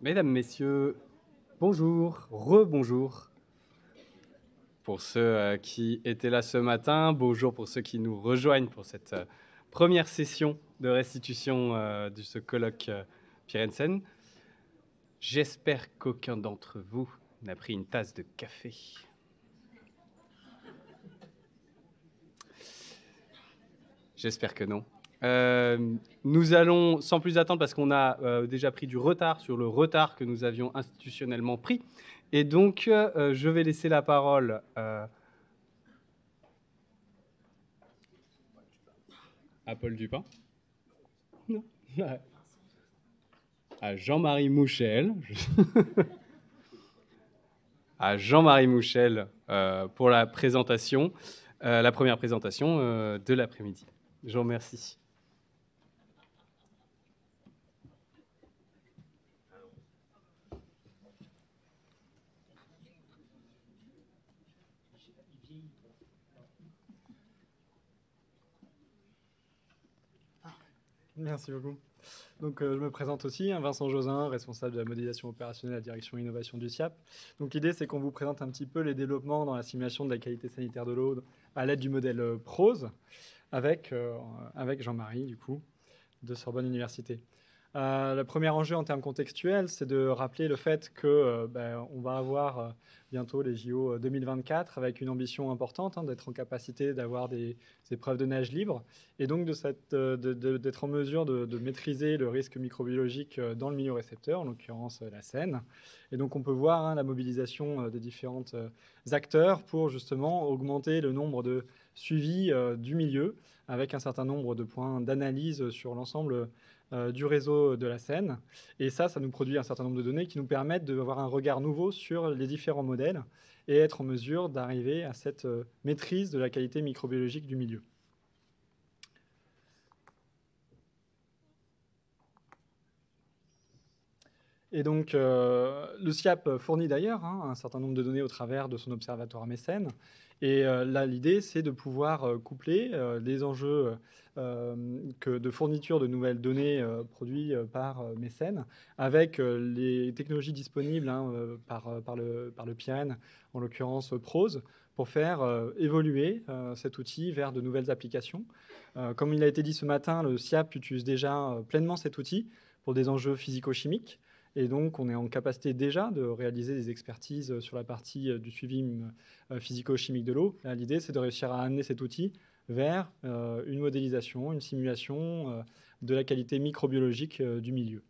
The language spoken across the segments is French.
Mesdames, Messieurs, bonjour, rebonjour. Pour ceux euh, qui étaient là ce matin, bonjour pour ceux qui nous rejoignent pour cette euh, première session de restitution euh, de ce colloque Pirensen. J'espère qu'aucun d'entre vous n'a pris une tasse de café. J'espère que non. Euh, nous allons, sans plus attendre, parce qu'on a euh, déjà pris du retard sur le retard que nous avions institutionnellement pris. Et donc, euh, je vais laisser la parole à Paul Dupin. Non. à Jean-Marie Mouchel. à Jean-Marie Mouchel pour la présentation, la première présentation de l'après-midi. Je vous remercie. Merci beaucoup. Donc, euh, je me présente aussi, hein, Vincent Josin, responsable de la modélisation opérationnelle à la direction innovation du SIAP. Donc, l'idée, c'est qu'on vous présente un petit peu les développements dans la simulation de la qualité sanitaire de l'eau à l'aide du modèle euh, PROSE avec, euh, avec Jean-Marie, du coup, de Sorbonne Université. Euh, le premier enjeu en termes contextuels, c'est de rappeler le fait que euh, ben, on va avoir euh, bientôt les JO 2024 avec une ambition importante hein, d'être en capacité d'avoir des, épreuves de nage libre et donc d'être de en mesure de, maîtriser le risque microbiologique dans le milieu récepteur, en l'occurrence la Seine. Et donc on peut voir hein, la mobilisation des différents acteurs pour justement augmenter le nombre de suivis du milieu avec un certain nombre de points d'analyse sur l'ensemble euh, du réseau de la Seine. Et ça, ça nous produit un certain nombre de données qui nous permettent d'avoir un regard nouveau sur les différents modèles et être en mesure d'arriver à cette euh, maîtrise de la qualité microbiologique du milieu. Et donc, euh, le SIAP fournit d'ailleurs hein, un certain nombre de données au travers de son observatoire mécène, et euh, là, l'idée, c'est de pouvoir euh, coupler euh, les enjeux de fourniture de nouvelles données produites par Mécène avec les technologies disponibles hein, par, le, par en l'occurrence Prose, pour faire évoluer cet outil vers de nouvelles applications. comme il a été dit ce matin, le SIAP utilise déjà pleinement cet outil pour des enjeux physico-chimiques. Et donc, on est en capacité déjà de réaliser des expertises euh, sur la partie euh, du suivi euh, physico-chimique de l'eau. L'idée, c'est de réussir à amener cet outil vers une modélisation, une simulation de la qualité microbiologique du milieu.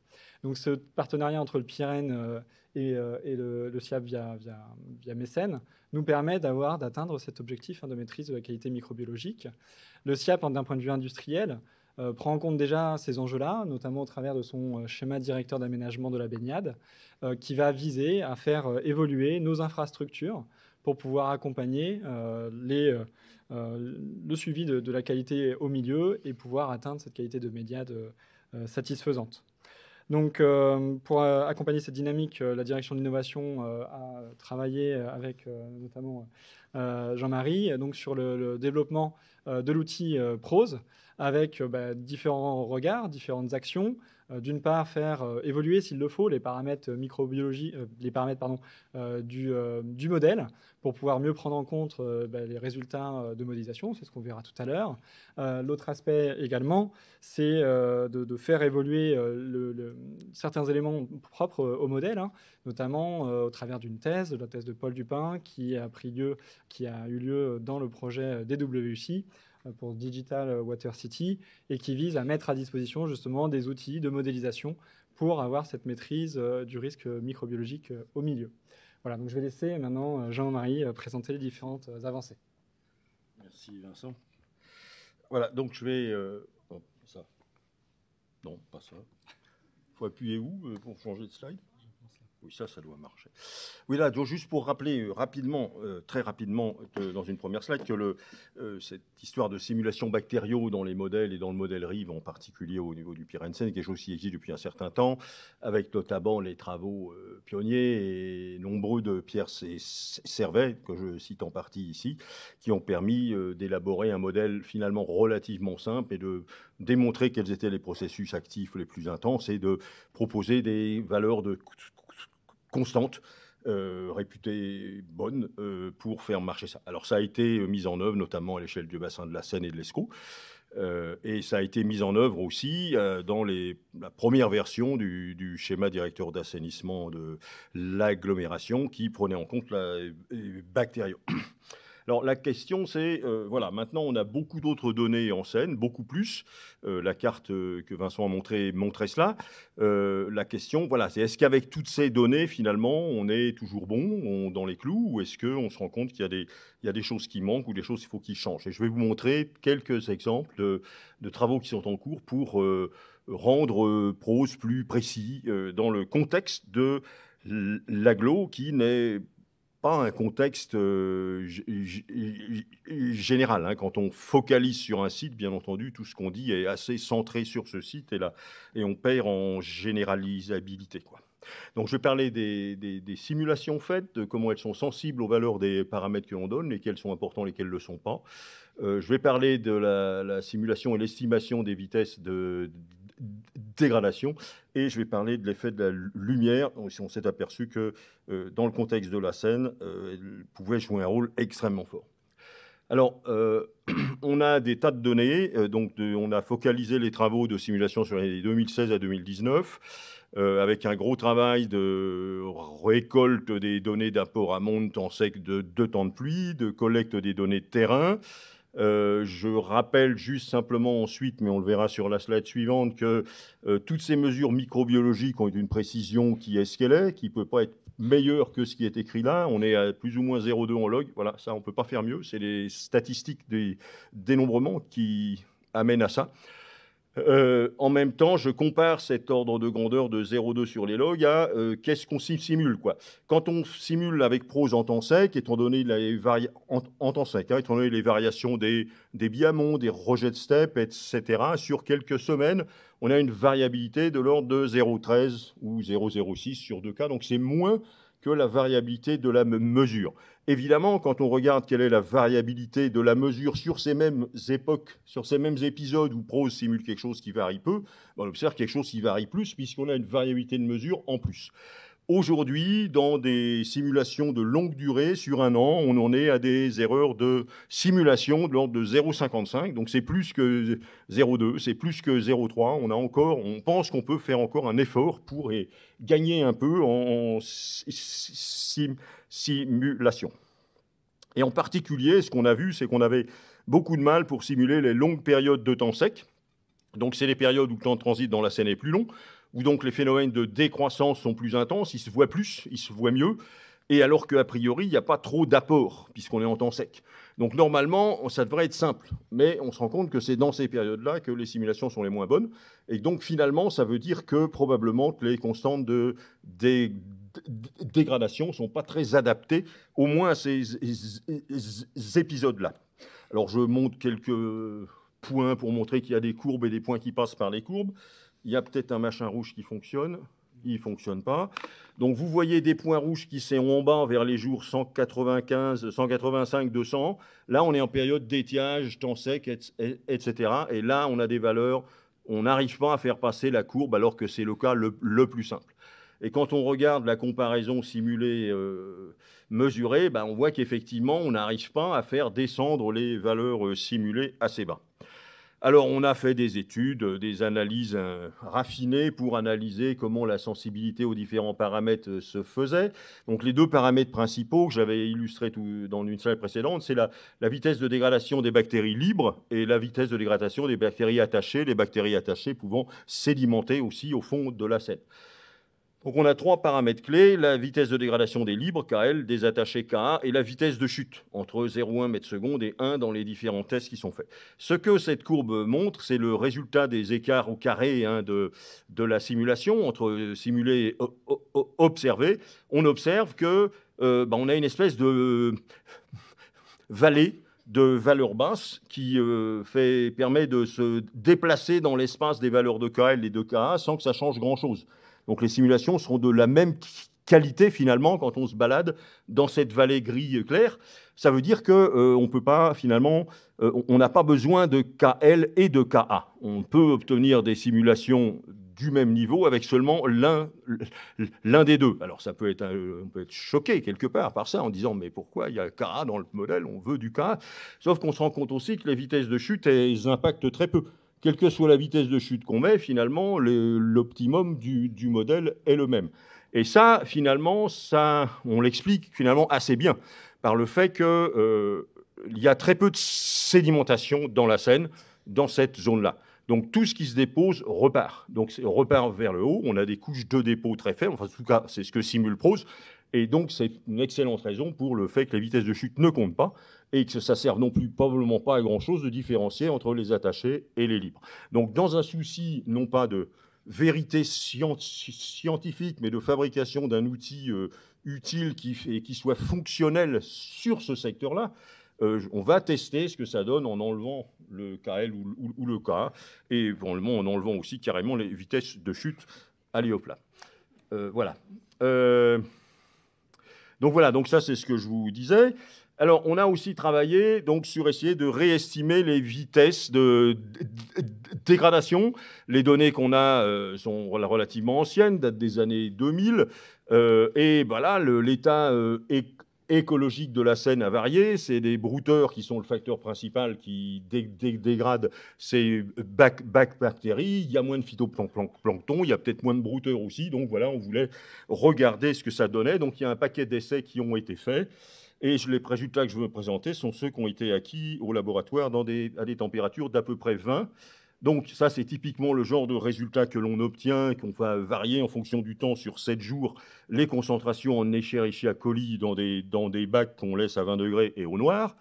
Donc, ce partenariat entre le PIREN et, le, le, CIAP via, via, Mécène nous permet d'avoir, d'atteindre cet objectif de maîtrise de la qualité microbiologique. Le CIAP, d'un point de vue industriel, euh, prend en compte déjà ces enjeux-là, notamment au travers de son euh, schéma directeur d'aménagement de la baignade, euh, qui va viser à faire évoluer nos infrastructures pour pouvoir accompagner le suivi de, la qualité au milieu et pouvoir atteindre cette qualité de médiade satisfaisante. Donc, pour accompagner cette dynamique, la direction de l'innovation a travaillé avec notamment Jean-Marie donc sur le développement de l'outil Prose, avec euh, bah, différents regards, différentes actions. Euh, d'une part, faire euh, évoluer, s'il le faut, les paramètres microbiologie, les paramètres du, modèle pour pouvoir mieux prendre en compte bah, les résultats de modélisation. C'est ce qu'on verra tout à l'heure. L'autre aspect également, c'est de, faire évoluer certains éléments propres au modèle, hein, notamment au travers d'une thèse, la thèse de Paul Dupin, qui a, qui a eu lieu dans le projet DWC euh, pour Digital Water City, et qui vise à mettre à disposition justement des outils de modélisation pour avoir cette maîtrise euh, du risque microbiologique euh, au milieu. Voilà, donc je vais laisser maintenant Jean-Marie présenter les différentes avancées. Merci Vincent. Voilà, donc je vais... ça. Non, pas ça. Il faut appuyer où pour changer de slide oui, ça, ça doit marcher. Oui, là, donc, juste pour rappeler euh, rapidement, euh, très rapidement, euh, dans une première slide, que le, cette histoire de simulation bactériaux dans les modèles et dans le modèle RIV, e, en particulier au niveau du pyrensen quelque chose qui existe depuis un certain temps, avec notamment les travaux pionniers et nombreux de Pierre Servet, que je cite en partie ici, qui ont permis d'élaborer un modèle finalement relativement simple et de démontrer quels étaient les processus actifs les plus intenses et de proposer des valeurs de constante, euh, réputée bonne, euh, pour faire marcher ça. Alors ça a été euh, mis en œuvre notamment à l'échelle du bassin de la Seine et de l'Escaut. et ça a été mis en œuvre aussi dans les, la première version du, du schéma directeur d'assainissement de l'agglomération qui prenait en compte la bactériaux. Alors la question, c'est, euh, voilà, maintenant on a beaucoup d'autres données en scène, beaucoup plus. Euh, la carte euh, que Vincent a montrée montrait cela. la question, voilà, c'est est-ce qu'avec toutes ces données, finalement, on est toujours bon, on, dans les clous, ou est-ce qu'on se rend compte qu'il y, a des, des choses qui manquent ou des choses qu'il faut qu'ils changent Et je vais vous montrer quelques exemples de, travaux qui sont en cours pour rendre prose plus précis dans le contexte de l'aglo qui n'est pas un contexte euh, général. Hein. Quand on focalise sur un site, bien entendu, tout ce qu'on dit est assez centré sur ce site et, là, et on perd en généralisabilité. Quoi. Donc je vais parler des, simulations faites, de comment elles sont sensibles aux valeurs des paramètres que l'on donne, lesquels sont importants, lesquels ne le sont pas. Euh, je vais parler de la simulation et l'estimation des vitesses de, dégradation. Et je vais parler de l'effet de la lumière. On s'est aperçu que euh, dans le contexte de la scène, euh, elle pouvait jouer un rôle extrêmement fort. Alors, euh, on a des tas de données. donc, on a focalisé les travaux de simulation sur les années 2016 à 2019. avec un gros travail de récolte des données d'apport à monte en sec de deux temps de pluie, de collecte des données de terrain, euh, je rappelle juste simplement ensuite, mais on le verra sur la slide suivante, que euh, toutes ces mesures microbiologiques ont une précision qui est ce qu'elle est, qui ne peut pas être meilleure que ce qui est écrit là. On est à plus ou moins 0,2 en log. Voilà, ça, on ne peut pas faire mieux. C'est les statistiques des dénombrements qui amènent à ça. Euh, en même temps, je compare cet ordre de grandeur de 0,2 sur les logs à euh, qu'est-ce qu'on simule. Quoi. Quand on simule avec prose en temps sec, étant donné les, en, temps sec, hein, donné les variations des, des biamons, des rejets de step, etc., sur quelques semaines, on a une variabilité de l'ordre de 0,13 ou 0,06 sur deux cas. Donc c'est moins la variabilité de la mesure. Évidemment, quand on regarde quelle est la variabilité de la mesure sur ces mêmes époques, sur ces mêmes épisodes où prose simule quelque chose qui varie peu, ben, on observe quelque chose qui varie plus puisqu'on a une variabilité de mesure en plus. Aujourd'hui, dans des simulations de longue durée, sur un an, on en est à des erreurs de simulation de l'ordre de 0,55. Donc c'est plus que 0,2, c'est plus que 0,3. On a encore, on pense qu'on peut faire encore un effort pour gagner un peu en simulation. Et en particulier, ce qu'on a vu, c'est qu'on avait beaucoup de mal pour simuler les longues périodes de temps sec. Donc c'est les périodes où le temps de transit dans la scène est plus long où donc les phénomènes de décroissance sont plus intenses, ils se voient plus, ils se voient mieux, et alors qu'a priori, il n'y a pas trop d'apport, puisqu'on est en temps sec. Donc normalement, ça devrait être simple, mais on se rend compte que c'est dans ces périodes-là que les simulations sont les moins bonnes, et donc finalement, ça veut dire que probablement les constantes de dégradation ne sont pas très adaptées, au moins à ces, ces épisodes-là. Alors je monte quelques points pour montrer qu'il y a des courbes et des points qui passent par les courbes il y a peut-être un machin rouge qui fonctionne, il ne fonctionne pas. Donc vous voyez des points rouges qui sont en bas vers les jours 195, 185, 200. Là, on est en période d'étiage, temps sec, etc. Et là, on a des valeurs, on n'arrive pas à faire passer la courbe alors que c'est le cas le, plus simple. Et quand on regarde la comparaison simulée, euh, mesurée, ben, on voit qu'effectivement, on n'arrive pas à faire descendre les valeurs euh, simulées assez bas. Alors, on a fait des études, euh, des analyses euh, raffinées pour analyser comment la sensibilité aux différents paramètres euh, se faisait. Donc, les deux paramètres principaux que j'avais illustrés dans une salle précédente, c'est la, vitesse de dégradation des bactéries libres et la vitesse de dégradation des bactéries attachées, les bactéries attachées pouvant sédimenter aussi au fond de la scène. Donc on a trois paramètres clés, la vitesse de dégradation des libres, KL, des attachés, KA, et la vitesse de chute, entre 0,1 mètre seconde et 1 dans les différents tests qui sont faits. Ce que cette courbe montre, c'est le résultat des écarts au carré de, de la simulation, entre simulé et observé. On observe que euh, bah, on a une espèce de vallée de valeur basse qui euh, permet de se déplacer dans l'espace des valeurs de KL et de KA sans que ça change grand-chose. Donc les simulations seront de la même qualité finalement quand on se balade dans cette vallée grise claire. Ça veut dire que euh, on peut pas finalement, euh, on n'a pas besoin de KL et de KA. On peut obtenir des simulations du même niveau avec seulement l'un, l'un des deux. Alors ça peut être, on peut être choqué quelque part par ça en disant mais pourquoi il y a KA dans le modèle, on veut du KA. Sauf qu'on se rend compte aussi que les vitesses de chute elles impactent très peu quelle que soit la vitesse de chute qu'on met, finalement, l'optimum du, modèle est le même. Et ça, finalement, ça, on l'explique finalement assez bien par le fait qu'il euh, y a très peu de sédimentation dans la Seine, dans cette zone-là. Donc tout ce qui se dépose repart. Donc repart vers le haut. On a des couches de dépôt très faibles. Enfin, en tout cas, c'est ce que simule Prose. Et donc, c'est une excellente raison pour le fait que les vitesses de chute ne comptent pas et que ça ne sert non plus probablement pas à grand-chose de différencier entre les attachés et les libres. Donc, dans un souci non pas de vérité scientifique, mais de fabrication d'un outil euh, utile qui, et qui soit fonctionnel sur ce secteur-là, euh, on va tester ce que ça donne en enlevant le KL ou, le KA, et probablement en enlevant aussi carrément les vitesses de chute à l'éoplat. Euh, voilà. Euh, donc voilà, donc ça c'est ce que je vous disais. Alors, on a aussi travaillé donc sur essayer de réestimer les vitesses de dégradation. Les données qu'on a euh, sont relativement anciennes, datent des années 2000. Euh, et voilà, l'état euh, est écologique de la Seine a varié. C'est des brouteurs qui sont le facteur principal qui dégrade ces bac bac bactéries. Il y a moins de phytoplancton, il y a peut-être moins de brouteurs aussi. Donc voilà, on voulait regarder ce que ça donnait. Donc il y a un paquet d'essais qui ont été faits. Et les résultats que je veux présenter sont ceux qui ont été acquis au laboratoire dans des, à des températures d'à peu près 20. Donc ça, c'est typiquement le genre de résultat que l'on obtient, qu'on va varier en fonction du temps sur 7 jours, les concentrations en Escherichia coli dans des, dans des bacs qu'on laisse à 20 degrés et au noir.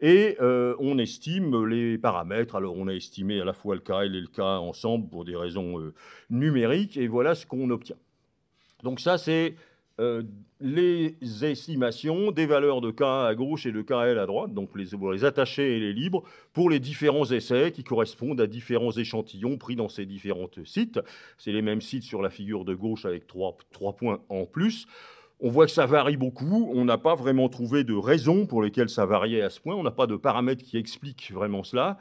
Et euh, on estime les paramètres. Alors on a estimé à la fois le K et le K ensemble pour des raisons euh, numériques, et voilà ce qu'on obtient. Donc ça, c'est euh, les estimations des valeurs de K à gauche et de KL à droite, donc les, les attachés et les libres, pour les différents essais qui correspondent à différents échantillons pris dans ces différentes sites. C'est les mêmes sites sur la figure de gauche avec trois, trois points en plus. On voit que ça varie beaucoup. On n'a pas vraiment trouvé de raison pour lesquelles ça variait à ce point. On n'a pas de paramètres qui expliquent vraiment cela.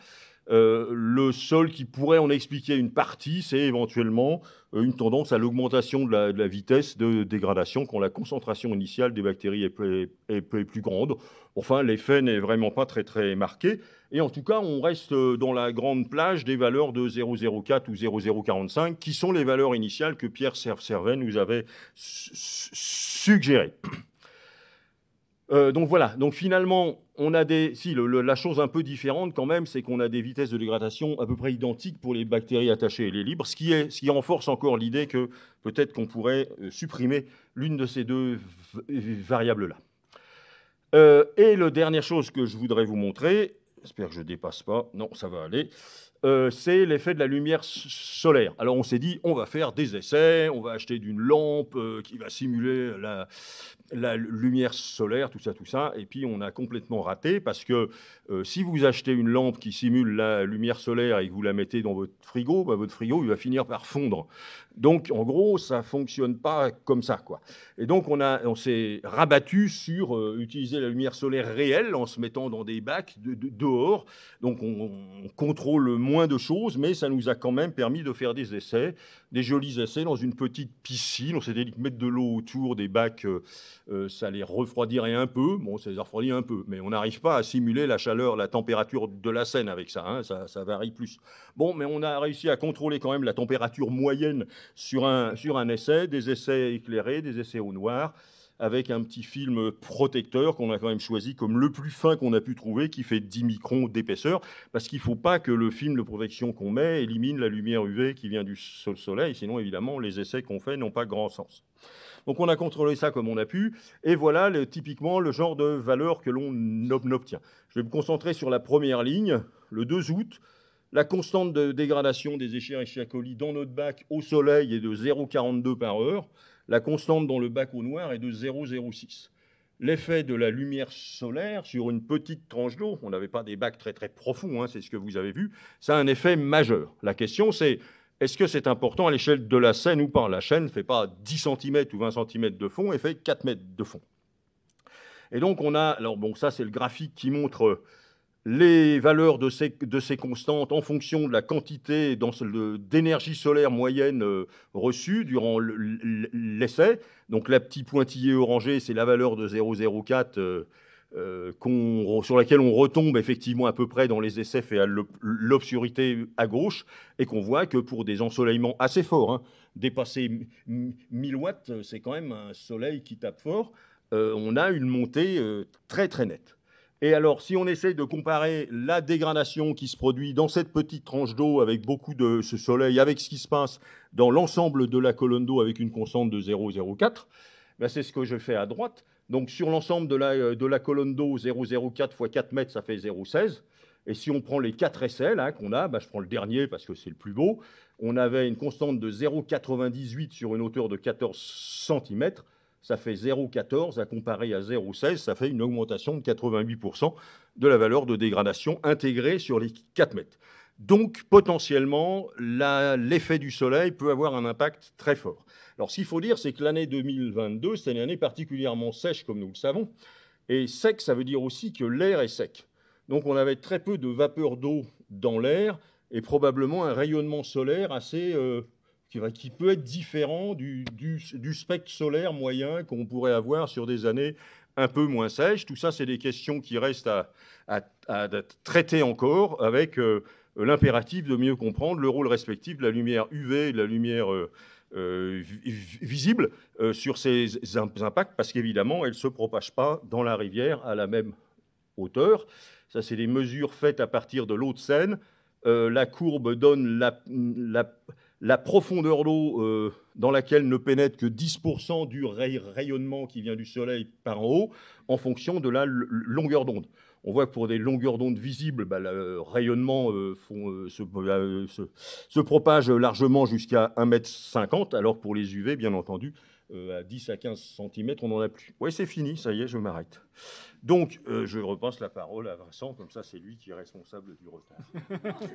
Euh, le seul qui pourrait en expliquer une partie, c'est éventuellement euh, une tendance à l'augmentation de la, vitesse de dégradation quand la concentration initiale des bactéries est plus, grande. Enfin, l'effet n'est vraiment pas très très marqué. Et en tout cas, on reste euh, dans la grande plage des valeurs de 0,04 ou 0,045, qui sont les valeurs initiales que Pierre Servet nous avait suggérées. donc voilà, donc finalement, on a des, si la chose un peu différente quand même, c'est qu'on a des vitesses de dégradation à peu près identiques pour les bactéries attachées et les libres, ce qui, renforce encore l'idée que peut-être qu'on pourrait euh, supprimer l'une de ces deux euh, variables-là. Euh, et la dernière chose que je voudrais vous montrer, j'espère que je ne dépasse pas, non, ça va aller, c'est l'effet de la lumière solaire. Alors on s'est dit, on va faire des essais, on va acheter d'une lampe qui va simuler la, la lumière solaire, tout ça, tout ça. Et puis on a complètement raté parce que euh, si vous achetez une lampe qui simule la lumière solaire et que vous la mettez dans votre frigo, bah, votre frigo il va finir par fondre. Donc, en gros, ça fonctionne pas comme ça, quoi. Et donc, on, on s'est rabattu sur euh, utiliser la lumière solaire réelle en se mettant dans des bacs dehors. Donc, on, contrôle moins de choses, mais ça nous a quand même permis de faire des essais, des jolis essais dans une petite piscine. On s'est dit que mettre de l'eau autour des bacs, euh, euh, ça les refroidirait un peu. Bon, ça les refroidit un peu, mais on n'arrive pas à simuler la chaleur, la température de la scène avec ça. Hein. Ça varie plus. Bon, mais on a réussi à contrôler quand même la température moyenne sur un, essai, des essais éclairés, des essais au noir, avec un petit film protecteur qu'on a quand même choisi comme le plus fin qu'on a pu trouver, qui fait 10 microns d'épaisseur, parce qu'il ne faut pas que le film de protection qu'on met élimine la lumière UV qui vient du soleil, sinon évidemment les essais qu'on fait n'ont pas grand sens. Donc on a contrôlé ça comme on a pu, et voilà typiquement le genre de valeur que l'on obtient. Je vais me concentrer sur la première ligne, le 2 août la constante de dégradation des et coli dans notre bac au soleil est de 0,42 par heure. La constante dans le bac au noir est de 0,06. L'effet de la lumière solaire sur une petite tranche d'eau, on n'avait pas des bacs très très profonds, hein, c'est ce que vous avez vu, ça a un effet majeur. La question c'est, est-ce que c'est important à l'échelle de la Seine ou pas La chaîne ne fait pas 10 cm ou 20 cm de fond, elle fait 4 mètres de fond. Et donc on a, alors bon ça c'est le graphique qui montre les valeurs de ces, de ces, constantes en fonction de la quantité d'énergie solaire moyenne euh, reçue durant l'essai. Donc la petite pointillée orangée, c'est la valeur de 0,04 euh, euh, sur laquelle on retombe effectivement à peu près dans les essais faits à l'obscurité à gauche, et qu'on voit que pour des ensoleillements assez forts, hein, dépasser 1000 watts, c'est quand même un soleil qui tape fort, on a une montée très très nette. Et alors, si on essaye de comparer la dégradation qui se produit dans cette petite tranche d'eau avec beaucoup de ce soleil, avec ce qui se passe dans l'ensemble de la colonne d'eau avec une constante de 0,04, ben, c'est ce que je fais à droite. Donc sur l'ensemble de la, euh, colonne d'eau, 0,04 x 4 mètres, ça fait 0,16. Et si on prend les quatre aisselles hein, qu'on a, ben, je prends le dernier parce que c'est le plus beau, on avait une constante de 0,98 sur une hauteur de 14 cm ça fait 0,14 à comparer à 0,16, ça fait une augmentation de 88% de la valeur de dégradation intégrée sur les 4 mètres. Donc potentiellement, l'effet du soleil peut avoir un impact très fort. Alors ce qu'il faut dire, c'est que l'année 2022, c'est une année particulièrement sèche, comme nous le savons. Et sec, ça veut dire aussi que l'air est sec. Donc on avait très peu de vapeur d'eau dans l'air et probablement un rayonnement solaire assez euh, qui, peut être différent du, du, spectre solaire moyen qu'on pourrait avoir sur des années un peu moins sèches. Tout ça, c'est des questions qui restent à, à, traiter encore avec euh, l'impératif de mieux comprendre le rôle respectif de la lumière UV et de la lumière euh, euh, visible sur ces impacts, parce qu'évidemment, elle ne se propage pas dans la rivière à la même hauteur. Ça, c'est des mesures faites à partir de l'eau de Seine. la courbe donne la, la, la profondeur d'eau euh, dans laquelle ne pénètre que 10% du rayonnement qui vient du Soleil par en haut, en fonction de la longueur d'onde. On voit que pour des longueurs d'onde visibles, bah, le rayonnement euh, euh, bah, se, se, propage largement jusqu'à 1,50 m, alors pour les UV, bien entendu, euh, à 10 à 15 cm, on n'en a plus. Oui, c'est fini, ça y est, je m'arrête. Donc, euh, je repasse la parole à Vincent, comme ça, c'est lui qui est responsable du retard.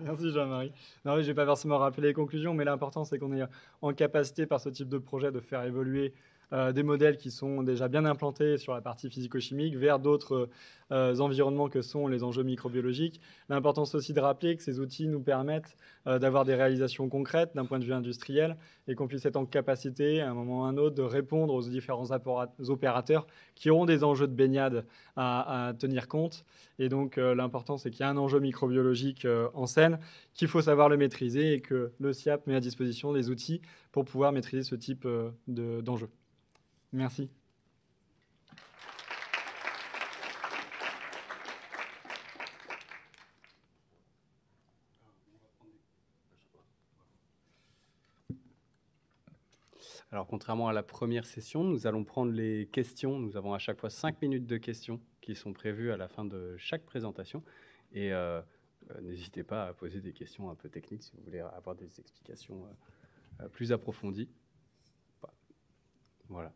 Merci Jean-Marie. Non, je n'ai pas forcément rappelé les conclusions, mais l'important, c'est qu'on est en capacité, par ce type de projet, de faire évoluer euh, des modèles qui sont déjà bien implantés sur la partie physico-chimique vers d'autres euh, environnements que sont les enjeux microbiologiques. L'importance aussi de rappeler que ces outils nous permettent euh, d'avoir des réalisations concrètes d'un point de vue industriel et qu'on puisse être en capacité, à un moment ou à un autre, de répondre aux différents opérateurs qui auront des enjeux de baignade à, tenir compte. Et donc, l'important, c'est qu'il y a un enjeu microbiologique en scène, qu'il faut savoir le maîtriser et que le SIAP met à disposition des outils pour pouvoir maîtriser ce type d'enjeux. Merci. Alors, contrairement à la première session, nous allons prendre les questions. Nous avons à chaque fois cinq minutes de questions qui sont prévues à la fin de chaque présentation. Et euh, euh, n'hésitez pas à poser des questions un peu techniques si vous voulez avoir des explications euh, plus approfondies. Voilà.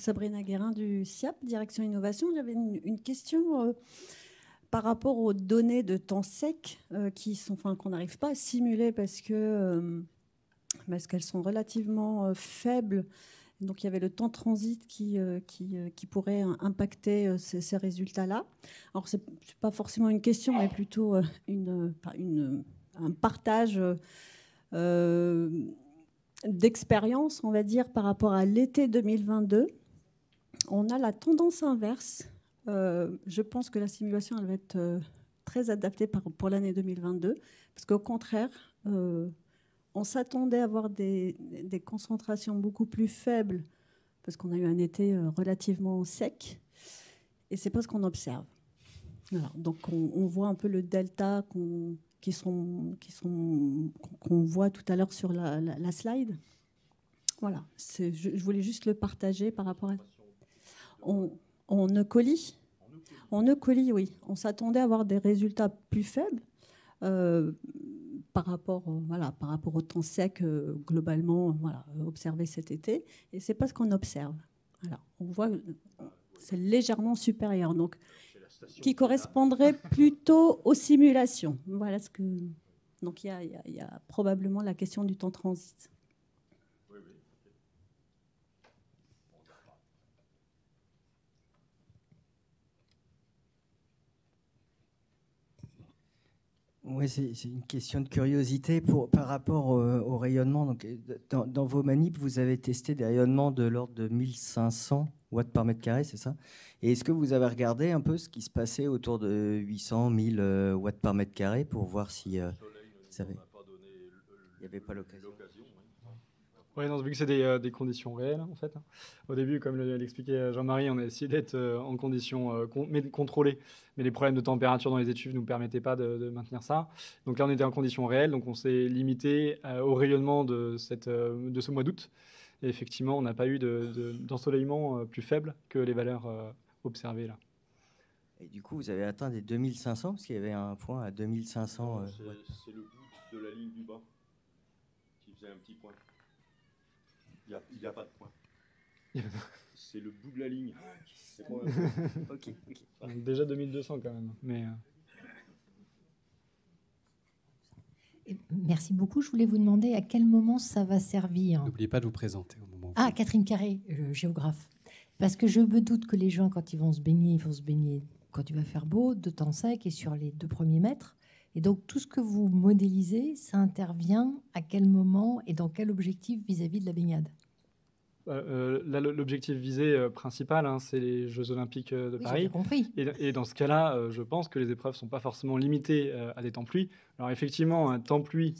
Sabrina Guérin du SIAP, Direction Innovation. J'avais une, une, question euh, par rapport aux données de temps sec euh, qui sont, enfin, qu'on n'arrive pas à simuler parce que euh, qu'elles sont relativement faibles. Donc il y avait le temps transit qui, qui, pourrait impacter ces, résultats-là. Alors ce n'est pas forcément une question, mais plutôt une, un partage d'expérience, on va dire, par rapport à l'été 2022 on a la tendance inverse. Euh, je pense que la simulation, elle va être euh, très adaptée pour l'année 2022, parce qu'au contraire, euh, on s'attendait à avoir des, concentrations beaucoup plus faibles, parce qu'on a eu un été relativement sec, et c'est pas ce qu'on observe. donc on, voit un peu le delta qu'on qui sont, qu'on voit tout à l'heure sur la, slide. Voilà, je voulais juste le partager par rapport à on, ne colis. On ne colis, oui. On s'attendait à avoir des résultats plus faibles euh, par, rapport, voilà, par rapport au temps sec euh, globalement voilà, observé cet été. Et c'est pas ce qu'on observe. alors On voit c'est légèrement supérieur, donc qui correspondrait plutôt aux simulations. Voilà ce que. Donc il y, y, a probablement la question du temps transit. Oui, c'est une question de curiosité par rapport euh, au, rayonnement. Donc, euh, dans, vos manips, vous avez testé des rayonnements de l'ordre de 1500 watts par mètre carré, c'est ça Et est-ce que vous avez regardé un peu ce qui se passait autour de 800, 1000 euh, watts par mètre carré pour voir si... Il n'y avait pas l'occasion. Oui, vu que c'est euh, des, conditions réelles, en fait. Hein. Au début, comme l'expliquait euh, Jean-Marie, on a essayé d'être euh, en conditions mais contrôlées. Mais les problèmes de température dans les étuves ne nous permettaient pas de, maintenir ça. Donc là, on était en conditions réelles, donc on s'est limité au rayonnement de, cette, de ce mois d'août. Et effectivement, on n'a pas eu d'ensoleillement plus faible que les valeurs observées là. Et du coup, vous avez atteint des 2500, parce qu'il y avait un point à 2500. C'est le bout de la ligne du bas qui faisait un petit point. Il n'y a, pas de point. C'est le bout de la ligne. déjà 2200 quand même. Mais... Euh. Merci beaucoup. Je voulais vous demander à quel moment ça va servir. N'oubliez pas de vous présenter au moment. ah, Catherine Carré, géographe. Parce que je me doute que les gens, quand ils vont se baigner, ils vont se baigner quand il va faire beau, de temps sec et sur les deux premiers mètres. Et donc tout ce que vous modélisez, ça intervient à quel moment et dans quel objectif vis-à-vis de la baignade euh, euh, L'objectif visé euh, principal, hein, c'est les Jeux Olympiques de Paris. Compris. Et, dans ce cas-là, je pense que les épreuves ne sont pas forcément limitées à des temps pluie. Alors effectivement, un temps pluie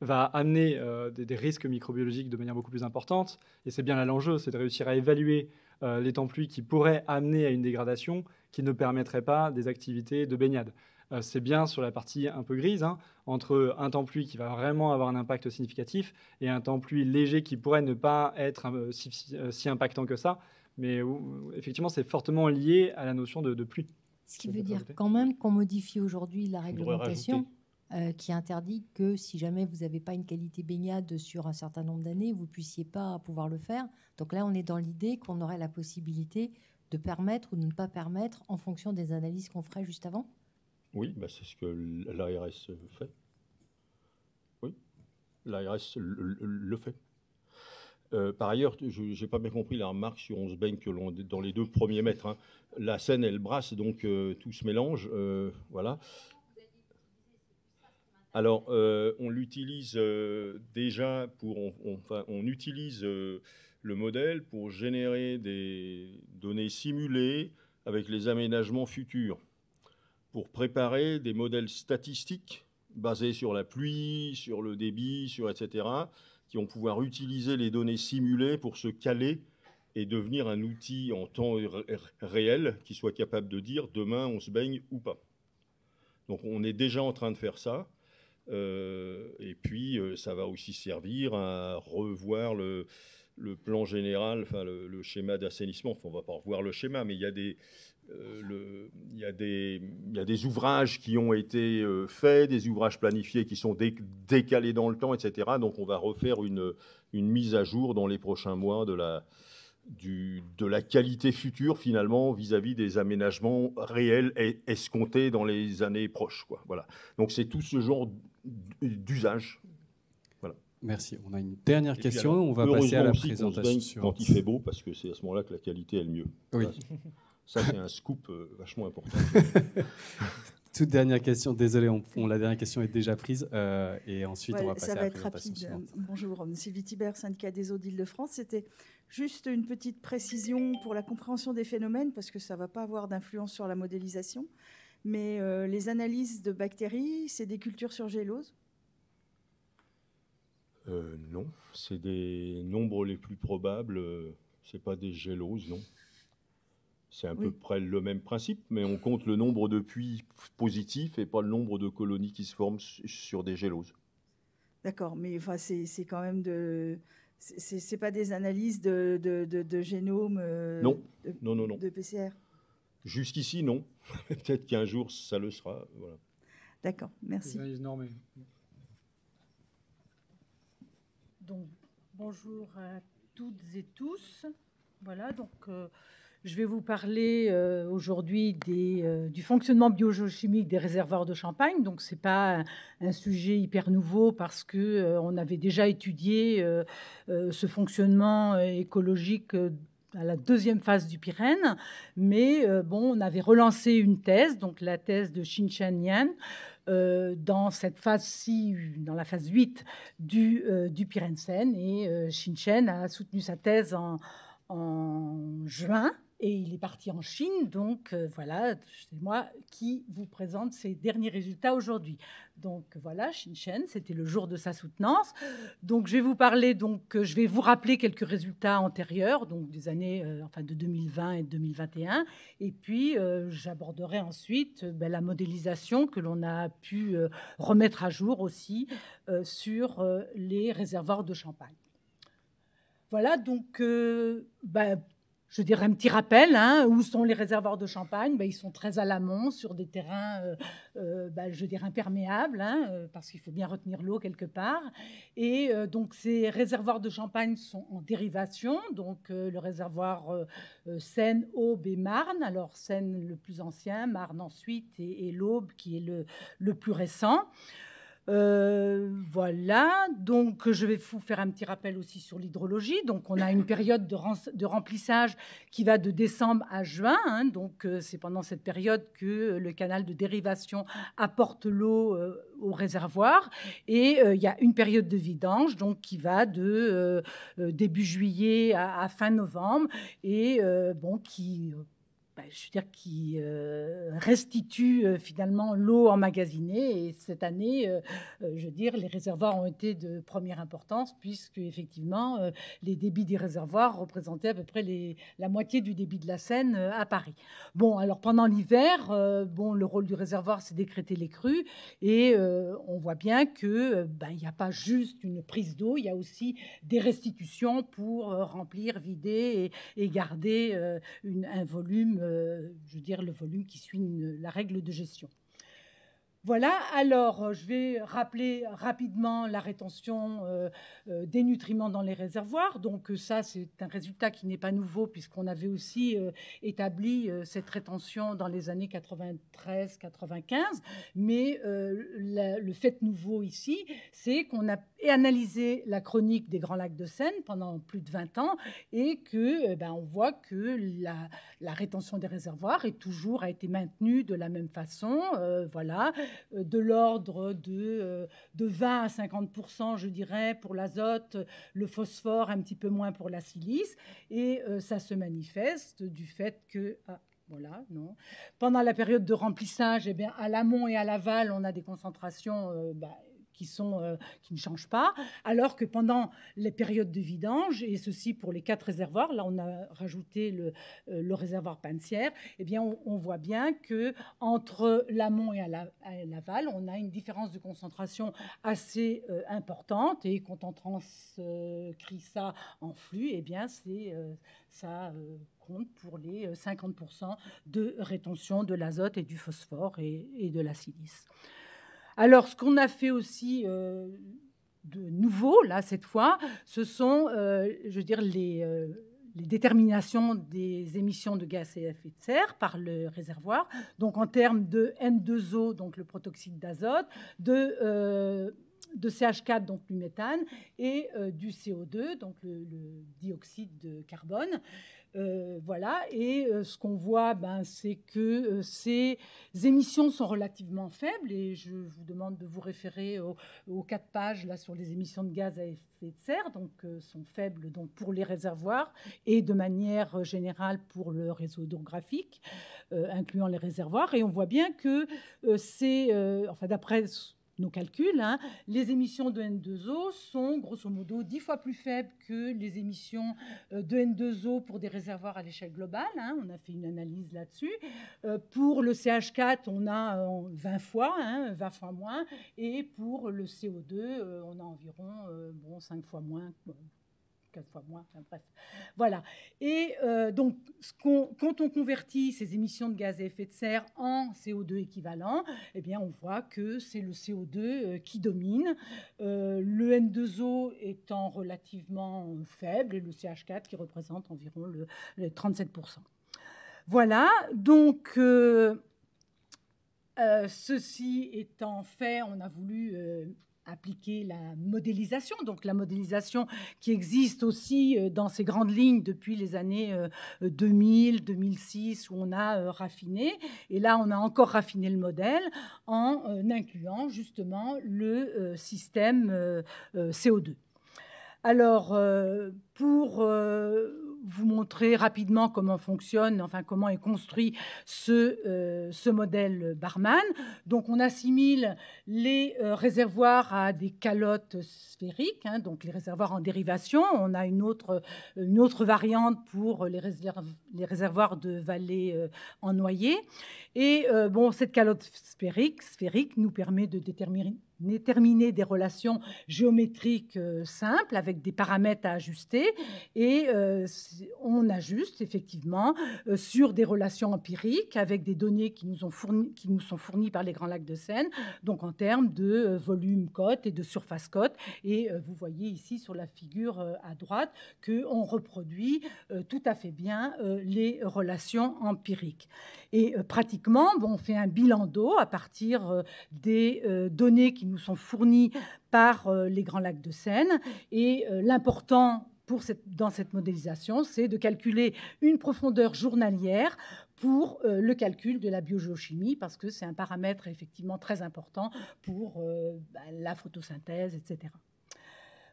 va amener des, risques microbiologiques de manière beaucoup plus importante. Et c'est bien là l'enjeu, c'est de réussir à évaluer les temps pluie qui pourraient amener à une dégradation qui ne permettrait pas des activités de baignade. Euh, c'est bien sur la partie un peu grise, hein, entre un temps pluie qui va vraiment avoir un impact significatif et un temps pluie léger qui pourrait ne pas être euh, euh, si, impactant que ça. Mais effectivement, c'est fortement lié à la notion de, pluie. Ce qui veut dire quand même qu'on modifie aujourd'hui la réglementation qui interdit que si jamais vous n'avez pas une qualité baignade sur un certain nombre d'années, vous ne puissiez pas pouvoir le faire. Donc là, on est dans l'idée qu'on aurait la possibilité de permettre ou de ne pas permettre en fonction des analyses qu'on ferait juste avant. Oui, bah, c'est ce que l'ARS fait. Oui, l'ARS le, fait. Euh, par ailleurs, je n'ai pas bien compris la remarque sur on se baigne que l'on dans les deux premiers mètres. Hein. La Seine, elle brasse, donc euh, tout se mélange. Euh, voilà. Alors, on l'utilise déjà pour. on utilise le modèle pour générer des données simulées avec les aménagements futurs pour préparer des modèles statistiques basés sur la pluie, sur le débit, sur etc., qui vont pouvoir utiliser les données simulées pour se caler et devenir un outil en temps réel qui soit capable de dire demain on se baigne ou pas. Donc on est déjà en train de faire ça. Euh, et puis euh, ça va aussi servir à revoir le, plan général, enfin le, schéma d'assainissement. Enfin, on va pas revoir le schéma, mais il y a des, euh, le, il, y a des, des ouvrages qui ont été euh, faits, des ouvrages planifiés qui sont décalés dans le temps, etc. Donc on va refaire une, mise à jour dans les prochains mois de la, du, de la qualité future finalement vis-à-vis des aménagements réels et escomptés dans les années proches. Quoi. Voilà. Donc c'est tout ce genre d'usage. Merci. On a une dernière question. on va passer à la présentation. Quand il fait beau, parce que c'est à ce moment-là que la qualité est le mieux. Oui. Ça, c'est un scoop euh, vachement important. Toute dernière question, désolé, on, la dernière question est déjà prise euh, et ensuite on va passer ça va à la être rapide. Bonjour, Sylvie Thibert, syndicat des eaux d'Île-de-France. C'était juste une petite précision pour la compréhension des phénomènes parce que ça ne va pas avoir d'influence sur la modélisation. Mais euh, les analyses de bactéries, c'est des cultures sur gélose Non, c'est des nombres les plus probables. C'est pas des géloses, non. C'est à peu près le même principe, mais on compte le nombre de puits positifs et pas le nombre de colonies qui se forment sur des géloses. D'accord, mais enfin, c'est quand même de. C'est pas des analyses de, de, de, génome euh, non. De, non, non, non. de PCR Jusqu'ici, non. Peut-être qu'un jour, ça le sera. Voilà. D'accord, merci. Donc, bonjour à toutes et tous. Voilà, donc. Euh, je vais vous parler euh, aujourd'hui euh, du fonctionnement biochimique des réservoirs de champagne. Donc, ce n'est pas un, sujet hyper nouveau parce qu'on euh, on avait déjà étudié ce fonctionnement écologique à la deuxième phase du Pyrène. Mais bon, on avait relancé une thèse, donc la thèse de Xinchen Yan. dans cette phase-ci, dans la phase 8 du, euh, du Et a soutenu sa thèse en juin et il est parti en Chine, donc euh, voilà, c'est moi qui vous présente ses derniers résultats aujourd'hui. Donc voilà, Xinchen, c'était le jour de sa soutenance. Donc je vais vous parler, donc euh, je vais vous rappeler quelques résultats antérieurs, donc des années, euh, enfin de 2020 et 2021. Et puis j'aborderai ensuite ben, la modélisation que l'on a pu remettre à jour aussi sur les réservoirs de champagne. Voilà, donc ben, je dirais un petit rappel, hein, où sont les réservoirs de champagne ben, Ils sont très à l'amont, sur des terrains, euh, euh, ben, je dirais, imperméables, hein, euh, parce qu'il faut bien retenir l'eau quelque part. Et donc ces réservoirs de champagne sont en dérivation, donc le réservoir Seine, Aube et Marne. Alors Seine le plus ancien, Marne ensuite, et, l'Aube qui est le, le plus récent. Euh, voilà, donc je vais vous faire un petit rappel aussi sur l'hydrologie. Donc on a une période de, remplissage qui va de décembre à juin. Hein. donc euh, c'est pendant cette période que le canal de dérivation apporte l'eau euh, au réservoir. Et il y a une période de vidange donc qui va de début juillet à, fin novembre et bon qui bah, je veux dire, qui euh, restitue euh, finalement l'eau emmagasinée. Et cette année, euh, je veux dire, les réservoirs ont été de première importance puisque effectivement, les débits des réservoirs représentaient à peu près les, la moitié du débit de la Seine à Paris. Bon, alors pendant l'hiver, bon, le rôle du réservoir, c'est décréter les crues et on voit bien que bah, il n'y a pas juste une prise d'eau, il y a aussi des restitutions pour remplir, vider et, garder une, un volume euh, je veux dire, le volume qui suit la règle de gestion. Voilà, alors euh, je vais rappeler rapidement la rétention euh, euh, des nutriments dans les réservoirs. Donc ça, c'est un résultat qui n'est pas nouveau puisqu'on avait aussi établi cette rétention dans les années 93-95. Mais le fait nouveau ici, c'est qu'on a analysé la chronique des Grands Lacs de Seine pendant plus de 20 ans et que ben, on voit que la, rétention des réservoirs a toujours été maintenue de la même façon. voilà. Euh, de l'ordre de, euh, de 20 à 50 je dirais, pour l'azote, le phosphore un petit peu moins pour la silice. Et euh, ça se manifeste du fait que ah, voilà, non. Pendant la période de remplissage, eh bien, à l'amont et à l'aval, on a des concentrations bah, qui, sont, euh, qui ne changent pas, alors que pendant les périodes de vidange, et ceci pour les quatre réservoirs, là on a rajouté le, euh, réservoir pincière eh bien on, voit bien que entre l'amont et à la, l'aval, on a une différence de concentration assez euh, importante, et quand on transcrit ça en flux, eh bien c'est ça compte pour les 50% de rétention de l'azote et du phosphore et, et de la silice. Alors, ce qu'on a fait aussi euh, de nouveau, là, cette fois, ce sont, euh, je veux dire, euh, les, déterminations des émissions de gaz à effet de serre par le réservoir. Donc, en termes de N2O, donc le protoxyde d'azote, de CH4, donc du méthane, et du CO2, donc le dioxyde de carbone. Euh, voilà, et euh, ce qu'on voit, ben, c'est que euh, ces émissions sont relativement faibles, et je vous demande de vous référer aux quatre pages là, sur les émissions de gaz à effet de serre, donc sont faibles donc, pour les réservoirs et de manière générale pour le réseau hydrographique, incluant les réservoirs. Et on voit bien que c'est, enfin d'après nos calculs, hein, les émissions de N2O sont grosso modo 10 fois plus faibles que les émissions euh, de N2O pour des réservoirs à l'échelle globale. Hein. on a fait une analyse là-dessus. Euh, pour le CH4, on a 20 euh, fois, 20 hein, fois moins. Et pour le CO2, on a environ bon, 5 fois moins, quatre fois moins, bref. Voilà. Et euh, donc, quand on convertit ces émissions de gaz à effet de serre en CO2 équivalent, eh bien, on voit que c'est le CO2 euh, qui domine, euh, le N2O étant relativement faible et le CH4 qui représente environ le, 37%. Voilà, donc ceci étant fait, on a voulu appliquer la modélisation, donc la modélisation qui existe aussi euh, dans ces grandes lignes depuis les années 2000, euh, 2006, où on a euh, raffiné. Et là, on a encore raffiné le modèle en incluant justement le système CO2. Alors, pour vous montrer rapidement comment fonctionne, enfin comment est construit ce, euh, ce modèle barman. Donc on assimile les euh, réservoirs à des calottes sphériques, hein, donc les réservoirs en dérivation. On a une autre, euh, une autre variante pour les, réserves les réservoirs de vallées en noyer. Et bon, cette calotte sphérique, sphérique nous permet de déterminer déterminer des relations géométriques euh, simples avec des paramètres à ajuster et euh, on ajuste effectivement euh, sur des relations empiriques avec des données qui nous, ont fourni, qui nous sont fournies par les Grands Lacs de Seine, donc en termes de volume cote et de surface cote. Et vous voyez ici sur la figure à droite qu'on reproduit tout à fait bien les relations empiriques. Et pratiquement, on fait un bilan d'eau à partir des données qui nous sont fournis par euh, les Grands Lacs de Seine. Et euh, l'important pour cette, dans cette modélisation, c'est de calculer une profondeur journalière pour euh, le calcul de la biogéochimie, parce que c'est un paramètre effectivement très important pour bah, la photosynthèse, etc.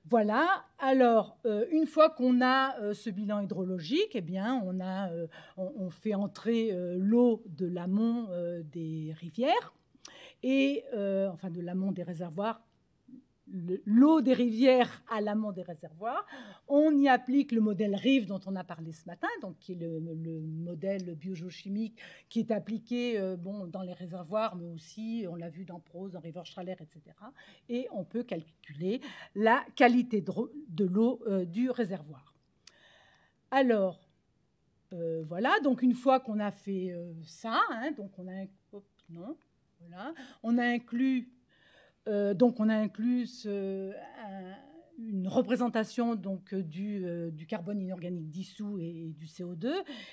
Voilà, alors une fois qu'on a ce bilan hydrologique, et eh bien on, a, on fait entrer l'eau de l'amont des rivières et euh, enfin de l'amont des réservoirs, l'eau des rivières à l'amont des réservoirs. On y applique le modèle RIVE dont on a parlé ce matin, donc qui est le, modèle biogeochimique qui est appliqué euh, bon, dans les réservoirs, mais aussi, on l'a vu dans Prose, dans river Straler, etc. Et on peut calculer la qualité de, l'eau euh, du réservoir. Alors, voilà, donc une fois qu'on a fait ça, hein, donc on a un... non on a inclus, euh, donc on a inclus une représentation donc euh, euh, du, carbone inorganique dissous et, du CO2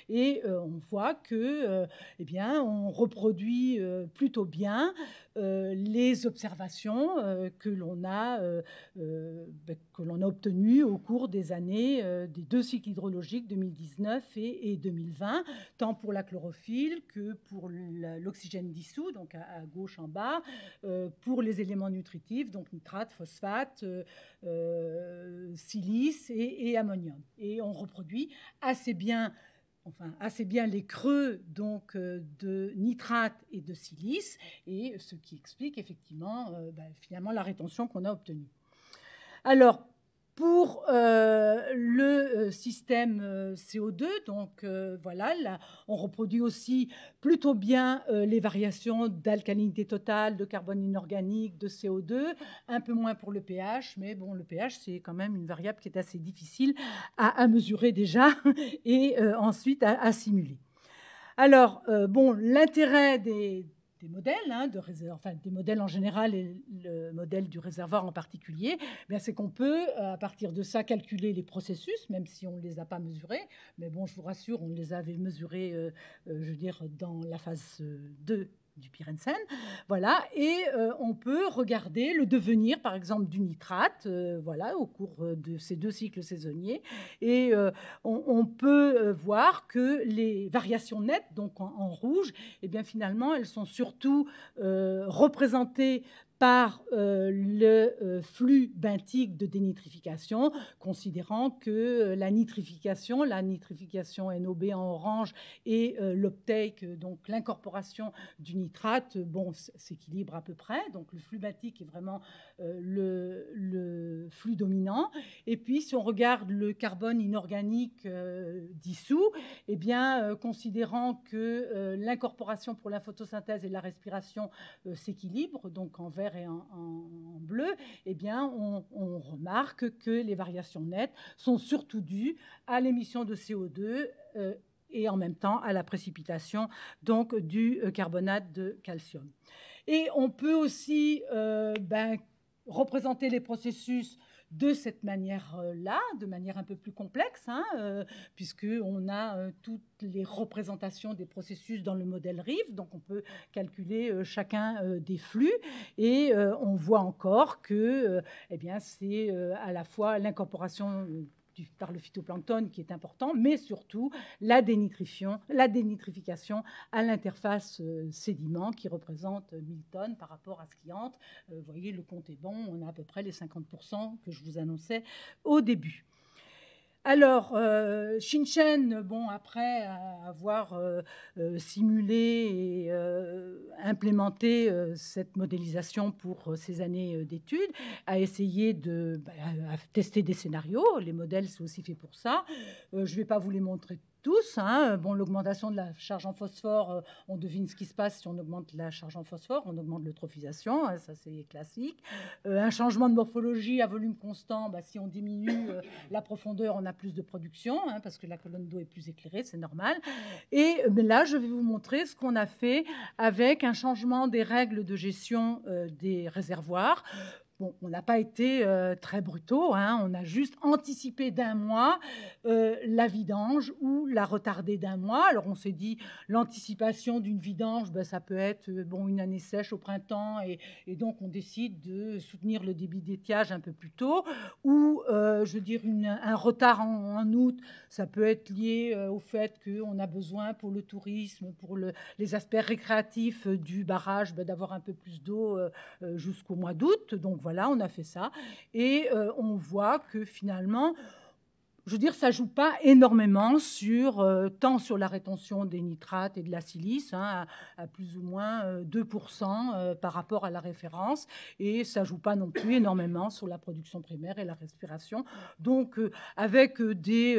et on voit que eh bien on reproduit plutôt bien euh, les observations euh, que l'on a, euh, ben, que l'on a obtenues au cours des années des deux cycles hydrologiques 2019 et, 2020, tant pour la chlorophylle que pour l'oxygène dissous, donc à, gauche en bas, pour les éléments nutritifs, donc nitrate, phosphate, silice et ammonium. Et on reproduit assez bien enfin assez bien les creux donc euh, de nitrate et de silice, et ce qui explique effectivement euh, bah, finalement la rétention qu'on a obtenue. Alors pour euh, le euh, système euh, CO2, donc voilà, on reproduit aussi plutôt bien les variations d'alcalinité totale, de carbone inorganique, de CO2, un peu moins pour le pH, mais bon, le pH, c'est quand même une variable qui est assez difficile à, mesurer déjà et ensuite à, à, simuler. Alors, bon, l'intérêt des des modèles, hein, de enfin des modèles en général et le modèle du réservoir en particulier, eh bien c'est qu'on peut euh, à partir de ça calculer les processus, même si on ne les a pas mesurés. Mais bon, je vous rassure, on les avait mesurés, euh, euh, je veux dire, dans la phase 2 du voilà, et euh, on peut regarder le devenir, par exemple, du nitrate, euh, voilà, au cours euh, de ces deux cycles saisonniers, et on, peut voir que les variations nettes, donc en, rouge, eh bien finalement, elles sont surtout représentées par euh, le euh, flux benthique de dénitrification, considérant que euh, la nitrification, la nitrification NOB en orange et l'uptake, donc l'incorporation du nitrate, bon, s'équilibre à peu près. Donc le flux est vraiment euh, le, flux dominant. Et puis, si on regarde le carbone inorganique euh, dissous, eh bien, euh, considérant que l'incorporation pour la photosynthèse et la respiration s'équilibre, donc en vert et en, bleu, eh bien, on, remarque que les variations nettes sont surtout dues à l'émission de CO2 et en même temps à la précipitation donc du carbonate de calcium. Et on peut aussi ben, représenter les processus de cette manière-là, de manière un peu plus complexe, puisqu'on hein, euh, puisque a euh, toutes les représentations des processus dans le modèle RIF, donc on peut calculer euh, chacun des flux, et on voit encore que, eh bien, c'est à la fois l'incorporation par le phytoplancton qui est important, mais surtout la, dénitrification, à l'interface euh, sédiment qui représente 1000 tonnes par rapport à ce qui entre. Euh, vous voyez, le compte est bon, on a à peu près les 50% que je vous annonçais au début. Alors, euh, Shinchen, bon, après avoir euh, euh, simulé et euh, implémenté cette modélisation pour ces années d'études, a essayé de bah, tester des scénarios. Les modèles, sont aussi fait pour ça. je ne vais pas vous les montrer tous. Hein, euh, bon, l'augmentation de la charge en phosphore, euh, on devine ce qui se passe si on augmente la charge en phosphore, on augmente l'eutrophisation, hein, ça c'est classique. Euh, un changement de morphologie à volume constant, bah, si on diminue la profondeur, on a plus de production hein, parce que la colonne d'eau est plus éclairée, c'est normal. Et là, je vais vous montrer ce qu'on a fait avec un changement des règles de gestion des réservoirs on n'a pas été euh, très brutaux, hein. on a juste anticipé d'un mois euh, la vidange ou la retardée d'un mois. Alors on s'est dit, l'anticipation d'une vidange, ben, ça peut être euh, bon, une année sèche au printemps, et, donc on décide de soutenir le débit d'étiage un peu plus tôt, ou je veux dire, un retard en, août, ça peut être lié au fait qu'on a besoin pour le tourisme, pour les aspects récréatifs du barrage, ben, d'avoir un peu plus d'eau jusqu'au mois d'août. Donc voilà voilà, on a fait ça. Et euh, on voit que finalement, je veux dire, ça joue pas énormément sur euh, tant sur la rétention des nitrates et de la silice, hein, à, plus ou moins 2% euh, par rapport à la référence, et ça joue pas non plus énormément sur la production primaire et la respiration. Donc, avec des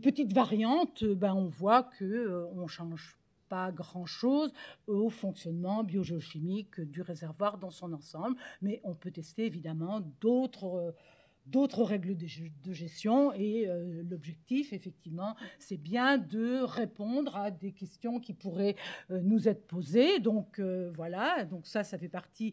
petites variantes, ben on voit que on change pas grand-chose au fonctionnement biogéochimique du réservoir dans son ensemble, mais on peut tester évidemment d'autres euh, d'autres règles de gestion. Et euh, l'objectif, effectivement, c'est bien de répondre à des questions qui pourraient euh, nous être posées. Donc voilà, donc ça, ça fait partie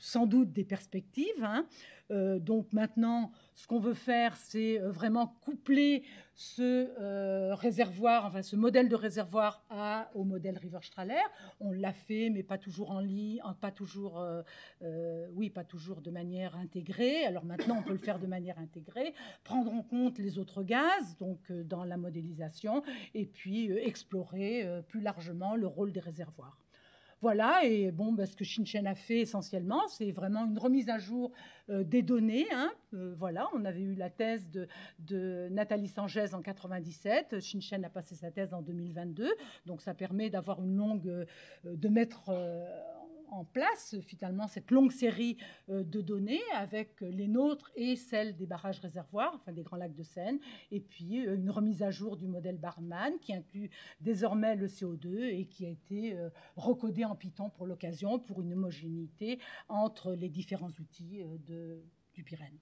sans doute des perspectives. Hein. Euh, donc maintenant, ce qu'on veut faire, c'est euh, vraiment coupler ce euh, réservoir, enfin ce modèle de réservoir à, au modèle Riverstrahler. On l'a fait, mais pas toujours en ligne, pas toujours, oui, pas toujours de manière intégrée. Alors maintenant, on peut le faire de manière intégrée, prendre en compte les autres gaz, donc dans la modélisation, et puis explorer plus largement le rôle des réservoirs. Voilà, et bon, ben, ce que Shinchen a fait essentiellement, c'est vraiment une remise à jour euh, des données. Hein. Euh, voilà, on avait eu la thèse de, Nathalie Sangès en 97, Shinchen a passé sa thèse en 2022, donc ça permet d'avoir une longue, euh, de mettre en place finalement cette longue série euh, de données avec euh, les nôtres et celles des barrages réservoirs, enfin des grands lacs de Seine, et puis euh, une remise à jour du modèle Barman qui inclut désormais le CO2 et qui a été recodé en Python pour l'occasion pour une homogénéité entre les différents outils du Pyrène.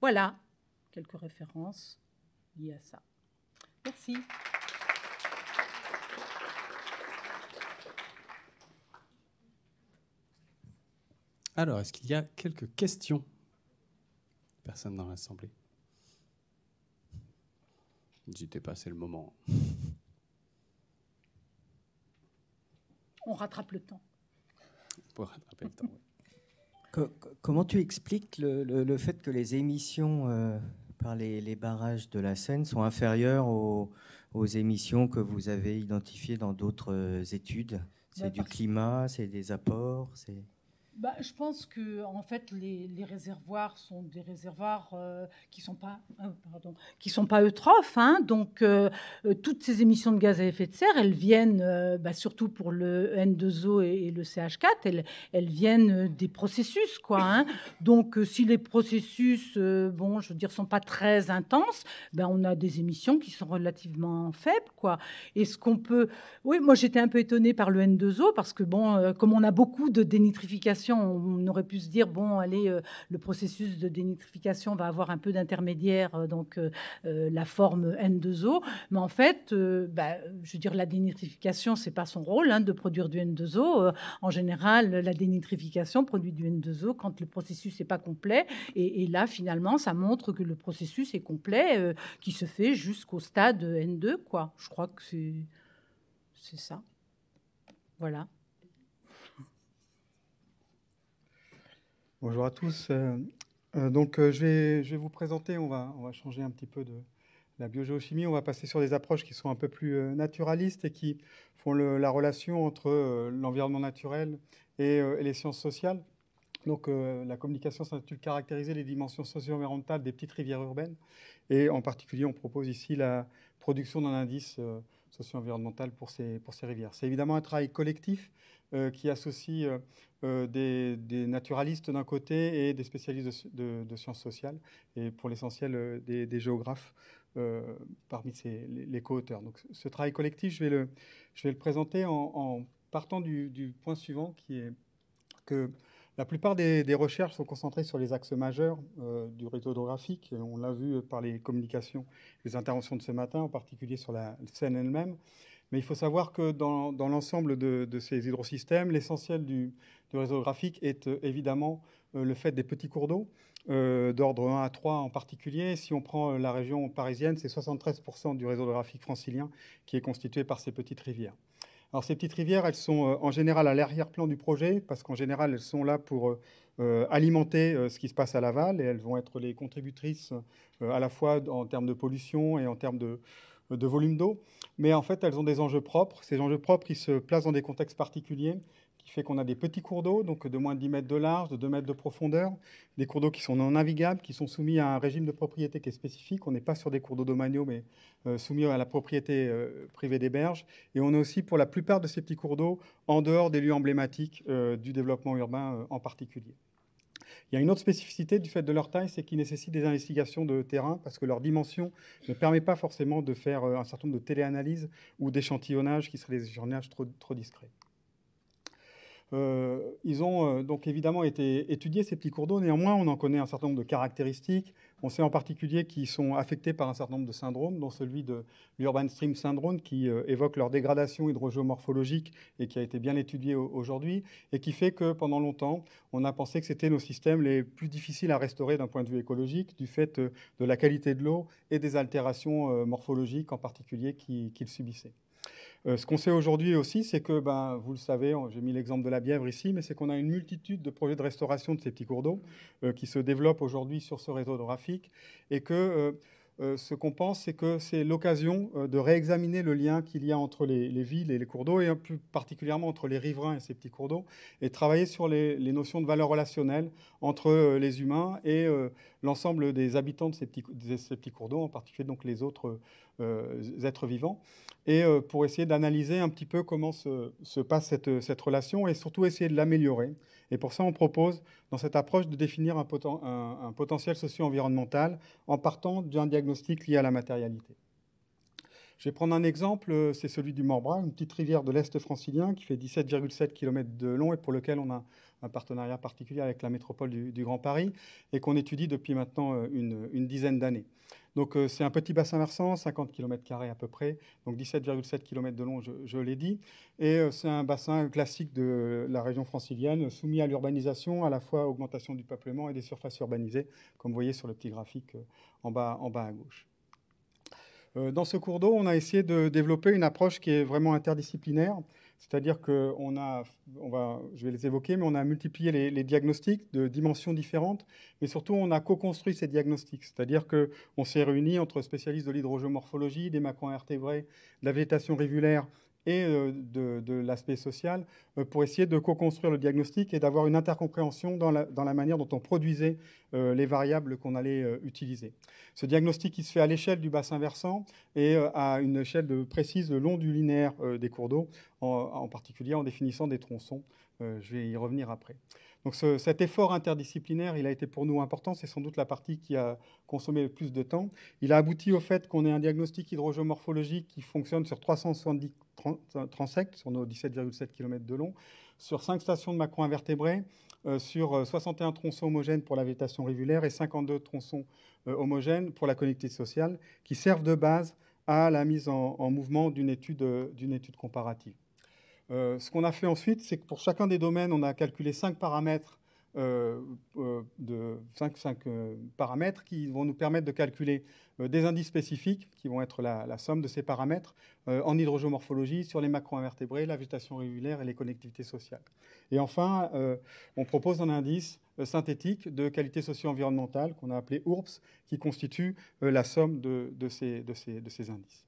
Voilà quelques références liées à ça. Merci. Alors, est-ce qu'il y a quelques questions Personne dans l'Assemblée. N'hésitez pas, c'est le moment. On rattrape le temps. Pour rattraper le temps, Comment tu expliques le, fait que les émissions euh, par les, barrages de la Seine sont inférieures aux, émissions que vous avez identifiées dans d'autres euh, études C'est du climat, c'est des apports c'est bah, Je pense que en fait, les, réservoirs sont des réservoirs euh, qui ne sont, pas, euh, qui sont pas eutrophes. Hein. donc, euh, toutes ces émissions de gaz à effet de serre, elles viennent, bah, surtout pour le N2O et, le CH4, elles, elles, viennent des processus. Quoi, hein. Donc, si les processus, bon, je veux dire, sont pas très intenses, ben, on a des émissions qui sont relativement faibles. Quoi. Et ce qu'on peut... Oui, moi, j'étais un peu étonnée par le N2O parce que, bon, comme on a beaucoup de dénitrification, on aurait pu se dire, bon, allez, euh, le processus de dénitrification va avoir un peu d'intermédiaire, euh, donc euh, la forme N2O. Mais en fait, bah, je veux dire, la dénitrification, c'est pas son rôle hein, de produire du N2O. En général, la dénitrification produit du N2O quand le processus n'est pas complet. Et, là, finalement, ça montre que le processus est complet, qui se fait jusqu'au stade N2, quoi. Je crois que c'est ça. Voilà. Bonjour à tous. Euh, euh, donc, euh, je, vais, vous présenter, on va, changer un petit peu de la biogéochimie, on va passer sur des approches qui sont un peu plus naturalistes et qui font la relation entre l'environnement naturel et, les sciences sociales. Donc, la communication s'intitule Caractériser les dimensions socio-environnementales des petites rivières urbaines. Et en particulier, on propose ici la production d'un indice socio-environnementale pour ces, pour ces rivières. C'est évidemment un travail collectif euh, qui associe euh, euh, des, naturalistes d'un côté et des spécialistes de, sciences sociales, et pour l'essentiel des, géographes parmi ces, les, coauteurs. co-auteurs. Donc ce travail collectif, je vais le, je vais le présenter en, partant du, du, point suivant qui est que la plupart des, recherches sont concentrées sur les axes majeurs euh, du réseau hydrographique. On l'a vu euh, par les communications, les interventions de ce matin, en particulier sur la Seine elle-même. Mais il faut savoir que dans, l'ensemble de, ces hydrosystèmes, l'essentiel du, réseau graphique est euh, évidemment le fait des petits cours d'eau, d'ordre 1 à 3 en particulier. Si on prend la région parisienne, c'est 73% du réseau graphique francilien qui est constitué par ces petites rivières. Alors ces petites rivières, elles sont euh, en général à l'arrière-plan du projet, parce qu'en général, elles sont là pour euh, euh, alimenter ce qui se passe à Laval, et elles vont être les contributrices à la fois en termes de pollution et en termes de, de volume d'eau. Mais en fait, elles ont des enjeux propres. Ces enjeux propres, ils se placent dans des contextes particuliers qui fait qu'on a des petits cours d'eau, donc de moins de 10 mètres de large, de 2 mètres de profondeur, des cours d'eau qui sont non navigables, qui sont soumis à un régime de propriété qui est spécifique. On n'est pas sur des cours d'eau domaniaux, mais euh, soumis à la propriété euh, privée des berges. Et on est aussi, pour la plupart de ces petits cours d'eau, en dehors des lieux emblématiques euh, du développement urbain en particulier. Il y a une autre spécificité du fait de leur taille, c'est qu'ils nécessitent des investigations de terrain parce que leur dimension ne permet pas forcément de faire un certain nombre de téléanalyses ou d'échantillonnages qui seraient des échantillonnages trop discrets. Euh, ils ont euh, donc évidemment été étudiés, ces petits cours d'eau. Néanmoins, on en connaît un certain nombre de caractéristiques. On sait en particulier qu'ils sont affectés par un certain nombre de syndromes, dont celui de l'Urban Stream Syndrome, qui euh, évoque leur dégradation hydrogéomorphologique et qui a été bien étudié aujourd'hui, et qui fait que pendant longtemps, on a pensé que c'était nos systèmes les plus difficiles à restaurer d'un point de vue écologique, du fait de la qualité de l'eau et des altérations morphologiques en particulier qu'ils subissaient. Euh, ce qu'on sait aujourd'hui aussi, c'est que, ben, vous le savez, j'ai mis l'exemple de la Bièvre ici, mais c'est qu'on a une multitude de projets de restauration de ces petits cours d'eau euh, qui se développent aujourd'hui sur ce réseau graphique et que euh, euh, ce qu'on pense, c'est que c'est l'occasion euh, de réexaminer le lien qu'il y a entre les, villes et les cours d'eau, et plus particulièrement entre les riverains et ces petits cours d'eau, et travailler sur les, notions de valeur relationnelle entre euh, les humains et l'ensemble des habitants de ces petits, cours d'eau, en particulier donc les autres êtres vivants, et pour essayer d'analyser un petit peu comment se, passe cette relation, et surtout essayer de l'améliorer. Et pour ça, on propose, dans cette approche, de définir un, potentiel socio-environnemental en partant d'un diagnostic lié à la matérialité. Je vais prendre un exemple, c'est celui du Morbra, une petite rivière de l'Est francilien qui fait 17,7 km de long et pour lequel on a un partenariat particulier avec la métropole du, Grand Paris et qu'on étudie depuis maintenant euh, une, dizaine d'années. Donc euh, c'est un petit bassin versant, 50 km à peu près, donc 17,7 km de long, je, l'ai dit. Et euh, c'est un bassin classique de la région francilienne, soumis à l'urbanisation, à la fois augmentation du peuplement et des surfaces urbanisées, comme vous voyez sur le petit graphique en, bas, en bas à gauche. Dans ce cours d'eau, on a essayé de développer une approche qui est vraiment interdisciplinaire, c'est-à-dire que a, va, je vais les évoquer, mais on a multiplié les, diagnostics de dimensions différentes, mais surtout on a co-construit ces diagnostics. C'est-à-dire qu'on s'est réunis entre spécialistes de l'hydrogéomorphologie, des macro-invertébrés, de la végétation rivulaire et euh, de, l'aspect social euh, pour essayer de co-construire le diagnostic et d'avoir une intercompréhension dans la, manière dont on produisait euh, les variables qu'on allait utiliser. Ce diagnostic se fait à l'échelle du bassin versant et à une échelle précise le long du linéaire des cours d'eau, en, particulier en définissant des tronçons. je vais y revenir après. Donc cet effort interdisciplinaire, il a été pour nous important, c'est sans doute la partie qui a consommé le plus de temps. Il a abouti au fait qu'on ait un diagnostic hydrogéomorphologique qui fonctionne sur 370 transects, sur nos 17,7 km de long, sur 5 stations de macro-invertébrés, euh, sur 61 euh, tronçons homogènes pour la végétation régulaire et 52 tronçons euh, homogènes pour la connectivité sociale, qui servent de base à la mise en, mouvement d'une étude comparative. Euh, ce qu'on a fait ensuite, c'est que pour chacun des domaines, on a calculé cinq paramètres, euh, euh, cinq, cinq, paramètres qui vont nous permettre de calculer des indices spécifiques, qui vont être la, somme de ces paramètres, en hydrogéomorphologie, sur les macro-invertébrés, la végétation régulière et les connectivités sociales. Et enfin, on propose un indice synthétique de qualité socio-environnementale qu'on a appelé OURPS, qui constitue la somme de ces indices.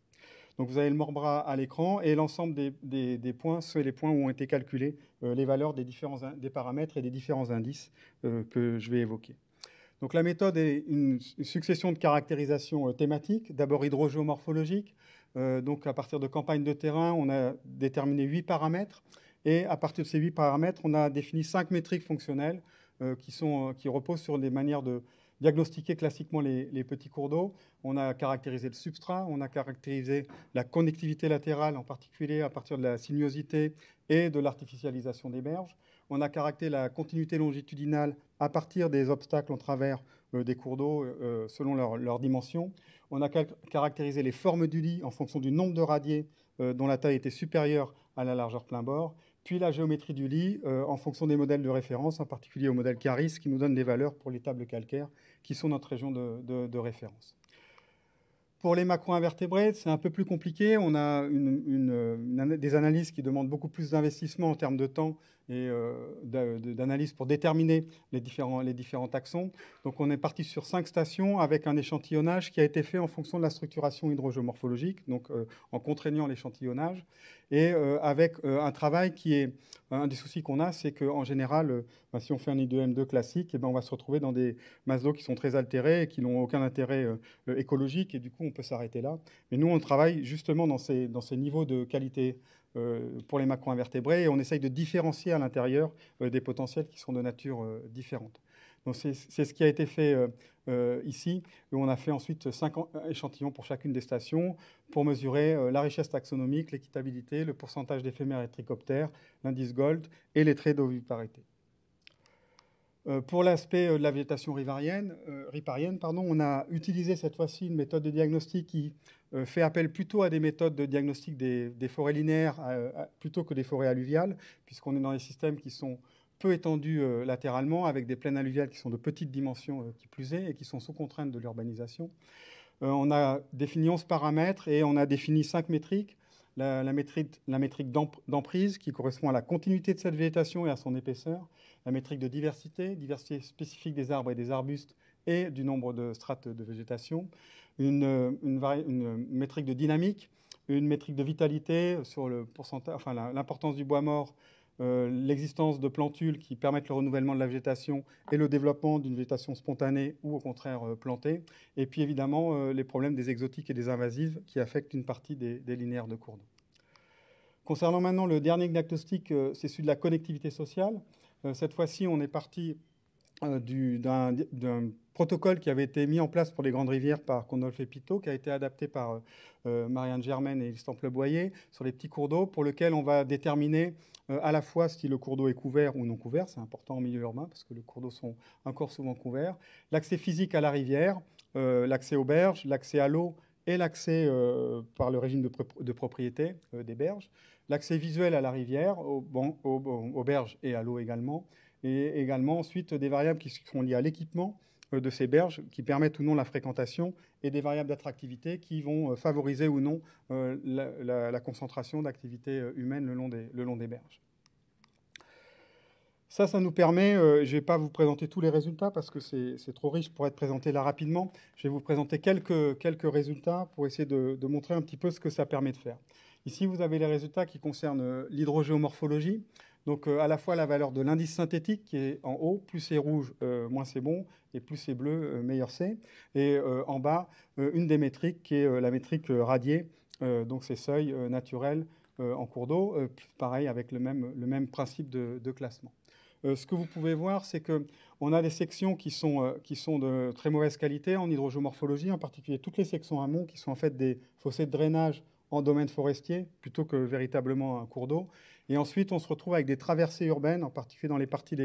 Donc vous avez le Morbra à l'écran et l'ensemble des, points, des, points, les points où ont été calculés euh, les valeurs des, différents, des paramètres et des différents indices euh, que je vais évoquer. Donc la méthode est une succession de caractérisations euh, thématiques, d'abord hydrogéomorphologiques. donc à partir de campagnes de terrain, on a déterminé huit paramètres. Et à partir de ces huit paramètres, on a défini cinq métriques fonctionnelles qui, sont, qui reposent sur des manières de, Diagnostiquer classiquement les, petits cours d'eau, on a caractérisé le substrat, on a caractérisé la connectivité latérale, en particulier à partir de la sinuosité et de l'artificialisation des berges. On a caractérisé la continuité longitudinale à partir des obstacles en travers euh, des cours d'eau euh, selon leurs dimensions. On a caractérisé les formes du lit en fonction du nombre de radiers euh, dont la taille était supérieure à la largeur plein bord puis la géométrie du lit euh, en fonction des modèles de référence, en particulier au modèle Caris qui nous donne des valeurs pour les tables calcaires qui sont notre région de, référence. Pour les macro-invertébrés, c'est un peu plus compliqué. On a des analyses qui demandent beaucoup plus d'investissement en termes de temps et euh, d'analyse pour déterminer les différents, les différents taxons. Donc on est parti sur cinq stations avec un échantillonnage qui a été fait en fonction de la structuration hydrogéomorphologique, donc euh, en contraignant l'échantillonnage, et euh, avec un travail qui est... Un des soucis qu'on a, c'est qu'en général, bah, si on fait un I2M2 classique, et eh ben, on va se retrouver dans des masses d'eau qui sont très altérées et qui n'ont aucun intérêt écologique, et du coup on peut s'arrêter là. Mais nous, on travaille justement dans ces, dans ces niveaux de qualité euh, pour les macro-invertébrés et on essaye de différencier à l'intérieur euh, des potentiels qui sont de nature euh, différente. c'est ce qui a été fait ici, où on a fait ensuite cinq échantillons pour chacune des stations pour mesurer la richesse taxonomique, l'équitabilité, le pourcentage d'éphémères et tricoptères, l'indice Gold et les traits d'oviparité. Euh, pour l'aspect euh, de la végétation rivarienne, euh, riparienne, on a utilisé cette fois-ci une méthode de diagnostic qui fait appel plutôt à des méthodes de diagnostic des, des forêts linéaires plutôt que des forêts alluviales, puisqu'on est dans des systèmes qui sont peu étendus latéralement, avec des plaines alluviales qui sont de petites dimensions qui plus est, et qui sont sous contrainte de l'urbanisation. on a défini 11 paramètres et on a défini 5 métriques la, métrique, d'emprise qui correspond à la continuité de cette végétation et à son épaisseur, la métrique de diversité, diversité spécifique des arbres et des arbustes et du nombre de strates de végétation, une, métrique de dynamique, une métrique de vitalité sur l'importance du bois mort euh, l'existence de plantules qui permettent le renouvellement de la végétation et le développement d'une végétation spontanée ou au contraire euh, plantée. Et puis évidemment euh, les problèmes des exotiques et des invasives qui affectent une partie des, des linéaires de cours d'eau. Concernant maintenant le dernier diagnostic, c'est celui de la connectivité sociale. cette fois-ci, on est parti euh, d'un protocole qui avait été mis en place pour les grandes rivières par Condolphe Epito, qui a été adapté par euh, euh, Marianne Germaine et Stample Boyer sur les petits cours d'eau, pour lequel on va déterminer à la fois si le cours d'eau est couvert ou non couvert, c'est important en milieu urbain parce que les cours d'eau sont encore souvent couverts, l'accès physique à la rivière, l'accès aux berges, l'accès à l'eau et l'accès par le régime de, propriété des berges, l'accès visuel à la rivière, aux berges et à l'eau également, et également ensuite des variables qui sont liées à l'équipement euh, de ces berges qui permettent ou non la fréquentation et des variables d'attractivité qui vont euh, favoriser ou non euh, la, concentration d'activités humaines le long, des, le long des berges. Ça, ça nous permet, je ne vais pas vous présenter tous les résultats parce que c'est trop riche pour être présenté là rapidement. Je vais vous présenter quelques, quelques résultats pour essayer de, de, montrer un petit peu ce que ça permet de faire. Ici, vous avez les résultats qui concernent l'hydrogéomorphologie. Donc euh, à la fois la valeur de l'indice synthétique qui est en haut, plus c'est rouge, euh, moins c'est bon, et plus c'est bleu, euh, meilleur c'est. Et en bas, une des métriques qui est la métrique radiée, donc ces seuils naturels en cours d'eau, pareil avec le même, principe de, classement. ce que vous pouvez voir, c'est qu'on a des sections qui sont, de très mauvaise qualité en hydrogéomorphologie, en particulier toutes les sections amont qui sont en fait des fossés de drainage en domaine forestier plutôt que véritablement un cours d'eau. Et ensuite, on se retrouve avec des traversées urbaines, en particulier dans les parties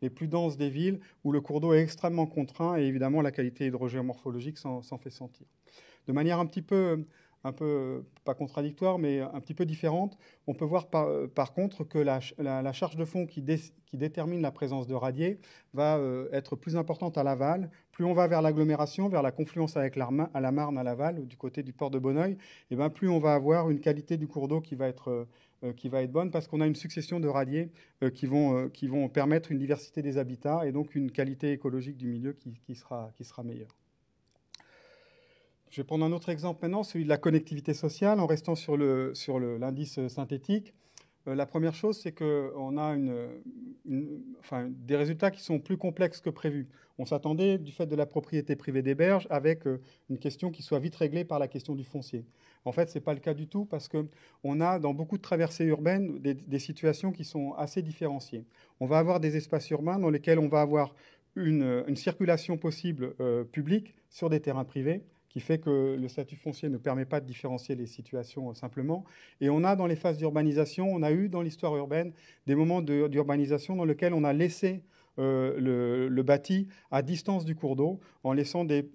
les, plus denses des villes, où le cours d'eau est extrêmement contraint et évidemment la qualité hydrogéomorphologique s'en fait sentir. De manière un petit peu, un peu, pas contradictoire, mais un petit peu différente, on peut voir par, euh, contre que la, la, charge de fond qui, qui, détermine la présence de radier va euh, être plus importante à l'aval. Plus on va vers l'agglomération, vers la confluence avec la, à la Marne à l'aval, du côté du port de Bonneuil, et eh bien plus on va avoir une qualité du cours d'eau qui va être... Euh, euh, qui va être bonne parce qu'on a une succession de radiers euh, qui, vont, euh, qui vont permettre une diversité des habitats et donc une qualité écologique du milieu qui, qui sera, qui sera meilleure. Je vais prendre un autre exemple maintenant, celui de la connectivité sociale, en restant sur l'indice le, sur synthétique. la première chose, c'est qu'on a une, enfin, des résultats qui sont plus complexes que prévu. On s'attendait, du fait de la propriété privée des berges, avec une question qui soit vite réglée par la question du foncier. En fait, ce n'est pas le cas du tout parce qu'on a dans beaucoup de traversées urbaines des, situations qui sont assez différenciées. On va avoir des espaces urbains dans lesquels on va avoir une, circulation possible euh, publique sur des terrains privés qui fait que le statut foncier ne permet pas de différencier les situations euh, simplement. Et on a dans les phases d'urbanisation, on a eu dans l'histoire urbaine des moments d'urbanisation dans lesquels on a laissé euh, le, bâti à distance du cours d'eau, en laissant des,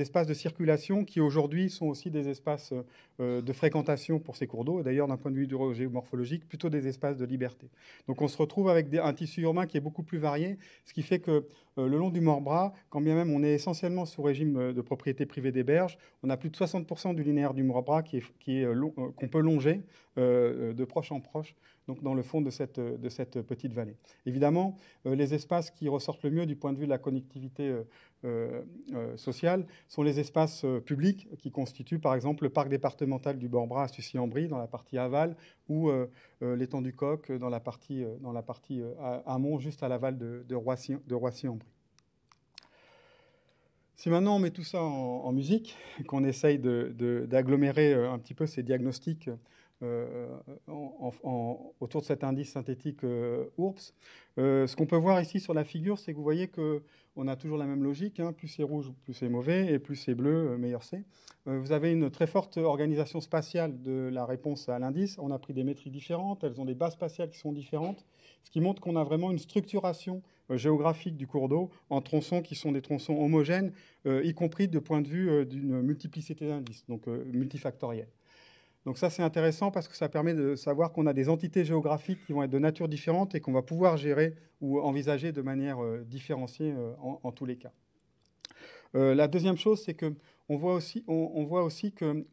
espaces de circulation qui aujourd'hui sont aussi des espaces euh, de fréquentation pour ces cours d'eau, et d'ailleurs d'un point de vue géomorphologique, plutôt des espaces de liberté. Donc on se retrouve avec un tissu urbain qui est beaucoup plus varié, ce qui fait que euh, le long du Morbra, quand bien même on est essentiellement sous régime de propriété privée des berges, on a plus de 60% du linéaire du Morbra qu'on qui peut longer de proche en proche donc dans le fond de cette, petite vallée. Évidemment, euh, les espaces qui ressortent le mieux du point de vue de la connectivité euh, euh, sociale sont les espaces publics qui constituent par exemple le parc départemental du Borbra à Sucy-en-Brie dans la partie aval ou l'étang du Coq dans la partie, amont juste à l'aval de, Roissy-en-Brie. si maintenant on met tout ça en, musique, qu'on essaye d'agglomérer un petit peu ces diagnostics euh, autour de cet indice synthétique euh, OURPS. Euh, ce qu'on peut voir ici sur la figure, c'est que vous voyez qu'on a toujours la même logique. Hein. plus c'est rouge, plus c'est mauvais, et plus c'est bleu, meilleur c'est. vous avez une très forte organisation spatiale de la réponse à l'indice. On a pris des métries différentes, elles ont des bases spatiales qui sont différentes, ce qui montre qu'on a vraiment une structuration géographique du cours d'eau en tronçons qui sont des tronçons homogènes, y compris de point de vue d'une multiplicité d'indices, donc multifactorielle. Donc ça, c'est intéressant parce que ça permet de savoir qu'on a des entités géographiques qui vont être de nature différente et qu'on va pouvoir gérer ou envisager de manière euh, différenciée euh, en, tous les cas. Euh, la deuxième chose, c'est que on voit aussi, que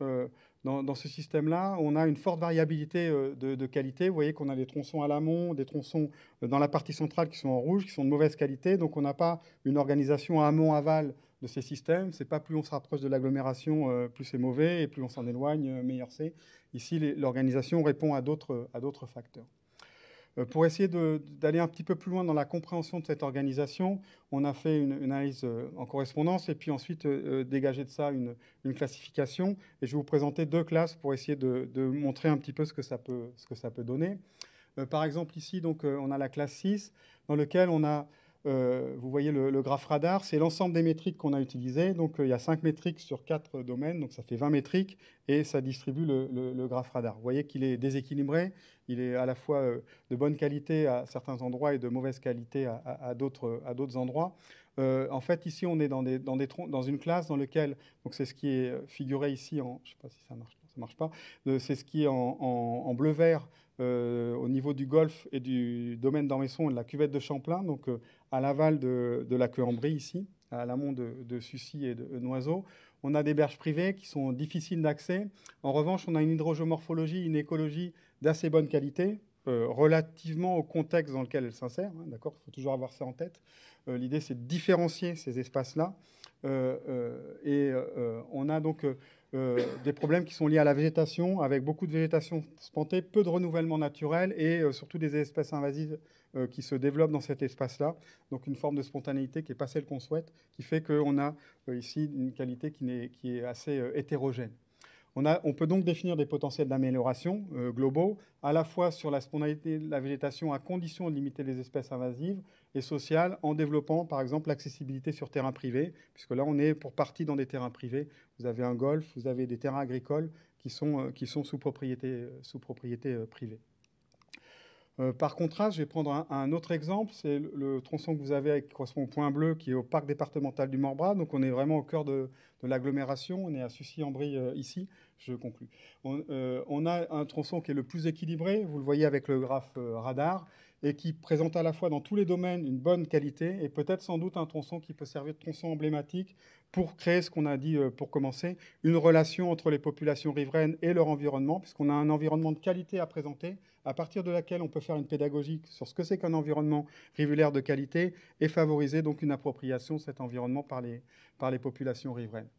dans, ce système-là, on a une forte variabilité de, de, qualité. Vous voyez qu'on a des tronçons à l'amont, des tronçons dans la partie centrale qui sont en rouge, qui sont de mauvaise qualité. Donc on n'a pas une organisation amont-aval de ces systèmes. C'est pas plus on se rapproche de l'agglomération, euh, plus c'est mauvais, et plus on s'en éloigne, euh, meilleur c'est. Ici, l'organisation répond à d'autres facteurs. Euh, pour essayer d'aller un petit peu plus loin dans la compréhension de cette organisation, on a fait une, analyse en correspondance et puis ensuite dégager de ça une, classification. Et je vais vous présenter deux classes pour essayer de, montrer un petit peu ce que ça peut, ce que ça peut donner. par exemple, ici, donc, on a la classe 6, dans laquelle on a euh, vous voyez le, graphe radar, c'est l'ensemble des métriques qu'on a utilisées. Donc euh, il y a 5 métriques sur 4 domaines, donc ça fait 20 métriques, et ça distribue le, graphe radar. Vous voyez qu'il est déséquilibré, il est à la fois euh, de bonne qualité à certains endroits et de mauvaise qualité à d'autres endroits. Euh, en fait, ici, on est dans, une classe dans laquelle, donc c'est ce qui est euh, figuré ici je je sais pas si ça marche, ça marche pas, euh, c'est ce qui est en, bleu vert au niveau du golfe et du domaine d'Ormesson et de la cuvette de Champlain, donc à l'aval de, la queue en ici, à l'amont de, Sucy et de, Noiseau. On a des berges privées qui sont difficiles d'accès. En revanche, on a une hydrogeomorphologie, une écologie d'assez bonne qualité, relativement au contexte dans lequel elle s'insère. Hein, d'accord, il faut toujours avoir ça en tête. Euh, l'idée, c'est de différencier ces espaces-là. Euh, euh, et on a donc des problèmes qui sont liés à la végétation, avec beaucoup de végétation spontée, peu de renouvellement naturel et surtout des espèces invasives qui se développent dans cet espace-là. Donc une forme de spontanéité qui n'est pas celle qu'on souhaite, qui fait qu'on a ici une qualité qui est, assez hétérogène. On, peut donc définir des potentiels d'amélioration globaux, à la fois sur la spontanéité de la végétation à condition de limiter les espèces invasives, et sociale en développant par exemple l'accessibilité sur terrain privé, puisque là on est pour partie dans des terrains privés. Vous avez un golf, vous avez des terrains agricoles qui sont, euh, qui sont sous, propriété, euh, sous propriété euh, privée. par contraste, je vais prendre un, autre exemple, c'est le, tronçon que vous avez avec, qui correspond au point bleu, qui est au parc départemental du Morbras. Donc on est vraiment au cœur de, l'agglomération, on est à Sucy-en-Brie ici, je conclue. On, on, a un tronçon qui est le plus équilibré, vous le voyez avec le graphe radar, et qui présente à la fois dans tous les domaines une bonne qualité et peut-être sans doute un tronçon qui peut servir de tronçon emblématique pour créer ce qu'on a dit euh, pour commencer, une relation entre les populations riveraines et leur environnement, puisqu'on a un environnement de qualité à présenter, à partir de laquelle on peut faire une pédagogie sur ce que c'est qu'un environnement rivulaire de qualité et favoriser donc une appropriation de cet environnement par les, par les populations riveraines.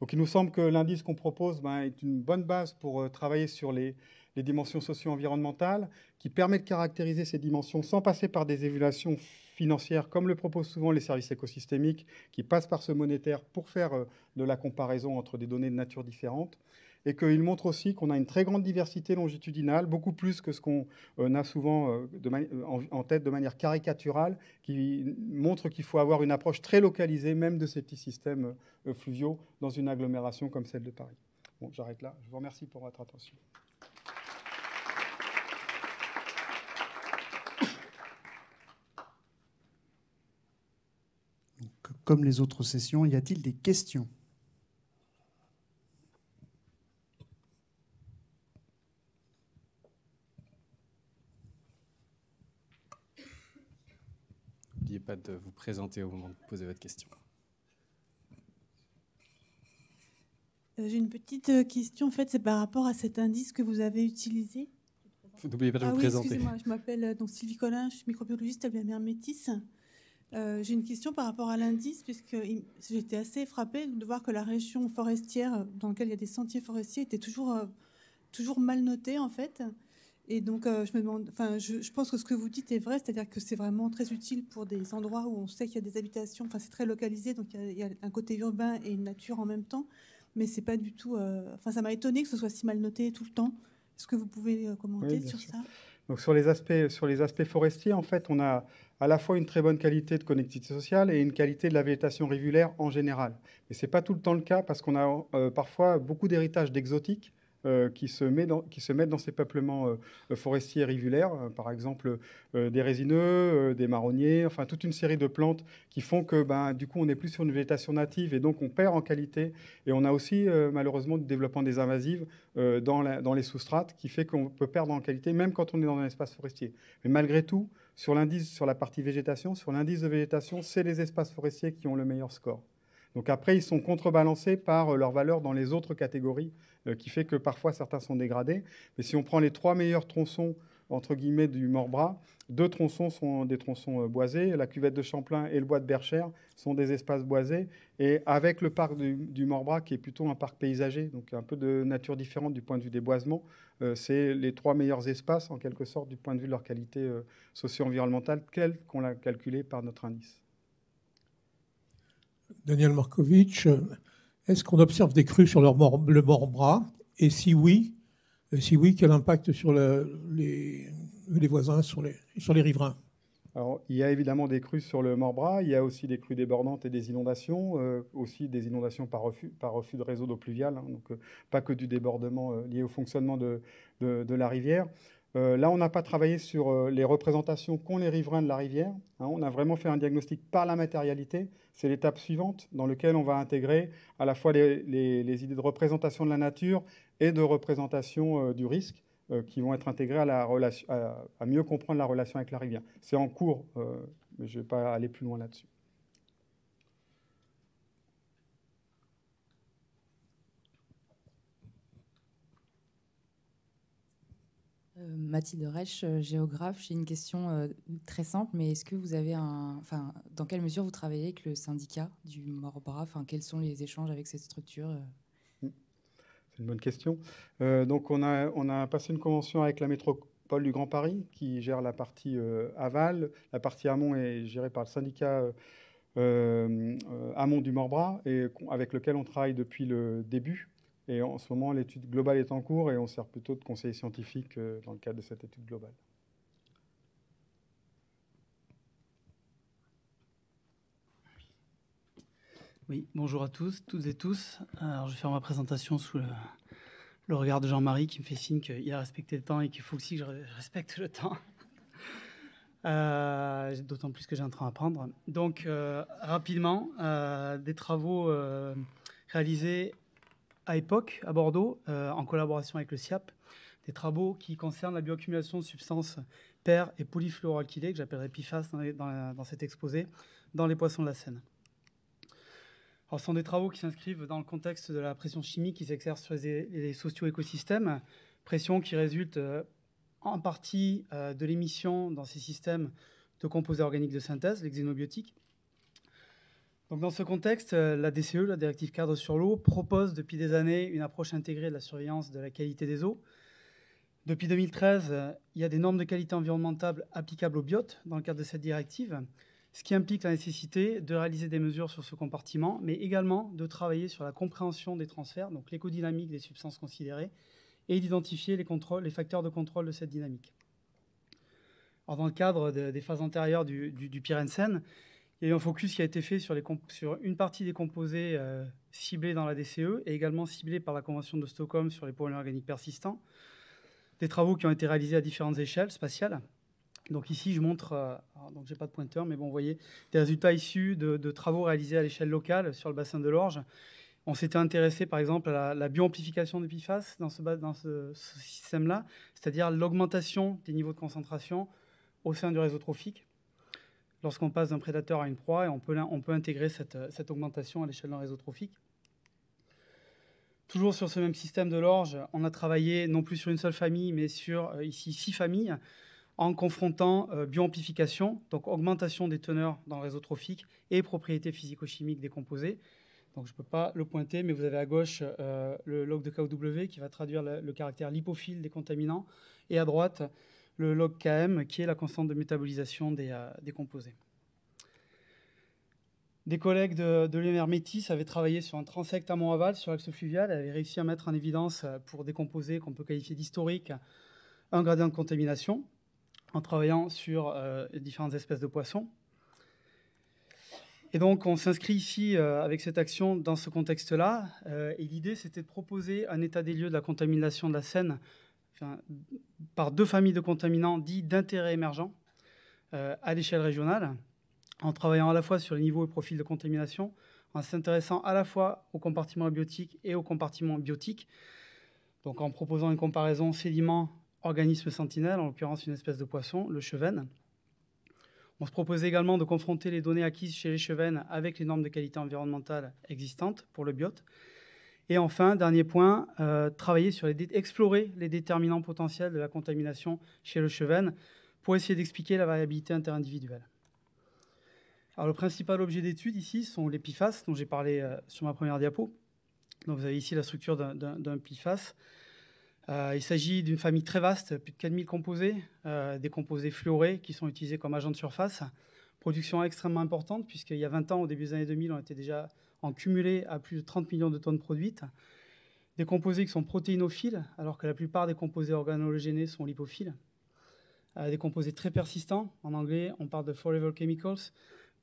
Donc il nous semble que l'indice qu'on propose ben, est une bonne base pour euh, travailler sur les, les dimensions socio-environnementales, qui permet de caractériser ces dimensions sans passer par des évaluations financières, comme le proposent souvent les services écosystémiques, qui passent par ce monétaire pour faire euh, de la comparaison entre des données de nature différente. Et qu'il montre aussi qu'on a une très grande diversité longitudinale, beaucoup plus que ce qu'on euh, a souvent euh, en tête de manière caricaturale, qui montre qu'il faut avoir une approche très localisée, même de ces petits systèmes fluviaux, dans une agglomération comme celle de Paris. Bon, j'arrête là. Je vous remercie pour votre attention. comme les autres sessions, y a-t-il des questions N'oubliez pas de vous présenter au moment de poser votre question. Euh, j'ai une petite euh, question, en fait, c'est par rapport à cet indice que vous avez utilisé. N'oubliez pas de ah vous présenter. Excusez-moi, je m'appelle euh, donc Sylvie Collin, je suis microbiologiste à la métis. Euh, j'ai une question par rapport à l'indice, puisque j'étais assez frappée de voir que la région forestière euh, dans laquelle il y a des sentiers forestiers était toujours, euh, toujours mal notée, en fait. Et donc, je, me demande, enfin, je, pense que ce que vous dites est vrai, c'est-à-dire que c'est vraiment très utile pour des endroits où on sait qu'il y a des habitations, enfin, c'est très localisé, donc il y, a, un côté urbain et une nature en même temps. Mais c'est pas du tout. Enfin, ça m'a étonné que ce soit si mal noté tout le temps. Est-ce que vous pouvez commenter sur ça donc sur les aspects sur les aspects forestiers, en fait, on a à la fois une très bonne qualité de connectivité sociale et une qualité de la végétation rivulaire en général. Mais ce n'est pas tout le temps le cas parce qu'on a euh, parfois beaucoup d'héritages d'exotiques euh, qui, se qui se mettent dans ces peuplements euh, forestiers et rivulaires, par exemple des résineux, des marronniers, enfin toute une série de plantes qui font que ben, du coup on n'est plus sur une végétation native et donc on perd en qualité. Et on a aussi malheureusement le développement des invasives dans, dans les sous-strates qui fait qu'on peut perdre en qualité même quand on est dans un espace forestier. Mais malgré tout, sur l'indice, sur la partie végétation, sur l'indice de végétation, c'est les espaces forestiers qui ont le meilleur score. Donc après, ils sont contrebalancés par euh, leur valeur dans les autres catégories, euh, qui fait que parfois certains sont dégradés. Mais si on prend les trois meilleurs tronçons entre guillemets, du Morbras. Deux tronçons sont des tronçons euh, boisés. La cuvette de Champlain et le bois de Berchère sont des espaces boisés. Et avec le parc du, du Morbras, qui est plutôt un parc paysager, donc un peu de nature différente du point de vue des boisements, euh, c'est les trois meilleurs espaces, en quelque sorte, du point de vue de leur qualité euh, socio-environnementale, telle qu'on l'a calculée par notre indice. Daniel Markovitch, est-ce qu'on observe des crues sur le, mor le Et si oui, si oui, quel impact sur les, les, voisins, sur les, sur les riverains il y a évidemment des crues sur le Morbra. il y a aussi des crues débordantes et des inondations, euh, aussi des inondations par refus, par refus de réseau d'eau pluviale, hein, donc euh, pas que du débordement euh, lié au fonctionnement de, de, la rivière. là, on n'a pas travaillé sur les représentations qu'ont les riverains de la rivière. Hein, on a vraiment fait un diagnostic par la matérialité. C'est l'étape suivante dans laquelle on va intégrer à la fois les, les, les idées de représentation de la nature et de représentation euh, du risque euh, qui vont être intégrés à, mieux comprendre la relation avec la rivière. C'est en cours, euh, mais je ne vais pas aller plus loin là-dessus. Mathilde Rech, géographe, j'ai une question très simple, mais est-ce que vous avez un. Enfin, dans quelle mesure vous travaillez avec le syndicat du Morbra Quels sont les échanges avec cette structure une bonne question. Euh, donc, on a, on a passé une convention avec la métropole du Grand Paris qui gère la partie euh, aval. La partie amont est gérée par le syndicat euh, amont du Morbras et avec lequel on travaille depuis le début. Et en ce moment, l'étude globale est en cours et on sert plutôt de conseiller scientifique dans le cadre de cette étude globale. Oui, bonjour à tous, toutes et tous. Alors, je vais faire ma présentation sous le, regard de Jean-Marie qui me fait signe qu'il a respecté le temps et qu'il faut aussi que je respecte le temps. Euh, d'autant plus que j'ai un train à prendre. Donc, euh, rapidement, euh, des travaux réalisés à époque, à Bordeaux, en collaboration avec le SIAP, des travaux qui concernent la bioaccumulation de substances per et polyfluoroalkylées, que j'appellerai PIFAS dans cet exposé, dans les poissons de la Seine ce sont des travaux qui s'inscrivent dans le contexte de la pression chimique qui s'exerce sur les, socio-écosystèmes, pression qui résulte euh, en partie euh, de l'émission dans ces systèmes de composés organiques de synthèse, les xénobiotiques. Donc, dans ce contexte, euh, la DCE, la directive cadre sur l'eau, propose depuis des années une approche intégrée de la surveillance de la qualité des eaux. Depuis 2013, il y a des normes de qualité environnementale applicables aux biotes dans le cadre de cette directive ce qui implique la nécessité de réaliser des mesures sur ce compartiment, mais également de travailler sur la compréhension des transferts, donc l'écodynamique des substances considérées, et d'identifier les, facteurs de contrôle de cette dynamique. dans le cadre des phases antérieures du, du, il y a eu un focus qui a été fait sur, une partie des composés euh, ciblés dans la DCE et également ciblés par la Convention de Stockholm sur les polluants organiques persistants. Des travaux qui ont été réalisés à différentes échelles spatiales, donc ici, je montre, euh, donc j'ai pas de pointeur, mais bon, vous voyez, des résultats issus de, travaux réalisés à l'échelle locale sur le bassin de l'Orge. On s'était intéressé, par exemple, à la, bioamplification de pifas dans ce, dans système-là, c'est-à-dire l'augmentation des niveaux de concentration au sein du réseau trophique lorsqu'on passe d'un prédateur à une proie, et on peut, on intégrer cette, cette augmentation à l'échelle d'un réseau trophique. Toujours sur ce même système de l'orge, on a travaillé non plus sur une seule famille, mais sur euh, ici six familles en confrontant euh, bioamplification, donc augmentation des teneurs dans le réseau trophique et propriétés physico-chimiques des composés. Donc je ne peux pas le pointer, mais vous avez à gauche euh, le log de KOW qui va traduire le, caractère lipophile des contaminants et à droite le log KM qui est la constante de métabolisation des, euh, composés. Des collègues de, de Métis avaient travaillé sur un transect amont-aval sur l'axe fluvial et avaient réussi à mettre en évidence pour des composés qu'on peut qualifier d'historiques un gradient de contamination en travaillant sur euh, différentes espèces de poissons. Et donc, on s'inscrit ici euh, avec cette action dans ce contexte-là. Euh, et l'idée, c'était de proposer un état des lieux de la contamination de la Seine par deux familles de contaminants dits d'intérêt émergent à l'échelle régionale, en travaillant à la fois sur les niveaux et profils de contamination, en s'intéressant à la fois aux compartiments abiotiques et aux compartiments biotiques, donc en proposant une comparaison sédiment organisme sentinelle, en l'occurrence une espèce de poisson, le chevenne. On se propose également de confronter les données acquises chez les chevennes avec les normes de qualité environnementale existantes pour le biote. Et enfin, dernier point, euh, travailler sur les explorer les déterminants potentiels de la contamination chez le chevenne pour essayer d'expliquer la variabilité interindividuelle. Alors, le principal objet d'étude ici sont les PIFAS, dont j'ai parlé euh, sur ma première diapo. Donc, vous avez ici la structure d'un PIFAS. Euh, il s'agit d'une famille très vaste, plus de 4000 composés, euh, des composés fluorés qui sont utilisés comme agents de surface. Production extrêmement importante, puisqu'il y a 20 ans, au début des années 2000, on était déjà en cumulé à plus de 30 millions de tonnes produites. Des composés qui sont protéinophiles, alors que la plupart des composés organologénés sont lipophiles. Euh, des composés très persistants. En anglais, on parle de forever chemicals,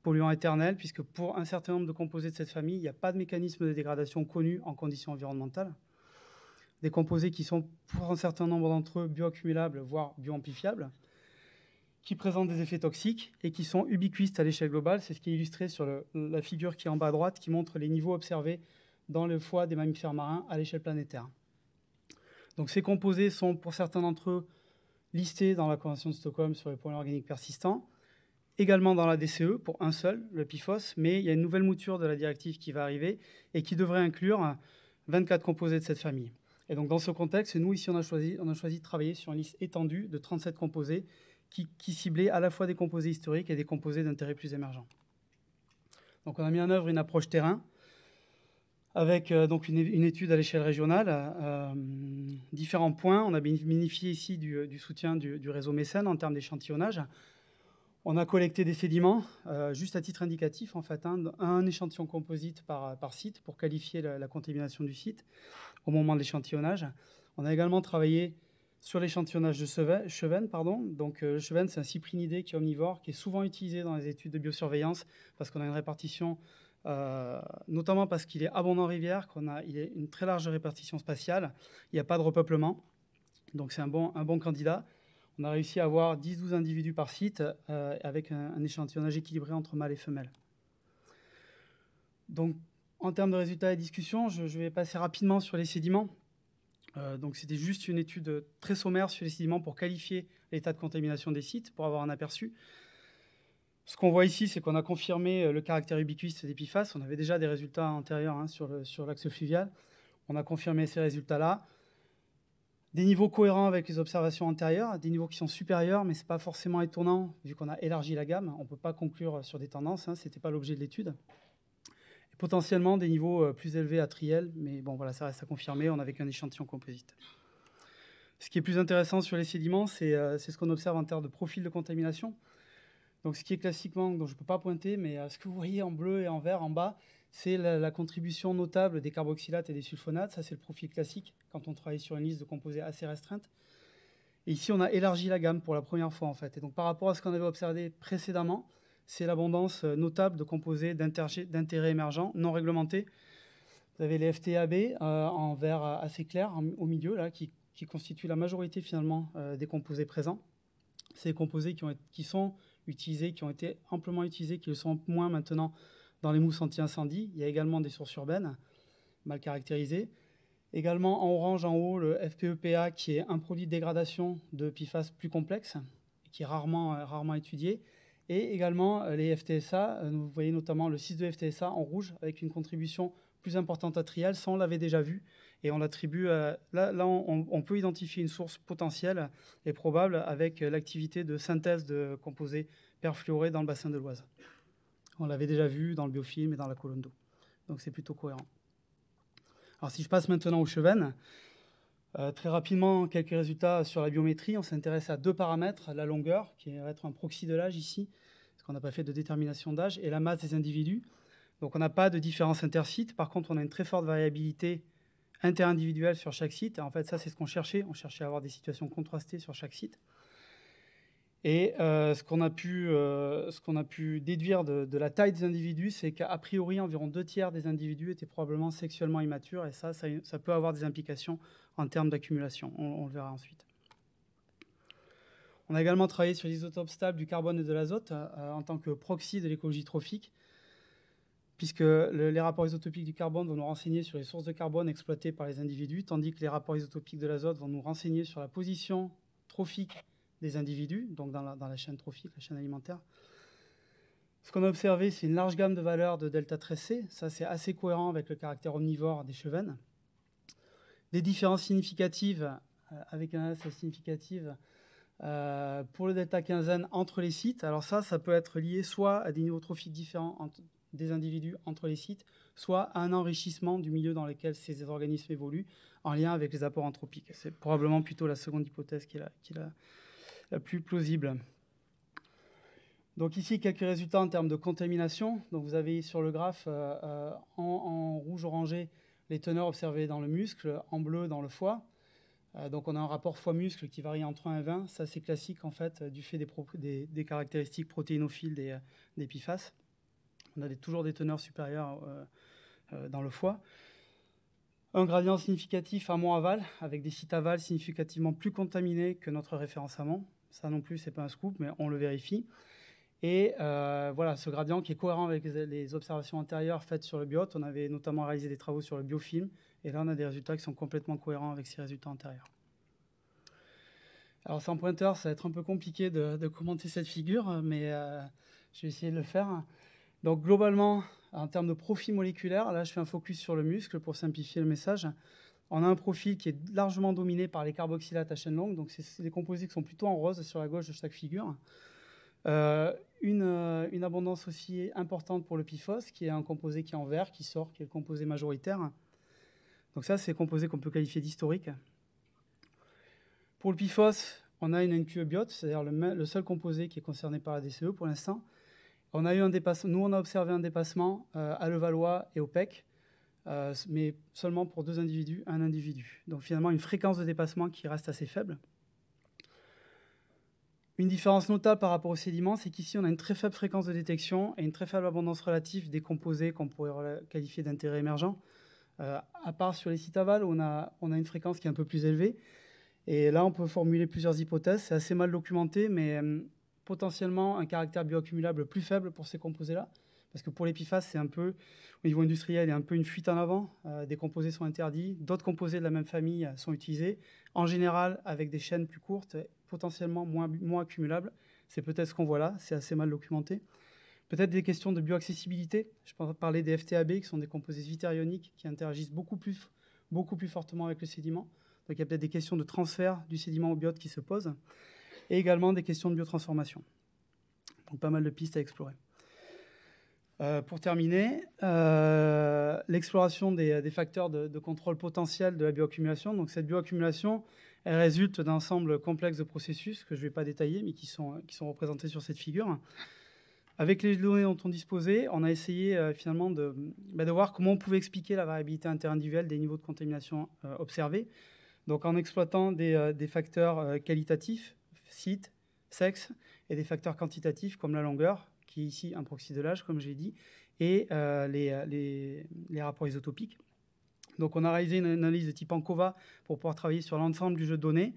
polluants éternels, puisque pour un certain nombre de composés de cette famille, il n'y a pas de mécanisme de dégradation connu en conditions environnementales des composés qui sont pour un certain nombre d'entre eux bioaccumulables, voire bioamplifiables, qui présentent des effets toxiques et qui sont ubiquistes à l'échelle globale. C'est ce qui est illustré sur la figure qui est en bas à droite, qui montre les niveaux observés dans le foie des mammifères marins à l'échelle planétaire. Donc ces composés sont pour certains d'entre eux listés dans la Convention de Stockholm sur les polluants organiques persistants, également dans la DCE pour un seul, le PIFOS, mais il y a une nouvelle mouture de la directive qui va arriver et qui devrait inclure 24 composés de cette famille. Et donc dans ce contexte, nous ici on a choisi, de travailler sur une liste étendue de 37 composés qui, ciblaient ciblait à la fois des composés historiques et des composés d'intérêt plus émergents. Donc on a mis en œuvre une approche terrain avec euh, donc une, étude à l'échelle régionale, euh, différents points. On a bénéficié ici du, euh, soutien du réseau mécène en termes d'échantillonnage. On a collecté des sédiments, euh, juste à titre indicatif, en fait, hein, un échantillon composite par, euh, site pour qualifier la, contamination du site au moment de l'échantillonnage. On a également travaillé sur l'échantillonnage de cheven, Donc, le euh, c'est un cyprinidé qui est omnivore, qui est souvent utilisé dans les études de biosurveillance parce qu'on a une répartition, notamment parce qu'il est abondant en rivière, qu'on a, il une très large répartition spatiale. Il n'y a pas de repeuplement, donc c'est un bon candidat on a réussi à avoir 10-12 individus par site euh, avec un, échantillonnage équilibré entre mâles et femelles. Donc, en termes de résultats et discussions, je, vais passer rapidement sur les sédiments. Euh, donc, c'était juste une étude très sommaire sur les sédiments pour qualifier l'état de contamination des sites, pour avoir un aperçu. Ce qu'on voit ici, c'est qu'on a confirmé euh, le caractère ubiquiste des pifaces. On avait déjà des résultats antérieurs hein, sur l'axe fluvial. On a confirmé ces résultats-là des niveaux cohérents avec les observations antérieures, des niveaux qui sont supérieurs, mais ce n'est pas forcément étonnant vu qu'on a élargi la gamme. On ne peut pas conclure sur des tendances, hein, ce n'était pas l'objet de l'étude. Potentiellement des niveaux euh, plus élevés à triel, mais bon, voilà, ça reste à confirmer. On n'avait qu'un échantillon composite. Ce qui est plus intéressant sur les sédiments, c'est euh, ce qu'on observe en termes de profil de contamination. Donc, ce qui est classiquement, dont je ne peux pas pointer, mais euh, ce que vous voyez en bleu et en vert en bas, c'est la, contribution notable des carboxylates et des sulfonates. Ça, c'est le profil classique quand on travaille sur une liste de composés assez restreinte. ici, on a élargi la gamme pour la première fois, en fait. Et donc, par rapport à ce qu'on avait observé précédemment, c'est l'abondance euh, notable de composés d'intérêt émergent, non réglementés. Vous avez les FTAB euh, en vert euh, assez clair au milieu, là, qui, constituent la majorité finalement des composés présents. Ces composés qui, ont, qui sont utilisés, qui ont été amplement utilisés, qui le sont moins maintenant dans les mousses anti-incendie. Il y a également des sources urbaines mal caractérisées. Également en orange en haut, le FPEPA qui est un produit de dégradation de PFAS plus complexe, qui est rarement, euh, rarement étudié. Et également euh, les FTSA, euh, vous voyez notamment le 6 2 FTSA en rouge avec une contribution plus importante à Trial. Ça, on l'avait déjà vu et on l'attribue. là, on, peut identifier une source potentielle et probable avec l'activité de synthèse de composés perfluorés dans le bassin de l'Oise. On l'avait déjà vu dans le biofilm et dans la colonne d'eau. Donc c'est plutôt cohérent. Alors si je passe maintenant au cheven, euh, très rapidement, quelques résultats sur la biométrie. On s'intéresse à deux paramètres, la longueur, qui va être un proxy de l'âge ici, parce qu'on n'a pas fait de détermination d'âge, et la masse des individus. Donc on n'a pas de différence intersite. Par contre, on a une très forte variabilité interindividuelle sur chaque site. Et en fait, ça, c'est ce qu'on cherchait. On cherchait à avoir des situations contrastées sur chaque site. Et euh, euh, ce qu'on a, pu, déduire de, la taille des individus, c'est qu'a priori, environ deux tiers des individus étaient probablement sexuellement immatures, et ça, ça, peut avoir des implications en termes d'accumulation. On, le verra ensuite. On a également travaillé sur l'isotope stable du carbone et de l'azote euh, en tant que proxy de l'écologie trophique, puisque les rapports isotopiques du carbone vont nous renseigner sur les sources de carbone exploitées par les individus, tandis que les rapports isotopiques de l'azote vont nous renseigner sur la position trophique des individus, donc dans la, chaîne trophique, la chaîne alimentaire. Ce qu'on a observé, c'est une large gamme de valeurs de delta 13C. Ça, c'est assez cohérent avec le caractère omnivore des chevennes. Des différences significatives, euh, avec un S significative, euh, pour le delta n entre les sites. Alors ça, ça peut être lié soit à des niveaux trophiques différents des individus entre les sites, soit à un enrichissement du milieu dans lequel ces organismes évoluent en lien avec les apports anthropiques. C'est probablement plutôt la seconde hypothèse qui qui la, la plus plausible. Donc ici, quelques résultats en termes de contamination. Donc vous avez sur le graphe euh, euh, en, rouge orangé les teneurs observées dans le muscle, en bleu dans le foie. Euh, donc on a un rapport foie-muscle qui varie entre 1 et 20. Ça c'est classique en fait du fait des, caractéristiques protéinophiles des, des On a toujours des teneurs supérieures dans le foie. Un gradient significatif à amont-aval avec des sites aval significativement plus contaminés que notre référence amont. Ça non plus, c'est pas un scoop, mais on le vérifie. Et euh, voilà, ce gradient qui est cohérent avec les observations antérieures faites sur le biote. On avait notamment réalisé des travaux sur le biofilm. Et là, on a des résultats qui sont complètement cohérents avec ces résultats antérieurs. Alors, sans pointeur, ça va être un peu compliqué de, commenter cette figure, mais euh, je vais essayer de le faire. Donc, globalement, en termes de profil moléculaire, là, je fais un focus sur le muscle pour simplifier le message. On a un profil qui est largement dominé par les carboxylates à chaîne longue, donc c'est des composés qui sont plutôt en rose sur la gauche de chaque figure. Euh, euh, une, abondance aussi importante pour le pifos, qui est un composé qui est en vert, qui sort, qui est le composé majoritaire. Donc ça, c'est composé qu'on peut qualifier d'historique. Pour le pifos, on a une NQE-biote, c'est-à-dire le, seul composé qui est concerné par la DCE pour l'instant. On a eu un nous on a observé un dépassement euh, à Levallois et au PEC. Euh, mais seulement pour deux individus, un individu. Donc finalement, une fréquence de dépassement qui reste assez faible. Une différence notable par rapport aux sédiments, c'est qu'ici, on a une très faible fréquence de détection et une très faible abondance relative des composés qu'on pourrait qualifier d'intérêt émergent. Euh, à part sur les sites aval, on a, on a une fréquence qui est un peu plus élevée. Et là, on peut formuler plusieurs hypothèses. C'est assez mal documenté, mais euh, potentiellement un caractère bioaccumulable plus faible pour ces composés-là. Parce que pour l'épiphase, c'est un peu, au niveau industriel, il y a un peu une fuite en avant. Euh, des composés sont interdits. D'autres composés de la même famille euh, sont utilisés. En général, avec des chaînes plus courtes, potentiellement moins, moins accumulables. C'est peut-être ce qu'on voit là. C'est assez mal documenté. Peut-être des questions de bioaccessibilité. Je pense parler des FTAB, qui sont des composés vitérioniques qui interagissent beaucoup plus, beaucoup plus fortement avec le sédiment. Donc il y a peut-être des questions de transfert du sédiment au biote qui se posent. Et également des questions de biotransformation. Donc pas mal de pistes à explorer. Euh, pour terminer, euh, l'exploration des, facteurs de, contrôle potentiel de la bioaccumulation. Donc, cette bioaccumulation, elle résulte d'un ensemble complexe de processus que je ne vais pas détailler, mais qui sont, qui sont représentés sur cette figure. Avec les données dont on disposait, on a essayé euh, finalement de, bah, de, voir comment on pouvait expliquer la variabilité interindividuelle des niveaux de contamination observés. Donc, en exploitant des facteurs qualitatifs, site, sexe, et des facteurs quantitatifs comme la longueur, qui est ici un proxy de l'âge, comme j'ai dit, et euh, euh, les, rapports isotopiques. Donc on a réalisé une analyse de type ANCOVA pour pouvoir travailler sur l'ensemble du jeu de données,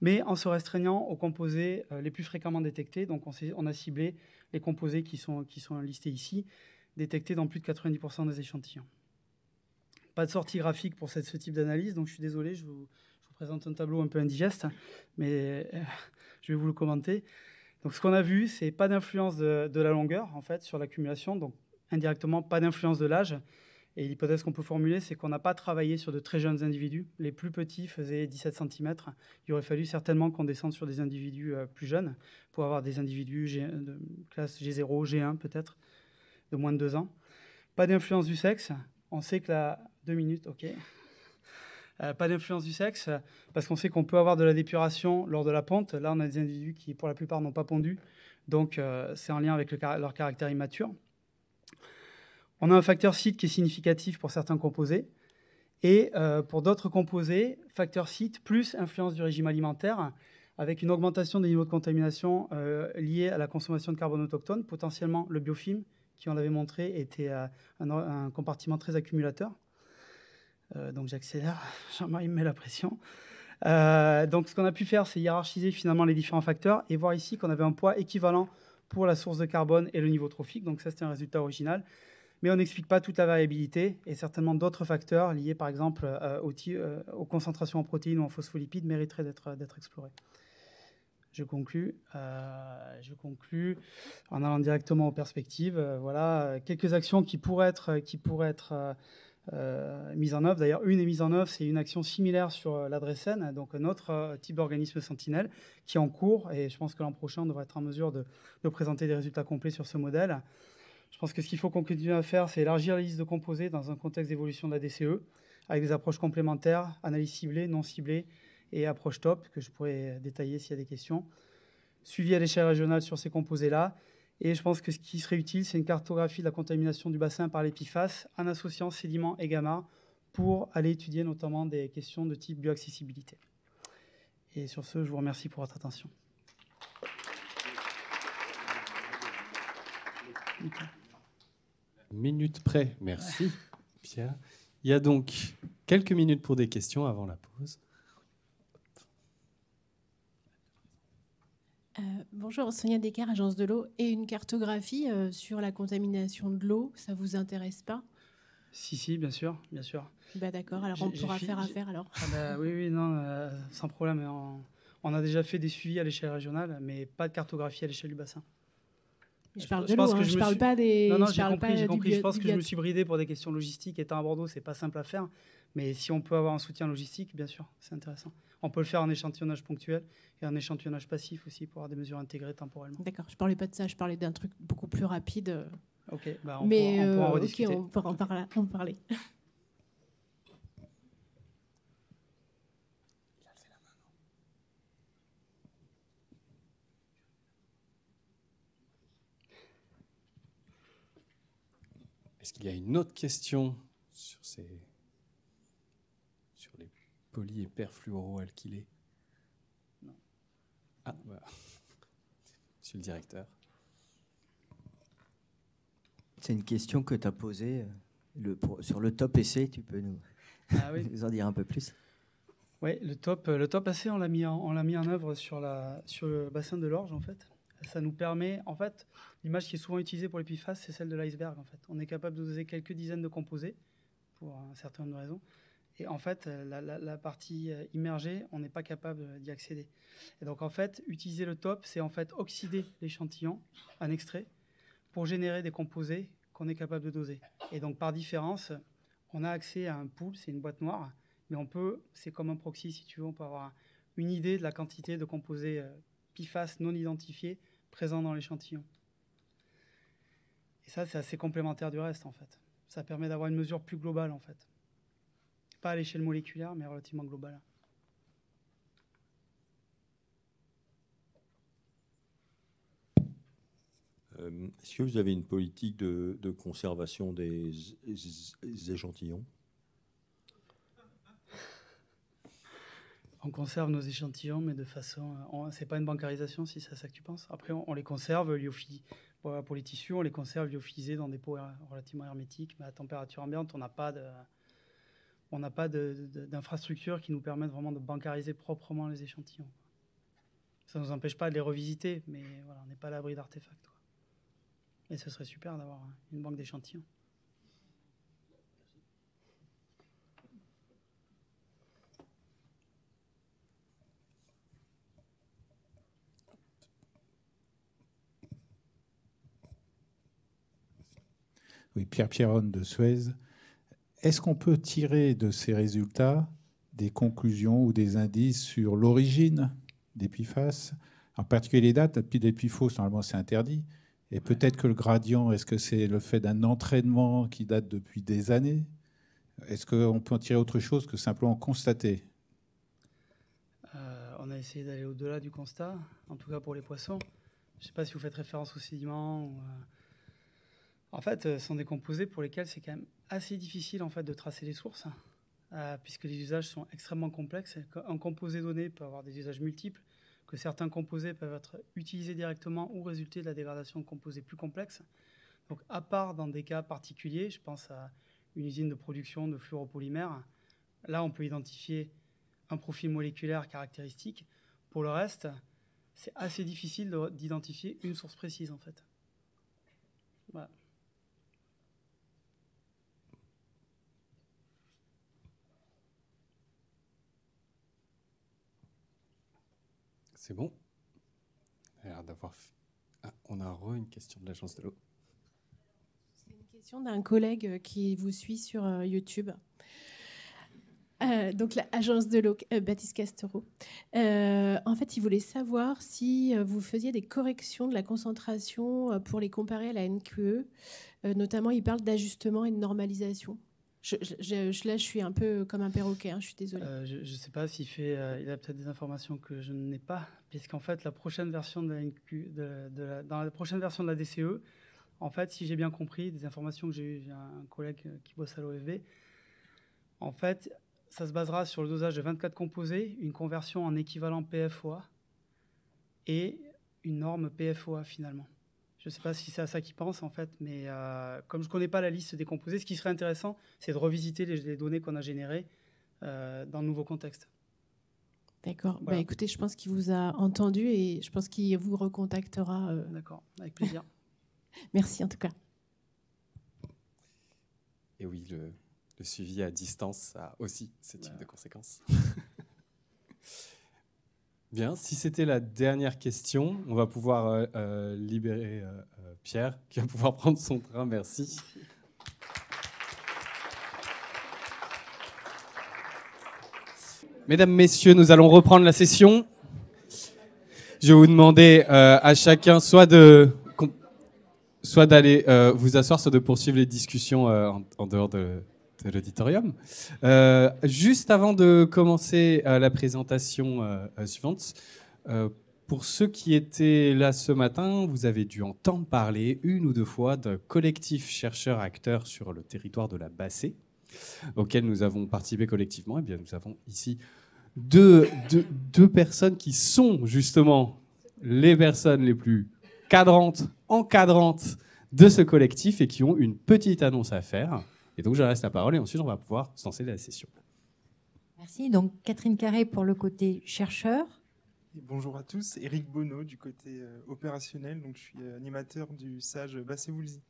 mais en se restreignant aux composés euh, les plus fréquemment détectés. Donc on, a ciblé les composés qui sont, qui sont listés ici, détectés dans plus de 90% des échantillons. Pas de sortie graphique pour ce type d'analyse, donc je suis désolé, je vous, présente un tableau un peu indigeste, mais je vais vous le commenter. Donc ce qu'on a vu, c'est pas d'influence de, la longueur en fait sur l'accumulation, donc indirectement pas d'influence de l'âge. Et l'hypothèse qu'on peut formuler, c'est qu'on n'a pas travaillé sur de très jeunes individus. Les plus petits faisaient 17 cm. Il aurait fallu certainement qu'on descende sur des individus euh, plus jeunes pour avoir des individus de classe G0, G1 peut-être, de moins de 2 ans. Pas d'influence du sexe. On sait que la... 2 minutes, ok. Euh, pas d'influence du sexe, parce qu'on sait qu'on peut avoir de la dépuration lors de la ponte. Là, on a des individus qui, pour la plupart, n'ont pas pondu. Donc, euh, c'est en lien avec leur caractère immature. On a un facteur site qui est significatif pour certains composés. Et euh, pour d'autres composés, facteur site plus influence du régime alimentaire, avec une augmentation des niveaux de contamination liés à la consommation de carbone autochtone, potentiellement le biofilm, qui, on l'avait montré, était un compartiment très accumulateur. Euh, donc j'accélère, Jean-Marie me met la pression. Euh, donc ce qu'on a pu faire, c'est hiérarchiser finalement les différents facteurs et voir ici qu'on avait un poids équivalent pour la source de carbone et le niveau trophique. Donc ça, c'était un résultat original. Mais on n'explique pas toute la variabilité et certainement d'autres facteurs liés par exemple euh, aux, concentrations en protéines ou en phospholipides mériteraient d'être explorés. Je conclue. je conclus en allant directement aux perspectives. voilà quelques actions qui pourraient être, qui pourraient être euh, mise en œuvre. D'ailleurs, une est mise en œuvre, c'est une action similaire sur euh, l'adresse N, donc autre euh, type d'organisme sentinelle, qui est en cours, et je pense que l'an prochain, on devrait être en mesure de, présenter des résultats complets sur ce modèle. Je pense que ce qu'il faut continuer à faire, c'est élargir la liste de composés dans un contexte d'évolution de la DCE, avec des approches complémentaires, analyse ciblée, non ciblée et approche top, que je pourrais détailler s'il y a des questions. Suivi à l'échelle régionale sur ces composés-là, et je pense que ce qui serait utile, c'est une cartographie de la contamination du bassin par les en associant sédiments et gamma pour aller étudier notamment des questions de type bioaccessibilité. Et sur ce, je vous remercie pour votre attention. Minute près, merci Pierre. Il y a donc quelques minutes pour des questions avant la pause. Euh, bonjour, Sonia Descartes, Agence de l'eau. Et une cartographie euh, sur la contamination de l'eau, ça vous intéresse pas Si, si, bien sûr, bien sûr. Bah, D'accord, alors on pourra faire affaire alors. Ah bah, oui, oui, non, euh, sans problème. On, a déjà fait des suivis à l'échelle régionale, mais pas de cartographie à l'échelle du bassin. Je parle de l'eau, hein, je, parle pas des. Non, non, j'ai compris, compris. Je pense que je me suis bridé pour des questions logistiques. Étant à Bordeaux, c'est pas simple à faire. Mais si on peut avoir un soutien logistique, bien sûr, c'est intéressant. On peut le faire en échantillonnage ponctuel et en échantillonnage passif aussi pour avoir des mesures intégrées temporellement. D'accord, je parlais pas de ça, je parlais d'un truc beaucoup plus rapide. Ok, bah, on, Mais pourra, on en euh, rediscuter. on peut en parler. parler. Est-ce qu'il y a une autre question sur ces poly et Non. Ah, voilà. Monsieur le directeur. C'est une question que tu as posée euh, sur le top essai. Tu peux nous, ah en dire un peu plus Oui, le top, euh, le top essai, on l'a mis, en, mis en œuvre sur, le bassin de l'Orge, en fait. Ça nous permet, en fait, l'image qui est souvent utilisée pour l'épiphase, c'est celle de l'iceberg, en fait. On est capable de doser quelques dizaines de composés, pour un certain nombre de raisons. Et en fait, euh, la, partie euh, immergée, on n'est pas capable euh, d'y accéder. Et donc, en fait, utiliser le top, c'est en fait oxyder l'échantillon, un extrait, pour générer des composés qu'on est capable de doser. Et donc, par différence, on a accès à un pool, c'est une boîte noire, mais on peut, c'est comme un proxy si tu veux, on peut avoir une idée de la quantité de composés PFAS non identifiés présents dans l'échantillon. Et ça, c'est assez complémentaire du reste, en fait. Ça permet d'avoir une mesure plus globale, en fait pas à l'échelle moléculaire, mais relativement globale. Euh, est-ce que vous avez une politique de, conservation des, échantillons On conserve nos échantillons, mais de façon. Euh, c'est pas une bancarisation, si c'est ça que tu penses. Après, on, les conserve euh, Pour, les tissus, on les conserve lyophilisés dans des pots relativement hermétiques, mais à température ambiante, on n'a pas de on n'a pas d'infrastructure qui nous permette vraiment de bancariser proprement les échantillons. Ça ne nous empêche pas de les revisiter, mais voilà, on n'est pas à l'abri d'artefacts. Et ce serait super d'avoir une banque d'échantillons. Oui, Pierre Pierron de Suez. Est-ce qu'on peut tirer de ces résultats des conclusions ou des indices sur l'origine des d'Épiphase, en particulier les dates D'Épiphos, normalement, c'est interdit. Et peut-être que le gradient, est-ce que c'est le fait d'un entraînement qui date depuis des années Est-ce qu'on peut en tirer autre chose que simplement constater euh, On a essayé d'aller au-delà du constat, en tout cas pour les poissons. Je ne sais pas si vous faites référence au sédiment. Euh. En fait, euh, ce sont des composés pour lesquels c'est quand même assez difficile en fait de tracer les sources, euh, puisque les usages sont extrêmement complexes. Un composé donné peut avoir des usages multiples, que certains composés peuvent être utilisés directement ou résulter de la dégradation de composés plus complexes. Donc à part dans des cas particuliers, je pense à une usine de production de fluoropolymères, là on peut identifier un profil moléculaire caractéristique. Pour le reste, c'est assez difficile d'identifier une source précise en fait. Voilà. C'est bon ah, on a re une question de l'agence de l'eau. C'est une question d'un collègue euh, qui vous suit sur euh, YouTube. Euh, donc l'agence de l'eau, Baptiste Castoro. en fait, il voulait savoir si vous faisiez des corrections de la concentration pour les comparer à la NQE. notamment, il parle d'ajustement et de normalisation. Je, je, là, je suis un peu comme un perroquet, hein, je suis désolé euh, je ne sais pas s'il fait, euh, il a peut-être des informations que je n'ai pas, puisqu'en fait, la prochaine version de de, dans la prochaine version de la DCE, en fait, si j'ai bien compris, des informations que j'ai eues, j'ai un collègue euh, qui bosse à l'OFV, en fait, ça se basera sur le dosage de 24 composés, une conversion en équivalent PFOA et une norme PFOA finalement. Je ne sais pas si c'est à ça qu'ils pense en fait, mais euh, comme je ne connais pas la liste décomposée, ce qui serait intéressant, c'est de revisiter les, données qu'on a générées euh, dans le nouveau contexte. D'accord. Bah, écoutez, je pense qu'il vous a entendu et je pense qu'il vous recontactera. Euh. D'accord, avec plaisir. Merci en tout cas. Et oui, le, suivi à distance a aussi ce type de conséquences. Bien, si c'était la dernière question, on va pouvoir euh, euh, libérer euh, Pierre qui va pouvoir prendre son train. Merci. Mesdames, Messieurs, nous allons reprendre la session. Je vais vous demander à chacun soit de soit d'aller vous asseoir, soit de poursuivre les discussions en, dehors de, l'auditorium euh, juste avant de commencer euh, la présentation euh, suivante, pour ceux qui étaient là ce matin, vous avez dû entendre parler une ou deux fois d'un collectif chercheurs-acteurs sur le territoire de la Bassée, auquel nous avons participé collectivement. Et eh bien, nous avons ici deux, deux, deux personnes qui sont justement les personnes les plus cadrantes, encadrantes de ce collectif et qui ont une petite annonce à faire. Et donc, je reste la parole et ensuite, on va pouvoir se lancer la session. Merci. Donc, Catherine Carré pour le côté chercheur. bonjour à tous. Eric Bonneau du côté euh, opérationnel. Donc, je suis euh, animateur du SAGE Bassé-Woulzy.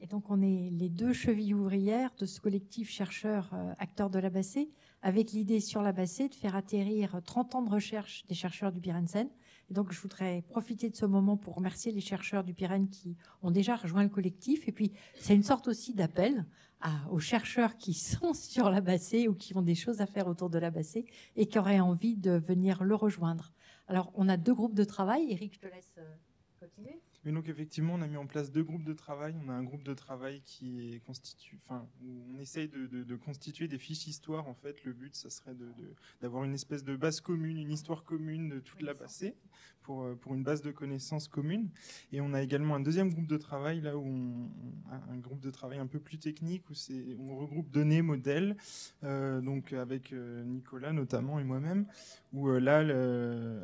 Et donc, on est les deux chevilles ouvrières de ce collectif chercheurs-acteurs euh, de la Bassée, avec l'idée sur la Bassée de faire atterrir 30 ans de recherche des chercheurs du Pirensen. Et donc, je voudrais profiter de ce moment pour remercier les chercheurs du Pirène qui ont déjà rejoint le collectif. Et puis, c'est une sorte aussi d'appel aux chercheurs qui sont sur la Bassée ou qui ont des choses à faire autour de la Bassée et qui auraient envie de venir le rejoindre. Alors, on a deux groupes de travail. Eric, je te laisse euh, continuer. Mais donc effectivement, on a mis en place deux groupes de travail. On a un groupe de travail qui est constitué, enfin, où on essaye de, constituer des fiches histoire. En fait, le but, ça serait d'avoir une espèce de base commune, une histoire commune de toute la passée, pour, euh, pour une base de connaissances commune. Et on a également un deuxième groupe de travail, là où on, un groupe de travail un peu plus technique, où on regroupe données, modèles, euh, donc avec euh, Nicolas notamment et moi-même, où là, le,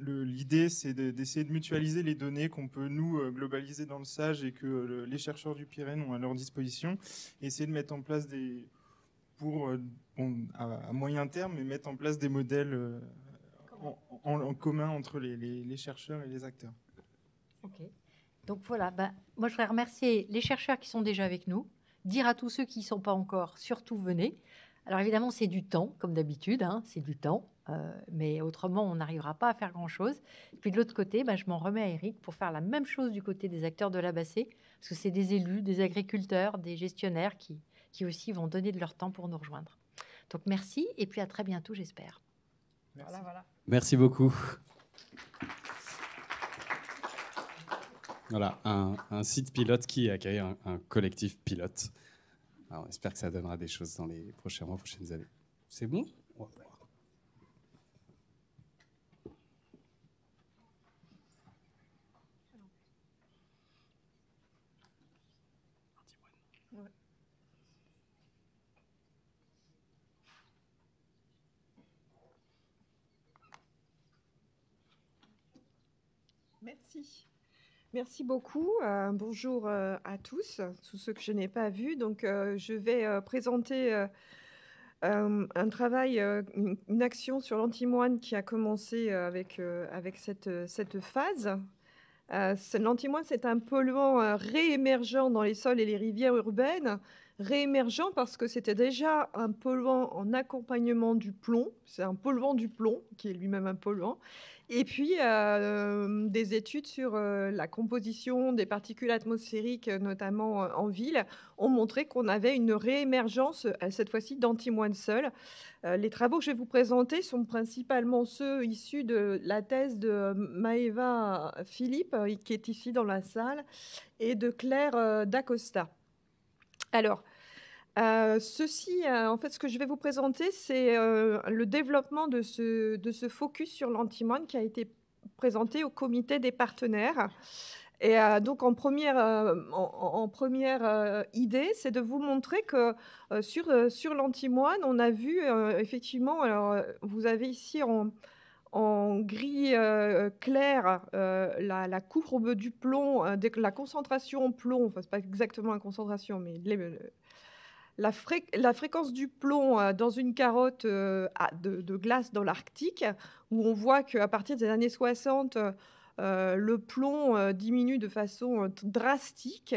L'idée, c'est d'essayer de mutualiser les données qu'on peut, nous, euh, globaliser dans le SAGE et que les chercheurs du Pyrénées ont à leur disposition, essayer de mettre en place des... pour, euh, à, moyen terme, mettre en place des modèles euh, en, commun entre les, chercheurs et les acteurs. OK. Donc voilà, bah, moi je voudrais remercier les chercheurs qui sont déjà avec nous, dire à tous ceux qui ne sont pas encore, surtout venez. Alors évidemment, c'est du temps, comme d'habitude, hein, c'est du temps. Euh, mais autrement, on n'arrivera pas à faire grand-chose. Puis de l'autre côté, bah, je m'en remets à Eric pour faire la même chose du côté des acteurs de la Bassée, parce que c'est des élus, des agriculteurs, des gestionnaires qui, qui aussi vont donner de leur temps pour nous rejoindre. Donc merci, et puis à très bientôt, j'espère. Merci. Voilà, voilà. merci beaucoup. Voilà, un, site pilote qui accueille un, un collectif pilote. Alors, on espère que ça donnera des choses dans les prochains mois, prochaines années. C'est bon Merci. beaucoup. Euh, bonjour euh, à tous, tous ceux que je n'ai pas vus. Donc, euh, je vais présenter un travail, une action sur l'antimoine qui a commencé avec, avec cette, cette phase. l'antimoine, c'est un polluant réémergent dans les sols et les rivières urbaines. Réémergent parce que c'était déjà un polluant en accompagnement du plomb. C'est un polluant du plomb qui est lui-même un polluant. Et puis, euh, des études sur euh, la composition des particules atmosphériques, euh, notamment en ville, ont montré qu'on avait une réémergence, cette fois-ci, d'antimoine seul. les travaux que je vais vous présenter sont principalement ceux issus de la thèse de Maeva Philippe, qui est ici dans la salle, et de Claire D'Acosta. Alors, ceci, en fait, ce que je vais vous présenter, c'est le développement de ce, de ce focus sur l'antimoine qui a été présenté au comité des partenaires. Et donc, en première, en, première idée, c'est de vous montrer que sur, sur l'antimoine, on a vu effectivement, alors vous avez ici en, en gris clair la, la, courbe du plomb, hein, la concentration en plomb, enfin, n'est pas exactement la concentration, mais la, fréquence du plomb euh, dans une carotte euh, de, glace dans l'Arctique, où on voit qu'à partir des années 60, euh, le plomb diminue de façon drastique.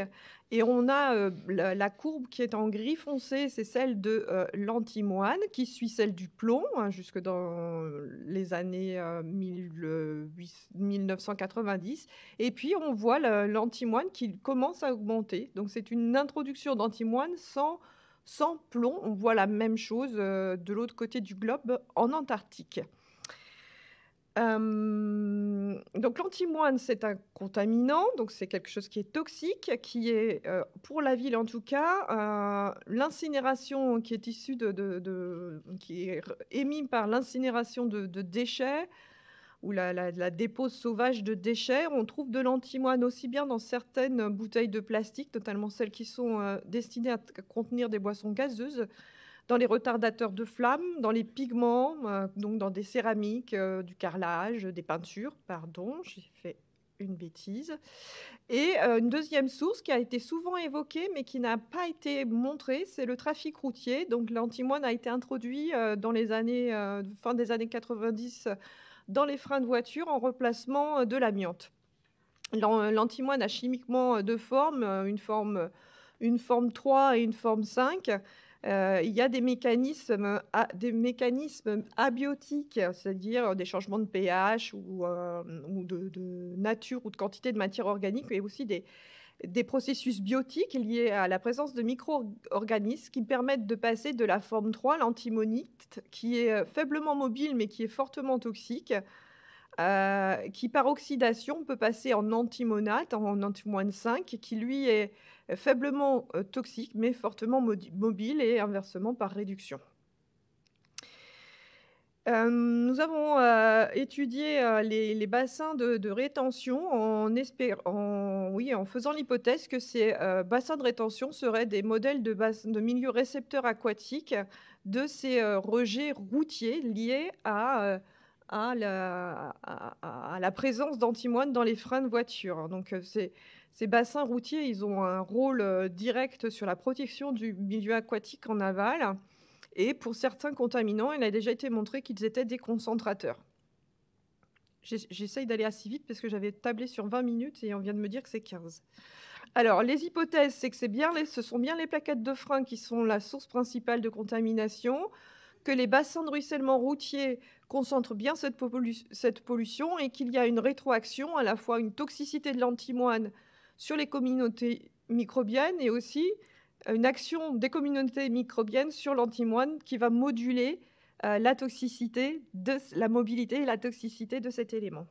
Et on a la, courbe qui est en gris foncé, c'est celle de l'antimoine, qui suit celle du plomb hein, jusque dans les années 1990. Et puis on voit l'antimoine qui commence à augmenter. Donc c'est une introduction d'antimoine sans sans plomb. On voit la même chose euh, de l'autre côté du globe, en Antarctique. Euh, donc l'antimoine, c'est un contaminant, donc c'est quelque chose qui est toxique, qui est, euh, pour la ville en tout cas, l'incinération qui est issue de, qui est émise par l'incinération de déchets ou la, la, la, dépose sauvage de déchets. On trouve de l'antimoine aussi bien dans certaines bouteilles de plastique, notamment celles qui sont euh, destinées à contenir des boissons gazeuses, dans les retardateurs de flammes, dans les pigments, euh, donc dans des céramiques, euh, du carrelage, des peintures, pardon, j'ai fait une bêtise. Et une deuxième source qui a été souvent évoquée mais qui n'a pas été montrée, c'est le trafic routier. Donc l'antimoine a été introduit dans les années fin des années 90 dans les freins de voiture en remplacement euh, de l'amiante. Euh, l'antimoine a chimiquement euh, deux formes, une forme, une forme 3 et une forme 5. il y a des mécanismes, des mécanismes abiotiques, c'est-à-dire des changements de pH ou, de, nature ou de quantité de matière organique, mais aussi des, des processus biotiques liés à la présence de micro-organismes qui permettent de passer de la forme 3, l'antimonite, qui est euh, faiblement mobile mais qui est fortement toxique, euh, qui par oxydation peut passer en antimonate, en antimoine 5, qui lui est faiblement euh, toxique mais fortement mobile et inversement par réduction. Euh, nous avons euh, étudié euh, les, bassins de, rétention en, faisant l'hypothèse que ces bassins de rétention seraient des modèles de, milieux récepteurs aquatiques de ces rejets routiers liés à, la, présence d'antimoine dans les freins de voiture. Donc, ces, ces bassins routiers, ils ont un rôle direct sur la protection du milieu aquatique en aval. Et pour certains contaminants, il a déjà été montré qu'ils étaient des concentrateurs. J'essaye d'aller assez vite parce que j'avais tablé sur 20 minutes et on vient de me dire que c'est 15. Alors, les hypothèses, c'est que bien les, ce sont bien les plaquettes de frein qui sont la source principale de contamination, que les bassins de ruissellement routier concentrent bien cette, cette pollution et qu'il y a une rétroaction, à la fois une toxicité de l'antimoine sur les communautés microbiennes et aussi une action des communautés microbiennes sur l'antimoine qui va moduler euh, la toxicité, la mobilité et la toxicité de cet élément.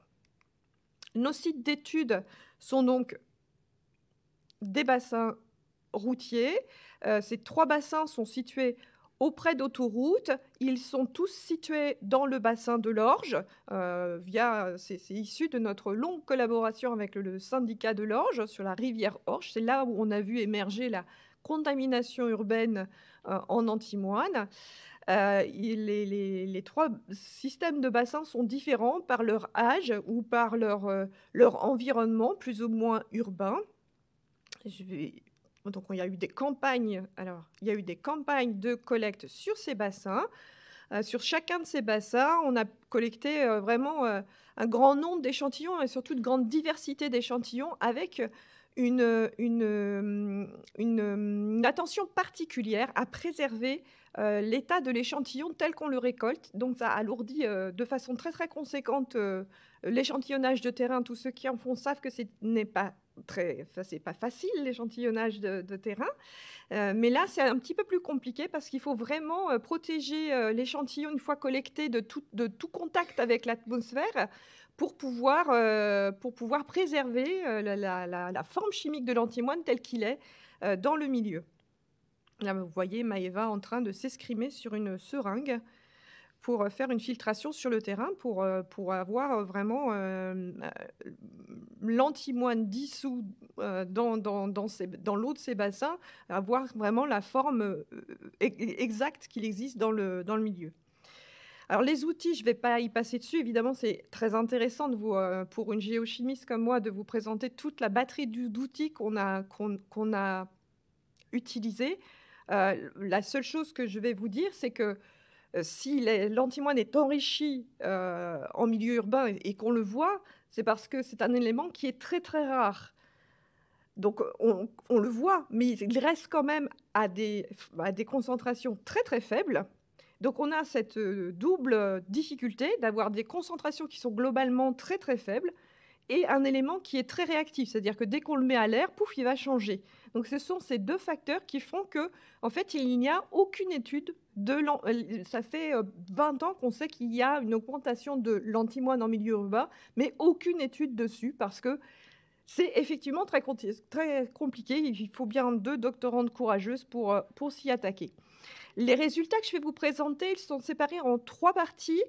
Nos sites d'études sont donc des bassins routiers. Euh, ces trois bassins sont situés auprès d'autoroutes. Ils sont tous situés dans le bassin de l'Orge. Euh, c'est, issu de notre longue collaboration avec le syndicat de l'Orge sur la rivière Orge. C'est là où on a vu émerger la, contamination urbaine euh, en antimoine. Euh, les, trois systèmes de bassins sont différents par leur âge ou par leur, euh, leur environnement plus ou moins urbain. Donc il y a eu des campagnes. Alors il y a eu des campagnes de collecte sur ces bassins. sur chacun de ces bassins, on a collecté vraiment un grand nombre d'échantillons et surtout une grande diversité d'échantillons avec euh, euh, une, attention particulière à préserver euh, l'état de l'échantillon tel qu'on le récolte. Donc ça alourdit de façon très très conséquente l'échantillonnage de terrain. Tous ceux qui en font savent que ce n'est pas c'est pas facile l'échantillonnage de, terrain. mais là, c'est un petit peu plus compliqué parce qu'il faut vraiment protéger l'échantillon une fois collecté de tout contact avec l'atmosphère pour pouvoir, euh, pour pouvoir préserver euh, la, forme chimique de l'antimoine tel qu'il est euh, dans le milieu. Là, vous voyez Maeva en train de s'escrimer sur une seringue pour faire une filtration sur le terrain, pour, pour avoir vraiment l'antimoine dissous dans, dans, dans, dans l'eau de ces bassins, avoir vraiment la forme e, e, exacte qu'il existe dans le, dans le milieu. Alors les outils, je ne vais pas y passer dessus. Évidemment, c'est très intéressant de vous, euh, pour une géochimiste comme moi de vous présenter toute la batterie d'outils qu'on a, utilisés. Euh, la seule chose que je vais vous dire, c'est que euh, si l'antimoine est enrichi en milieu urbain et, qu'on le voit, c'est parce que c'est un élément qui est très très rare. Donc on, le voit, mais il reste quand même à des, à des concentrations très très faibles. Donc on a cette euh, double euh, difficulté d'avoir des concentrations qui sont globalement très très faibles et un élément qui est très réactif, c'est-à-dire que dès qu'on le met à l'air, pouf, il va changer. Donc ce sont ces deux facteurs qui font que, en fait, il n'y a aucune étude de euh, ça fait 20 ans qu'on sait qu'il y a une augmentation de l'antimoine en milieu urbain, mais aucune étude dessus parce que c'est effectivement très, très compliqué. Il faut bien deux doctorantes courageuses pour, pour s'y attaquer. Les résultats que je vais vous présenter, ils sont séparés en trois parties.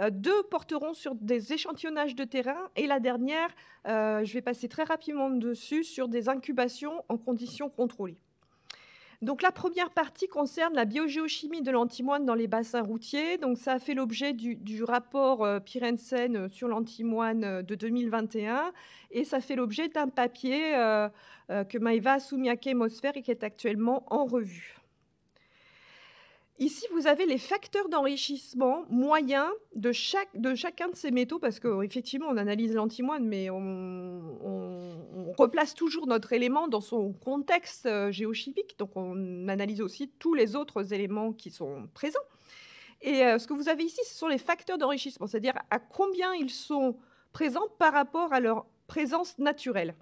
Euh, deux porteront sur des échantillonnages de terrain et la dernière, euh, je vais passer très rapidement dessus, sur des incubations en conditions contrôlées. Donc la première partie concerne la biogéochimie de l'antimoine dans les bassins routiers. Donc ça a fait l'objet du, rapport euh, Pirensen euh, sur l'antimoine de 2021 et ça fait l'objet d'un papier que Maïva a soumis et qui est actuellement en revue. Ici, vous avez les facteurs d'enrichissement moyens de, chacun de ces métaux, parce qu'effectivement, on analyse l'antimoine, mais on, replace toujours notre élément dans son contexte euh, géochimique, donc on analyse aussi tous les autres éléments qui sont présents. Et euh, ce que vous avez ici, ce sont les facteurs d'enrichissement, c'est-à-dire à combien ils sont présents par rapport à leur présence naturelle.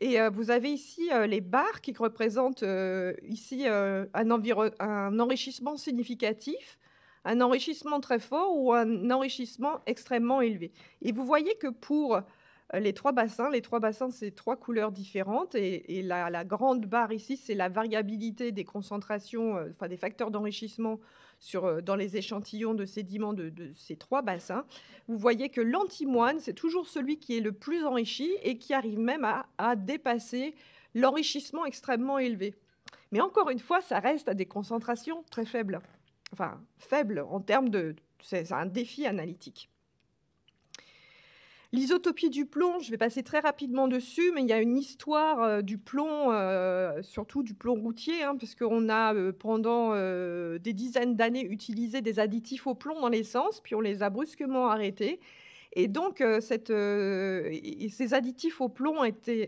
Et euh, vous avez ici euh, les barres qui représentent euh, ici un, enrichissement significatif, un enrichissement très fort ou un enrichissement extrêmement élevé. Et vous voyez que pour les trois bassins, les trois bassins, c'est trois couleurs différentes. Et, la, grande barre ici, c'est la variabilité des concentrations, enfin des facteurs d'enrichissement euh, dans les échantillons de sédiments de, ces trois bassins, vous voyez que l'antimoine, c'est toujours celui qui est le plus enrichi et qui arrive même à, à dépasser l'enrichissement extrêmement élevé. Mais encore une fois, ça reste à des concentrations très faibles. Enfin, faibles en termes de... C'est un défi analytique. L'isotopie du plomb, je vais passer très rapidement dessus, mais il y a une histoire euh, du plomb, euh, surtout du plomb routier, hein, parce qu'on a euh, pendant des dizaines d'années utilisé des additifs au plomb dans l'essence, puis on les a brusquement arrêtés. Et donc, cette, ces additifs au plomb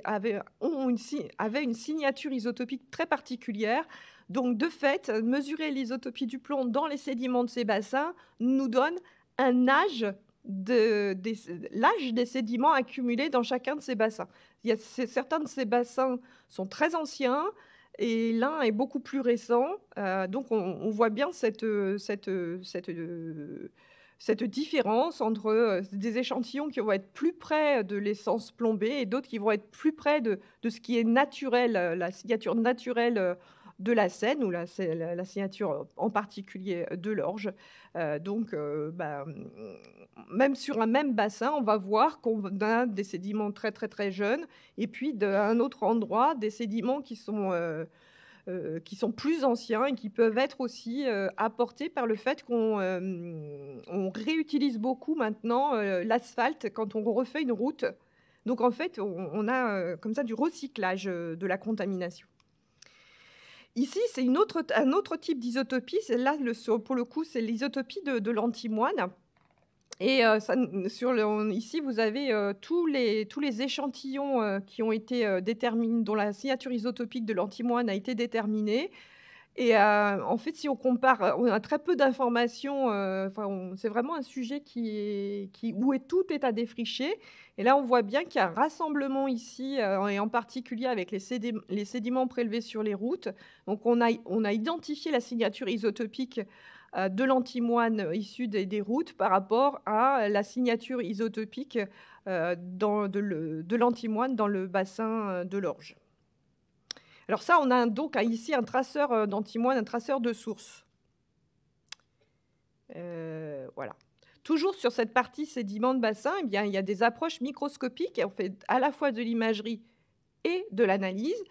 avaient, une, avaient une signature isotopique très particulière. Donc, de fait, mesurer l'isotopie du plomb dans les sédiments de ces bassins nous donne un âge de, l'âge des sédiments accumulés dans chacun de ces bassins. Il y certains de ces bassins sont très anciens et l'un est beaucoup plus récent. Euh, donc on, voit bien cette, cette, cette, cette différence entre euh, des échantillons qui vont être plus près de l'essence plombée et d'autres qui vont être plus près de, de ce qui est naturel, euh, la signature naturelle de la Seine, ou la, la, signature en particulier de l'orge. donc, bah, mmh, même sur un même bassin, on va voir qu'on a des sédiments très très très jeunes, et puis d'un autre endroit, des sédiments qui sont... qui sont plus anciens et qui peuvent être aussi apportés par le fait qu'on on réutilise beaucoup maintenant l'asphalte quand on refait une route. Donc en fait, on a comme ça du recyclage de la contamination. Ici, c'est un autre type d'isotopie. Là, le, pour le coup, c'est l'isotopie de, l'antimoine. Et euh, ici, vous avez euh, tous, les, échantillons euh, qui ont été déterminés, dont la signature isotopique de l'antimoine a été déterminée. Et euh, en fait, si on compare, euh, on a très peu d'informations. Euh, c'est vraiment un sujet qui où tout est à défricher. Et là, on voit bien qu'il y a un rassemblement ici, et en particulier avec les, sédiments prélevés sur les routes. Donc, on a, identifié la signature isotopique de l'antimoine issu des, routes par rapport à la signature isotopique de l'antimoine dans le bassin de l'Orge. Alors ça, on a donc ici un traceur euh, d'antimoine, un traceur de source. Euh, voilà. Toujours sur cette partie sédiment de bassin, eh bien, il y a des approches microscopiques. On fait à la fois de l'imagerie et de l'analyse.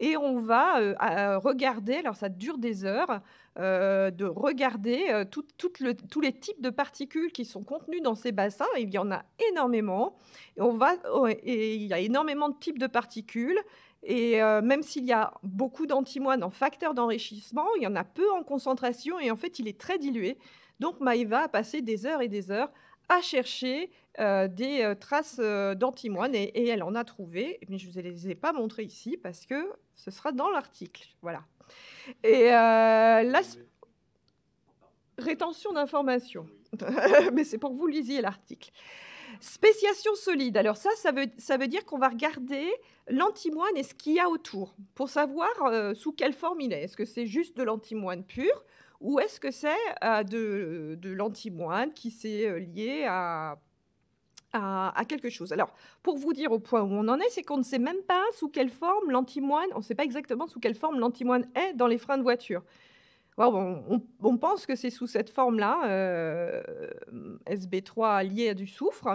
Et on va euh, regarder, alors ça dure des heures, de regarder tous les types de particules qui sont contenues dans ces bassins. il y en a énormément. on oh, et il y a énormément de types de particules. Et euh, même s'il y a beaucoup d'antimoine en facteur d'enrichissement, il y en a peu en concentration et en fait, il est très dilué. Donc, Maeva a passé des heures et des heures à chercher euh, des euh, traces d'antimoine et, elle en a trouvé. Mais eh je ne vous les ai pas montrées ici parce que ce sera dans l'article. Voilà. Et la rétention d'informations. Mais c'est pour que vous lisiez l'article. Spéciation solide. Alors ça, ça veut, dire qu'on va regarder l'antimoine et ce qu'il y a autour pour savoir euh, sous quelle forme il est. Est-ce que c'est juste de l'antimoine pur ou est-ce que c'est euh, de, l'antimoine qui s'est euh, lié à, quelque chose Alors, pour vous dire au point où on en est, c'est qu'on ne sait même pas sous quelle forme l'antimoine, on ne sait pas exactement sous quelle forme l'antimoine est dans les freins de voiture on, pense que c'est sous cette forme-là, euh, SB3 lié à du soufre.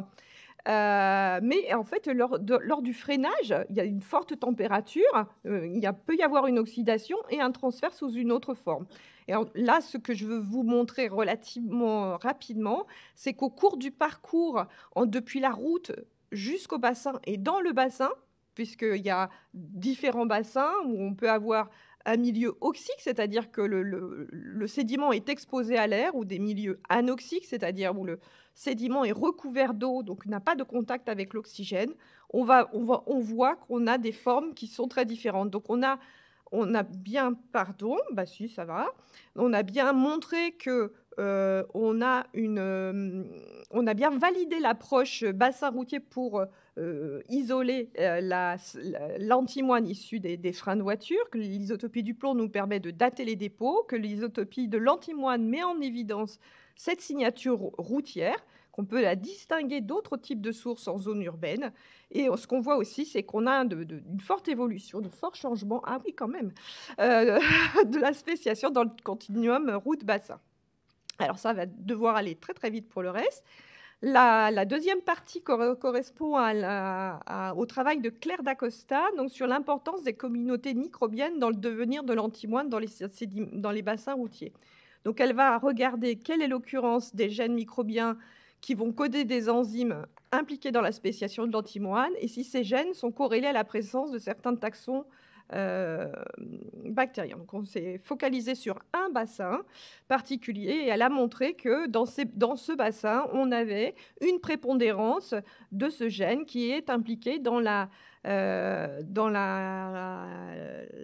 Euh, mais en fait, lors, du freinage, il y a une forte température, euh, il peut y avoir une oxydation et un transfert sous une autre forme. Et là, ce que je veux vous montrer relativement rapidement, c'est qu'au cours du parcours, en, depuis la route jusqu'au bassin et dans le bassin, puisqu'il y a différents bassins où on peut avoir un milieu oxyque, c'est-à-dire que le, sédiment est exposé à l'air, ou des milieux anoxiques, c'est-à-dire où le sédiment est recouvert d'eau, donc n'a pas de contact avec l'oxygène, on, voit qu'on a des formes qui sont très différentes. Donc on a, bien, pardon, bah si, ça va, on a bien montré que euh, a une, euh, on a bien validé l'approche bassin routier pour euh, euh, isoler euh, l'antimoine issu des, freins de voiture, que l'isotopie du plomb nous permet de dater les dépôts, que l'isotopie de l'antimoine met en évidence cette signature routière, qu'on peut la distinguer d'autres types de sources en zone urbaine. Et euh, ce qu'on voit aussi, c'est qu'on a une forte évolution, de forts changements, ah oui quand même, de la spéciation dans le continuum route-bassin. Alors ça va devoir aller très très vite pour le reste. La, deuxième partie correspond au travail de Claire Dacosta sur l'importance des communautés microbiennes dans le devenir de l'antimoine dans les, dans les bassins routiers. Donc elle va regarder quelle est l'occurrence des gènes microbiens qui vont coder des enzymes impliquées dans la spéciation de l'antimoine et si ces gènes sont corrélés à la présence de certains taxons euh, bactérien. Donc on s'est focalisé sur un bassin particulier et elle a montré que dans, ce bassin, on avait une prépondérance de ce gène qui est impliqué dans la euh,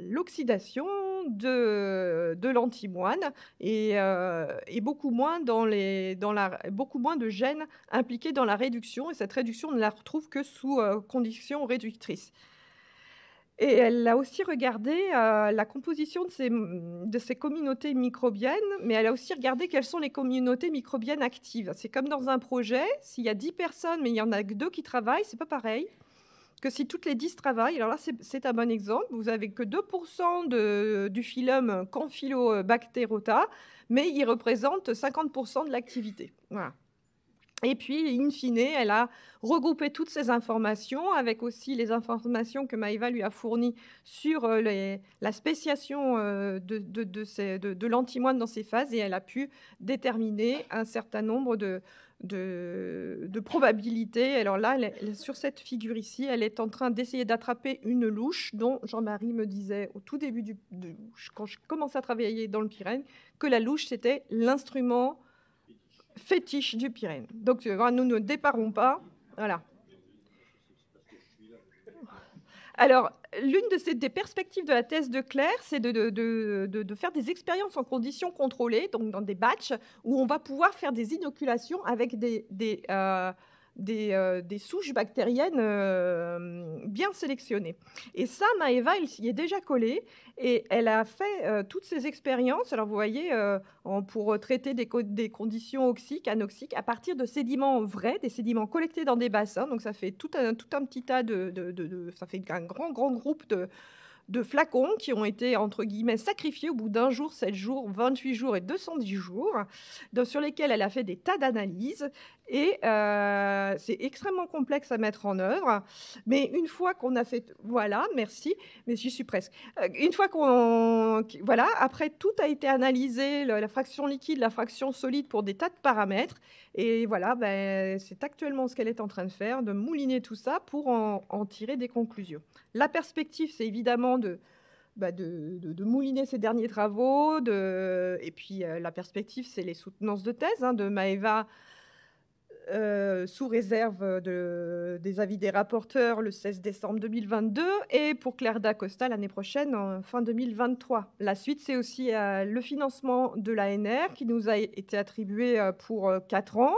l'oxydation de, l'antimoine et, euh, beaucoup, moins de gènes impliqués dans la réduction. Et cette réduction, ne la retrouve que sous conditions réductrices. Et elle a aussi regardé euh, la composition de ces, mm, de communautés microbiennes, mais elle a aussi regardé quelles sont les communautés microbiennes actives. C'est comme dans un projet, s'il y a 10 personnes, mais il y en a que 2 qui travaillent, c'est pas pareil que si toutes les 10 travaillent. Alors là, c'est un bon exemple. Vous avez que 2% de, du phylum conphylobacterota, mais il représente 50% de l'activité. Voilà. Et puis, in fine, elle a regroupé toutes ces informations avec aussi les informations que Maëva lui a fournies sur euh, les, la spéciation euh, de, de, l'antimoine dans ces phases et elle a pu déterminer un certain nombre de, de, probabilités. Alors là, sur cette figure ici, elle est en train d'essayer d'attraper une louche dont Jean-Marie me disait au tout début, quand je commençais à travailler dans le Pyrène, que la louche, c'était l'instrument fétiche du Pyrénées. Donc nous ne déparons pas. Voilà. Alors, l'une de des perspectives de la thèse de Claire, c'est de, faire des expériences en conditions contrôlées, donc dans des batches, où on va pouvoir faire des inoculations avec des, euh, euh, souches bactériennes euh, bien sélectionnées. Et ça, Maëva, il s'y est déjà collé. Et elle a fait euh, toutes ces expériences, alors vous voyez, euh, pour euh, traiter des, des, conditions oxiques anoxiques, à partir de sédiments vrais, des sédiments collectés dans des bassins. Donc ça fait tout un, tout un petit tas de, de, de, Ça fait un grand, grand groupe de, de flacons qui ont été, entre guillemets, sacrifiés au bout d'un jour, sept jours, 28 jours et 210 jours, sur lesquels elle a fait des tas d'analyses. Et euh, c'est extrêmement complexe à mettre en œuvre. Mais une fois qu'on a fait, voilà, merci, mais j'y suis presque. Euh, une fois qu'on, voilà, après tout a été analysé, la fraction liquide, la fraction solide pour des tas de paramètres. Et voilà, ben, c'est actuellement ce qu'elle est en train de faire, de mouliner tout ça pour en, tirer des conclusions. La perspective, c'est évidemment de, bah de, de, mouliner ces derniers travaux. De... Et puis, euh, la perspective, c'est les soutenances de thèse hein, de Maeva euh, sous réserve des avis des rapporteurs le 16 décembre 2022 et pour Claire Dacosta l'année prochaine, fin 2023. La suite, c'est aussi euh, le financement de l'ANR qui nous a été attribué euh, pour 4 ans,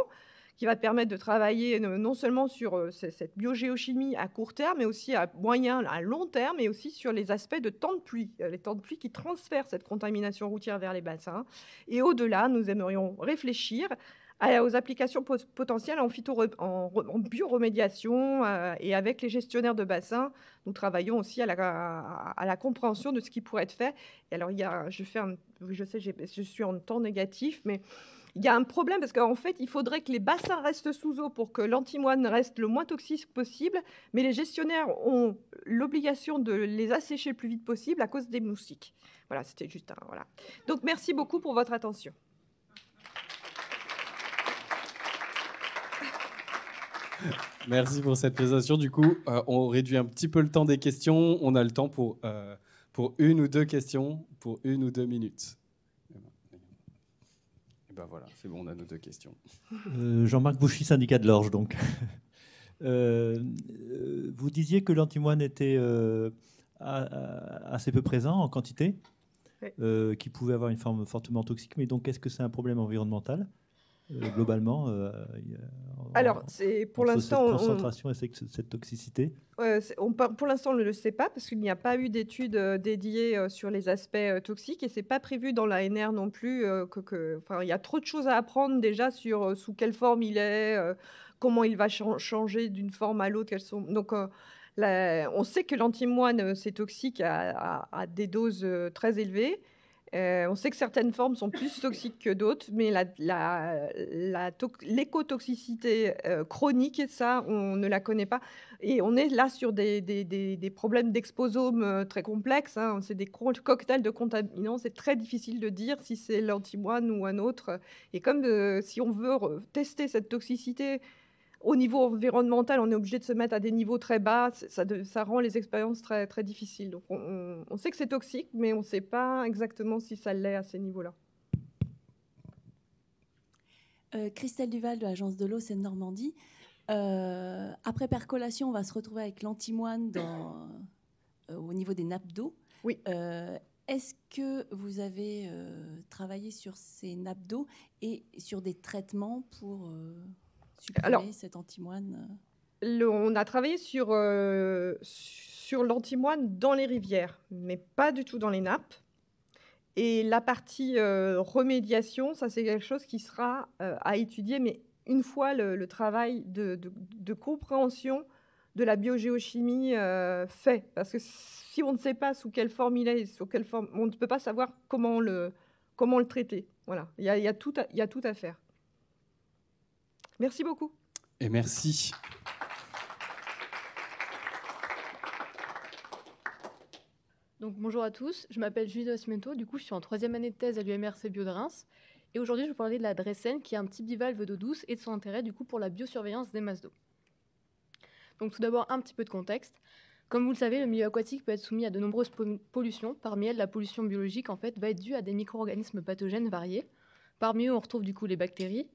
qui va permettre de travailler non seulement sur cette biogéochimie à court terme, mais aussi à moyen, à long terme, et aussi sur les aspects de temps de pluie, les temps de pluie qui transfèrent cette contamination routière vers les bassins. Et au-delà, nous aimerions réfléchir aux applications potentielles en, en, en bioremédiation euh, et avec les gestionnaires de bassins. Nous travaillons aussi à la, à, la compréhension de ce qui pourrait être fait. Et alors, il y a, je, je sais, je suis en temps négatif, mais il y a un problème parce qu'en fait, il faudrait que les bassins restent sous eau pour que l'antimoine reste le moins toxique possible, mais les gestionnaires ont l'obligation de les assécher le plus vite possible à cause des moustiques. Voilà, c'était juste un. Voilà. Donc, merci beaucoup pour votre attention. Merci pour cette présentation. Du coup, euh, on réduit un petit peu le temps des questions. On a le temps pour, euh, pour une ou deux questions, pour une ou deux minutes. Et ben voilà, c'est bon, on a nos deux questions. Euh, Jean-Marc Bouchy, syndicat de l'Orge, donc. vous disiez que l'antimoine était assez peu présent en quantité, qui pouvait avoir une forme fortement toxique, mais donc est-ce que c'est un problème environnemental euh, globalement euh, alors, c'est pour l'instant. Cette concentration et cette toxicité Pour l'instant, on ne le sait pas parce qu'il n'y a pas eu d'études euh, dédiées sur les aspects toxiques et ce n'est pas prévu dans la NR non plus. que, il y a trop de choses à apprendre déjà sur sous quelle forme il est, comment il va changer d'une forme à l'autre. Sont... on sait que l'antimoine, c'est toxique à, des doses très élevées. Euh, on sait que certaines formes sont plus toxiques que d'autres, mais l'écotoxicité euh, chronique, ça, on ne la connaît pas. Et on est là sur des, problèmes d'exposomes euh, très complexes. Hein. C'est des cocktails de contaminants. C'est très difficile de dire si c'est l'antimoine ou un autre. Et comme si on veut tester cette toxicité au niveau environnemental, on est obligé de se mettre à des niveaux très bas. Ça, rend les expériences très, très difficiles. Donc, on, sait que c'est toxique, mais on ne sait pas exactement si ça l'est à ces niveaux-là. Euh, Christelle Duval de l'Agence de l'eau seine Normandie. Euh, après percolation, on va se retrouver avec l'antimoine euh, au niveau des nappes d'eau. Oui. Est-ce que vous avez travaillé sur ces nappes d'eau et sur des traitements pour alors, cet antimoine euh On a travaillé sur, euh, sur l'antimoine dans les rivières, mais pas du tout dans les nappes. Et la partie euh, remédiation, ça c'est quelque chose qui sera à étudier, mais une fois le, travail de, compréhension de la biogéochimie fait. Parce que si on ne sait pas sous quelle forme il est, sous quelle forme, on ne peut pas savoir comment le, comment le traiter. Voilà, il y, a, tout il y a tout à faire. Merci beaucoup. Et merci. Donc bonjour à tous, je m'appelle Julie Nascimento, du coup je suis en troisième année de thèse à l'UMRC Bio de Reims. Et aujourd'hui je vais vous parler de la Dressen qui est un petit bivalve d'eau douce et de son intérêt du coup pour la biosurveillance des masses d'eau. Donc tout d'abord un petit peu de contexte. Comme vous le savez, le milieu aquatique peut être soumis à de nombreuses pollutions. Parmi elles, la pollution biologique en fait va être due à des micro-organismes pathogènes variés. Parmi eux, on retrouve du coup les bactéries,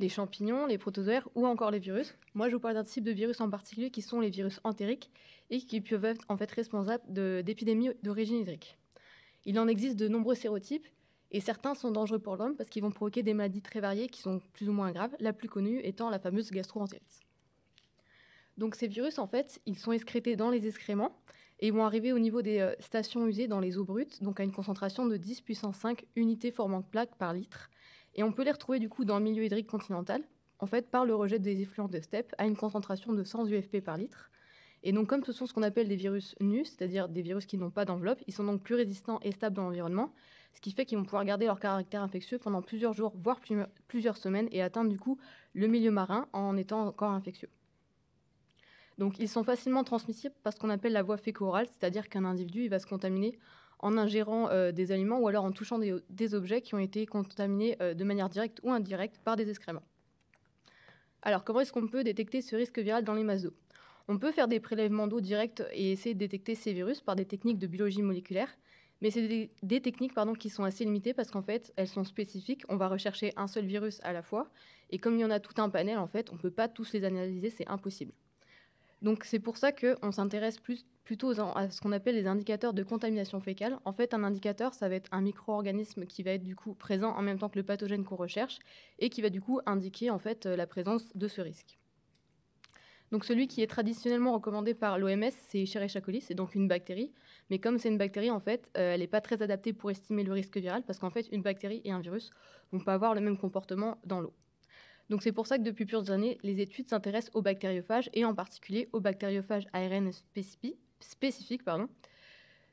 les champignons, les protozoaires ou encore les virus. Moi, je vous parle d'un type de virus en particulier qui sont les virus entériques et qui peuvent être en fait responsables d'épidémies d'origine hydrique. Il en existe de nombreux sérotypes et certains sont dangereux pour l'homme parce qu'ils vont provoquer des maladies très variées qui sont plus ou moins graves, la plus connue étant la fameuse gastroentérite. Donc ces virus, en fait, ils sont excrétés dans les excréments et vont arriver au niveau des euh, stations usées dans les eaux brutes, donc à une concentration de 10 puissance 5 unités formant plaques par litre, et on peut les retrouver du coup dans le milieu hydrique continental, en fait par le rejet des effluents de steppe à une concentration de 100 UFP par litre. Et donc comme ce sont ce qu'on appelle des virus nus, c'est-à-dire des virus qui n'ont pas d'enveloppe, ils sont donc plus résistants et stables dans l'environnement, ce qui fait qu'ils vont pouvoir garder leur caractère infectieux pendant plusieurs jours, voire plusieurs semaines, et atteindre du coup le milieu marin en étant encore infectieux. Donc ils sont facilement transmissibles par ce qu'on appelle la voie fécorale, cest c'est-à-dire qu'un individu il va se contaminer en ingérant euh, des aliments ou alors en touchant des, objets qui ont été contaminés euh, de manière directe ou indirecte par des excréments. Alors, comment est-ce qu'on peut détecter ce risque viral dans les masses On peut faire des prélèvements d'eau directs et essayer de détecter ces virus par des techniques de biologie moléculaire, mais c'est des, techniques pardon, qui sont assez limitées parce qu'en fait, elles sont spécifiques. On va rechercher un seul virus à la fois, et comme il y en a tout un panel, en fait, on ne peut pas tous les analyser, c'est impossible. Donc c'est pour ça qu'on s'intéresse plus plutôt à ce qu'on appelle les indicateurs de contamination fécale. En fait, un indicateur, ça va être un micro-organisme qui va être du coup présent en même temps que le pathogène qu'on recherche et qui va du coup indiquer en fait euh, la présence de ce risque. Donc celui qui est traditionnellement recommandé par l'OMS, c'est Escherichia c'est donc une bactérie. Mais comme c'est une bactérie, en fait, euh, elle n'est pas très adaptée pour estimer le risque viral, parce qu'en fait, une bactérie et un virus vont pas avoir le même comportement dans l'eau. Donc c'est pour ça que depuis plusieurs années, les études s'intéressent aux bactériophages et en particulier aux bactériophages ARN spécifiques, spécifique. Pardon.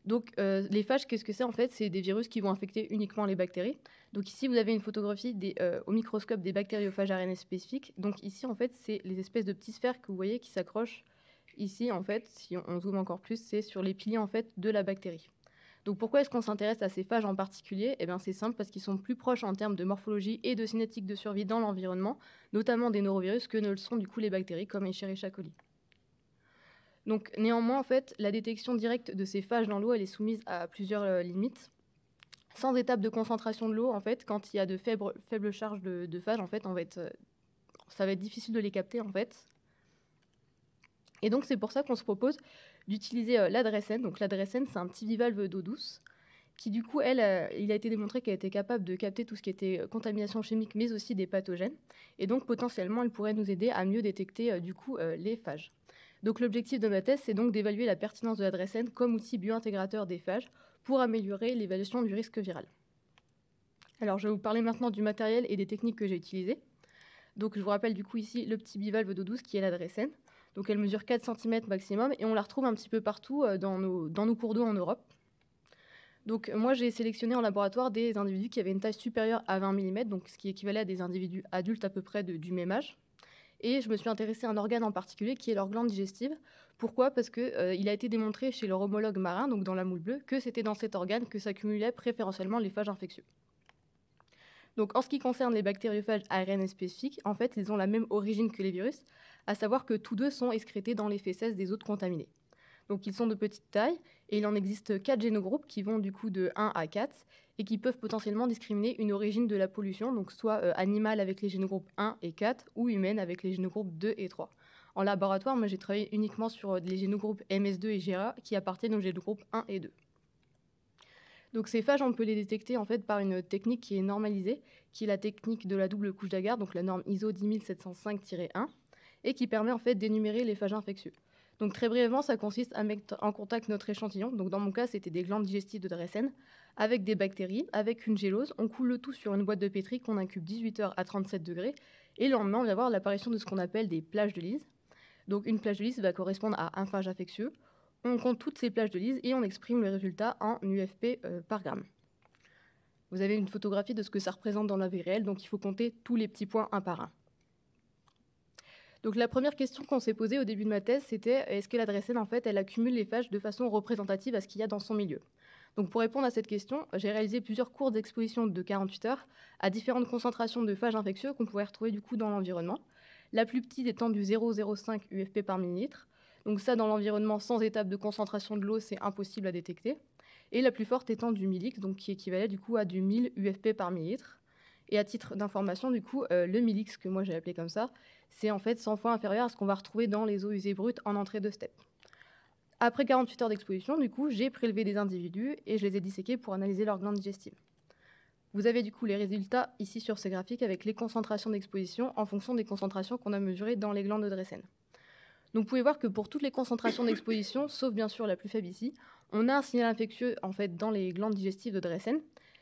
Donc, euh, les phages, qu'est-ce que c'est en fait C'est des virus qui vont infecter uniquement les bactéries. Donc, ici, vous avez une photographie euh, au microscope des bactériophages ARN spécifiques. Donc, ici, en fait, c'est les espèces de petites sphères que vous voyez qui s'accrochent. Ici, en fait, si on zoome encore plus, c'est sur les piliers en fait de la bactérie. Donc, pourquoi est-ce qu'on s'intéresse à ces phages en particulier Eh bien, c'est simple parce qu'ils sont plus proches en termes de morphologie et de cinétique de survie dans l'environnement, notamment des neurovirus que ne le sont du coup les bactéries comme Escherichia coli. Donc néanmoins, en fait, la détection directe de ces phages dans l'eau, elle est soumise à plusieurs euh, limites. Sans étape de concentration de l'eau, en fait, quand il y a de faibles, charges de, phages, en fait, on euh, ça va être difficile de les capter, en fait. Et donc c'est pour ça qu'on se propose d'utiliser euh, l'adresen. Donc l'adressène, c'est un petit bivalve d'eau douce qui du coup, elle, il a été démontré qu'elle était capable de capter tout ce qui était contamination chimique, mais aussi des pathogènes. Et donc, potentiellement, elle pourrait nous aider à mieux détecter, du coup, les phages. Donc l'objectif de ma thèse, c'est donc d'évaluer la pertinence de l'adresse comme outil biointégrateur des phages pour améliorer l'évaluation du risque viral. Alors je vais vous parler maintenant du matériel et des techniques que j'ai utilisées. Donc je vous rappelle du coup ici le petit bivalve d'eau douce qui est l'adressenne. Donc elle mesure 4 cm maximum et on la retrouve un petit peu partout euh, dans nos, cours d'eau en Europe. Donc moi j'ai sélectionné en laboratoire des individus qui avaient une taille supérieure à 20 mm, donc ce qui équivalait à des individus adultes à peu près du même âge. Et je me suis intéressée à un organe en particulier qui est leur glande digestive. Pourquoi Parce qu'il euh, a été démontré chez leur homologue marin, donc dans la moule bleue, que c'était dans cet organe que s'accumulaient préférentiellement les phages infectieux. Donc en ce qui concerne les bactériophages ARN spécifiques, en fait, ils ont la même origine que les virus, à savoir que tous deux sont excrétés dans les fesses des autres contaminés. Donc ils sont de petite taille et il en existe quatre génogroupes qui vont du coup de 1 à 4 et qui peuvent potentiellement discriminer une origine de la pollution, donc soit euh, animale avec les génogroupes 1 et 4 ou humaine avec les génogroupes 2 et 3. En laboratoire, moi j'ai travaillé uniquement sur euh, les génogroupes MS2 et GRA qui appartiennent aux génogroupes 1 et 2. Donc ces phages, on peut les détecter en fait par une technique qui est normalisée, qui est la technique de la double couche d'agar, donc la norme ISO 10705-1, et qui permet en fait d'énumérer les phages infectieux. Donc très brièvement, ça consiste à mettre en contact notre échantillon. Donc dans mon cas, c'était des glandes digestives de Dressen avec des bactéries, avec une gélose. On coule le tout sur une boîte de pétri qu'on incube 18 heures à 37 degrés. Et le lendemain, on va voir l'apparition de ce qu'on appelle des plages de Lise. Donc une plage de Lise va correspondre à un phage infectieux. On compte toutes ces plages de Lise et on exprime le résultat en UFP euh, par gramme. Vous avez une photographie de ce que ça représente dans la vie réelle, donc il faut compter tous les petits points un par un. Donc la première question qu'on s'est posée au début de ma thèse, c'était est-ce que la en fait, elle accumule les phages de façon représentative à ce qu'il y a dans son milieu pour répondre à cette question, j'ai réalisé plusieurs courtes d'exposition de 48 heures à différentes concentrations de phages infectieux qu'on pouvait retrouver du coup dans l'environnement. La plus petite étant du 0,05 UFP par millilitre. Donc ça, dans l'environnement sans étape de concentration de l'eau, c'est impossible à détecter. Et la plus forte étant du milix donc qui équivalait du coup à du 1000 UFP par millilitre. Et à titre d'information, du coup, euh, le milix que moi j'ai appelé comme ça, c'est en fait 100 fois inférieur à ce qu'on va retrouver dans les eaux usées brutes en entrée de step. Après 48 heures d'exposition, du coup, j'ai prélevé des individus et je les ai disséqués pour analyser leurs glandes digestives. Vous avez du coup les résultats ici sur ce graphique avec les concentrations d'exposition en fonction des concentrations qu'on a mesurées dans les glandes de Dresen. Donc vous pouvez voir que pour toutes les concentrations d'exposition, sauf bien sûr la plus faible ici, on a un signal infectieux en fait dans les glandes digestives de Dresen,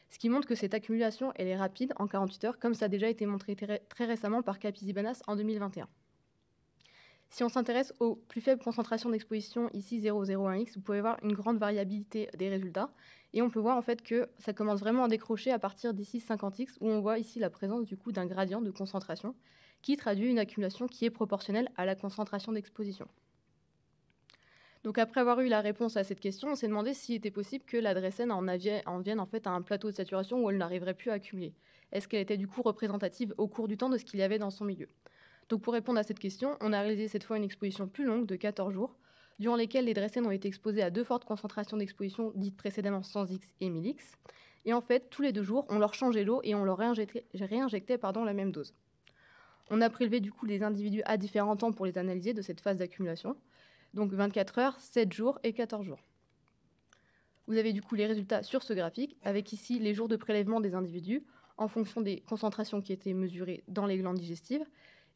ce qui montre que cette accumulation est rapide en 48 heures, comme ça a déjà été montré très récemment par Capizibanas en 2021. Si on s'intéresse aux plus faibles concentrations d'exposition, ici 0,01x, vous pouvez voir une grande variabilité des résultats. Et on peut voir en fait que ça commence vraiment à décrocher à partir d'ici 50x, où on voit ici la présence du coup d'un gradient de concentration qui traduit une accumulation qui est proportionnelle à la concentration d'exposition. Donc après avoir eu la réponse à cette question, on s'est demandé s'il était possible que la en, en, vienne en fait à un plateau de saturation où elle n'arriverait plus à accumuler. Est-ce qu'elle était du coup représentative au cours du temps de ce qu'il y avait dans son milieu donc pour répondre à cette question, on a réalisé cette fois une exposition plus longue de 14 jours, durant lesquelles les dressés ont été exposés à deux fortes concentrations d'exposition dites précédemment sans X et 1000X. Et en fait, tous les deux jours, on leur changeait l'eau et on leur réinjectait, la même dose. On a prélevé du coup les individus à différents temps pour les analyser de cette phase d'accumulation, donc 24 heures, 7 jours et 14 jours. Vous avez du coup les résultats sur ce graphique, avec ici les jours de prélèvement des individus en fonction des concentrations qui étaient mesurées dans les glandes digestives,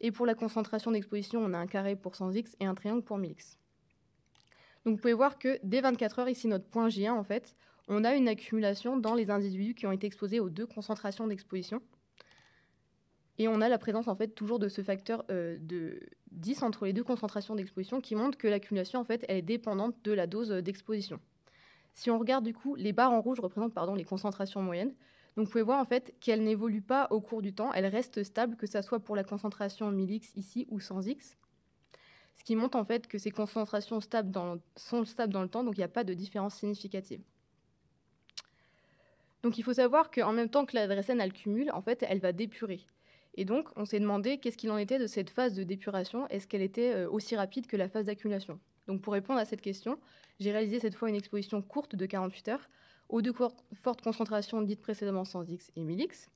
et pour la concentration d'exposition, on a un carré pour 100x et un triangle pour 1000x. Donc vous pouvez voir que dès 24 heures, ici notre point J1, en fait, on a une accumulation dans les individus qui ont été exposés aux deux concentrations d'exposition. Et on a la présence en fait toujours de ce facteur euh, de 10 entre les deux concentrations d'exposition qui montre que l'accumulation en fait elle est dépendante de la dose euh, d'exposition. Si on regarde du coup, les barres en rouge représentent pardon, les concentrations moyennes. Donc vous pouvez voir en fait qu'elle n'évolue pas au cours du temps, elle reste stable, que ce soit pour la concentration 1000x ici ou sans x. Ce qui montre en fait que ces concentrations sont stables dans le temps, donc il n'y a pas de différence significative. Donc il faut savoir qu'en même temps que la N cumule, en fait elle va dépurer. Et donc on s'est demandé qu'est-ce qu'il en était de cette phase de dépuration, est-ce qu'elle était euh, aussi rapide que la phase d'accumulation Donc pour répondre à cette question, j'ai réalisé cette fois une exposition courte de 48 heures aux deux fortes concentrations dites précédemment sans X et 1000X.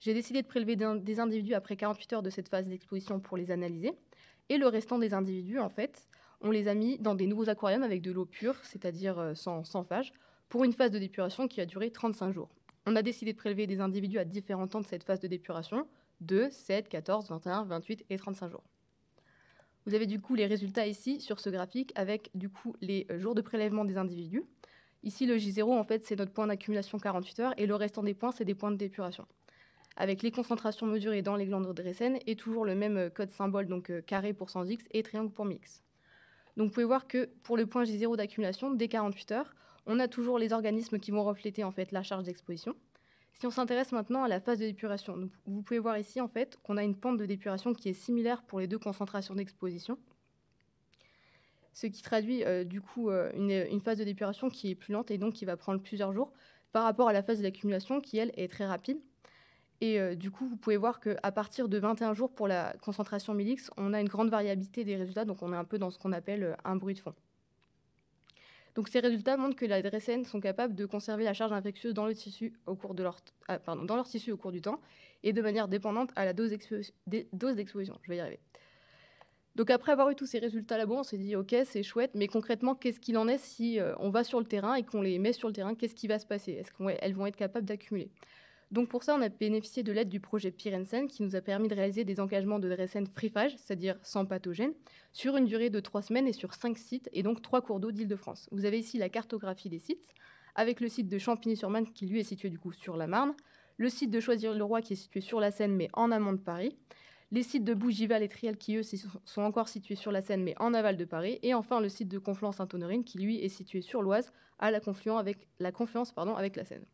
J'ai décidé de prélever des individus après 48 heures de cette phase d'exposition pour les analyser. Et le restant des individus, en fait, on les a mis dans des nouveaux aquariums avec de l'eau pure, c'est-à-dire euh, sans, phage, pour une phase de dépuration qui a duré 35 jours. On a décidé de prélever des individus à différents temps de cette phase de dépuration, 2, 7, 14, 21, 28 et 35 jours. Vous avez du coup les résultats ici sur ce graphique avec du coup les euh, jours de prélèvement des individus, Ici, le J0, en fait, c'est notre point d'accumulation 48 heures et le restant des points, c'est des points de dépuration. Avec les concentrations mesurées dans les glandes Dressen, et toujours le même euh, code symbole, donc euh, carré pour 100x et triangle pour mix. Donc vous pouvez voir que pour le point J0 d'accumulation, dès 48 heures, on a toujours les organismes qui vont refléter en fait la charge d'exposition. Si on s'intéresse maintenant à la phase de dépuration, vous pouvez voir ici en fait qu'on a une pente de dépuration qui est similaire pour les deux concentrations d'exposition, ce qui traduit euh, du coup euh, une, phase de dépuration qui est plus lente et donc qui va prendre plusieurs jours par rapport à la phase d'accumulation qui, elle, est très rapide. Et euh, du coup, vous pouvez voir qu'à partir de 21 jours pour la concentration Milix, on a une grande variabilité des résultats, donc on est un peu dans ce qu'on appelle un bruit de fond. Donc ces résultats montrent que les DRSN sont capables de conserver la charge infectieuse dans, le tissu au cours de leur, ah, pardon, dans leur tissu au cours du temps et de manière dépendante à la dose d'exposition. Je vais y arriver. Donc après avoir eu tous ces résultats là-bas, on s'est dit ok c'est chouette, mais concrètement qu'est-ce qu'il en est si euh, on va sur le terrain et qu'on les met sur le terrain, qu'est-ce qui va se passer Est-ce qu'elles vont être capables d'accumuler donc pour ça, on a bénéficié de l'aide du projet Pirensen, qui nous a permis de réaliser des engagements de Dressen frifage, c'est-à-dire sans pathogène, sur une durée de trois semaines et sur cinq sites et donc trois cours d'eau d'Île-de-France. Vous avez ici la cartographie des sites, avec le site de Champigny-sur-Marne qui lui est situé du coup sur la Marne, le site de Choisir-le-Roi qui est situé sur la Seine mais en amont de Paris, les sites de Bougival et Triel qui, eux, sont encore situés sur la Seine, mais en aval de Paris, et enfin le site de Conflans-Sainte-Honorine qui, lui, est situé sur l'Oise, à la, confluence avec, la Seine.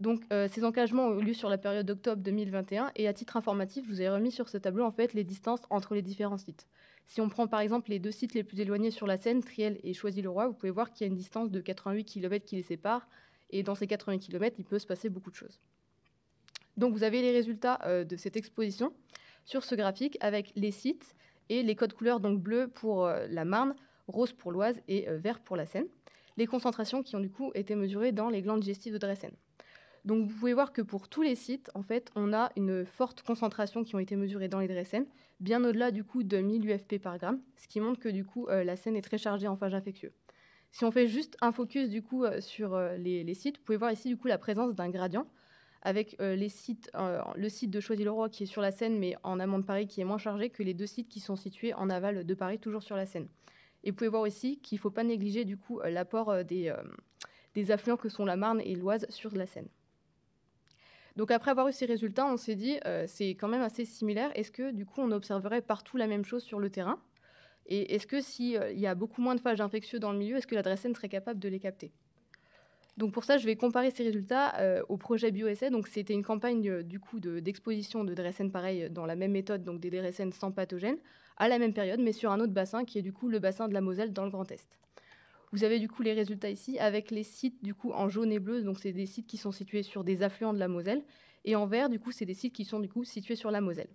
Donc, euh, ces engagements ont eu lieu sur la période d'octobre 2021 et à titre informatif, je vous ai remis sur ce tableau en fait les distances entre les différents sites. Si on prend par exemple les deux sites les plus éloignés sur la Seine, Triel et Choisy-le-Roi, vous pouvez voir qu'il y a une distance de 88 km qui les sépare et dans ces 80 km, il peut se passer beaucoup de choses. Donc vous avez les résultats euh, de cette exposition sur ce graphique avec les sites et les codes couleurs, donc bleu pour euh, la Marne, rose pour l'Oise et euh, vert pour la Seine. Les concentrations qui ont du coup été mesurées dans les glandes digestives de dressen. Donc vous pouvez voir que pour tous les sites, en fait, on a une forte concentration qui ont été mesurées dans les dresseurs bien au-delà du coup de 1000 UFP par gramme, ce qui montre que du coup la Seine est très chargée en phages infectieux. Si on fait juste un focus du coup sur les, les sites, vous pouvez voir ici du coup la présence d'un gradient avec euh, les sites, euh, le site de Choisy-le-Roi qui est sur la Seine, mais en amont de Paris, qui est moins chargé que les deux sites qui sont situés en aval de Paris, toujours sur la Seine. Et vous pouvez voir aussi qu'il ne faut pas négliger du coup euh, l'apport des, affluents que sont la Marne et l'Oise sur la Seine. Donc après avoir eu ces résultats, on s'est dit, c'est quand même assez similaire. Est-ce que du coup, on observerait partout la même chose sur le terrain Et est-ce que s'il y a beaucoup moins de phages infectieux dans le milieu, est-ce que la Dresden serait capable de les capter donc pour ça, je vais comparer ces résultats euh, au projet BioEssai. Donc c'était une campagne euh, du coup d'exposition de, DRSN pareil euh, dans la même méthode, donc des DRSN sans pathogène, à la même période, mais sur un autre bassin qui est du coup le bassin de la Moselle dans le Grand Est. Vous avez du coup les résultats ici avec les sites du coup en jaune et bleu, donc c'est des sites qui sont situés sur des affluents de la Moselle, et en vert du coup c'est des sites qui sont du coup situés sur la Moselle.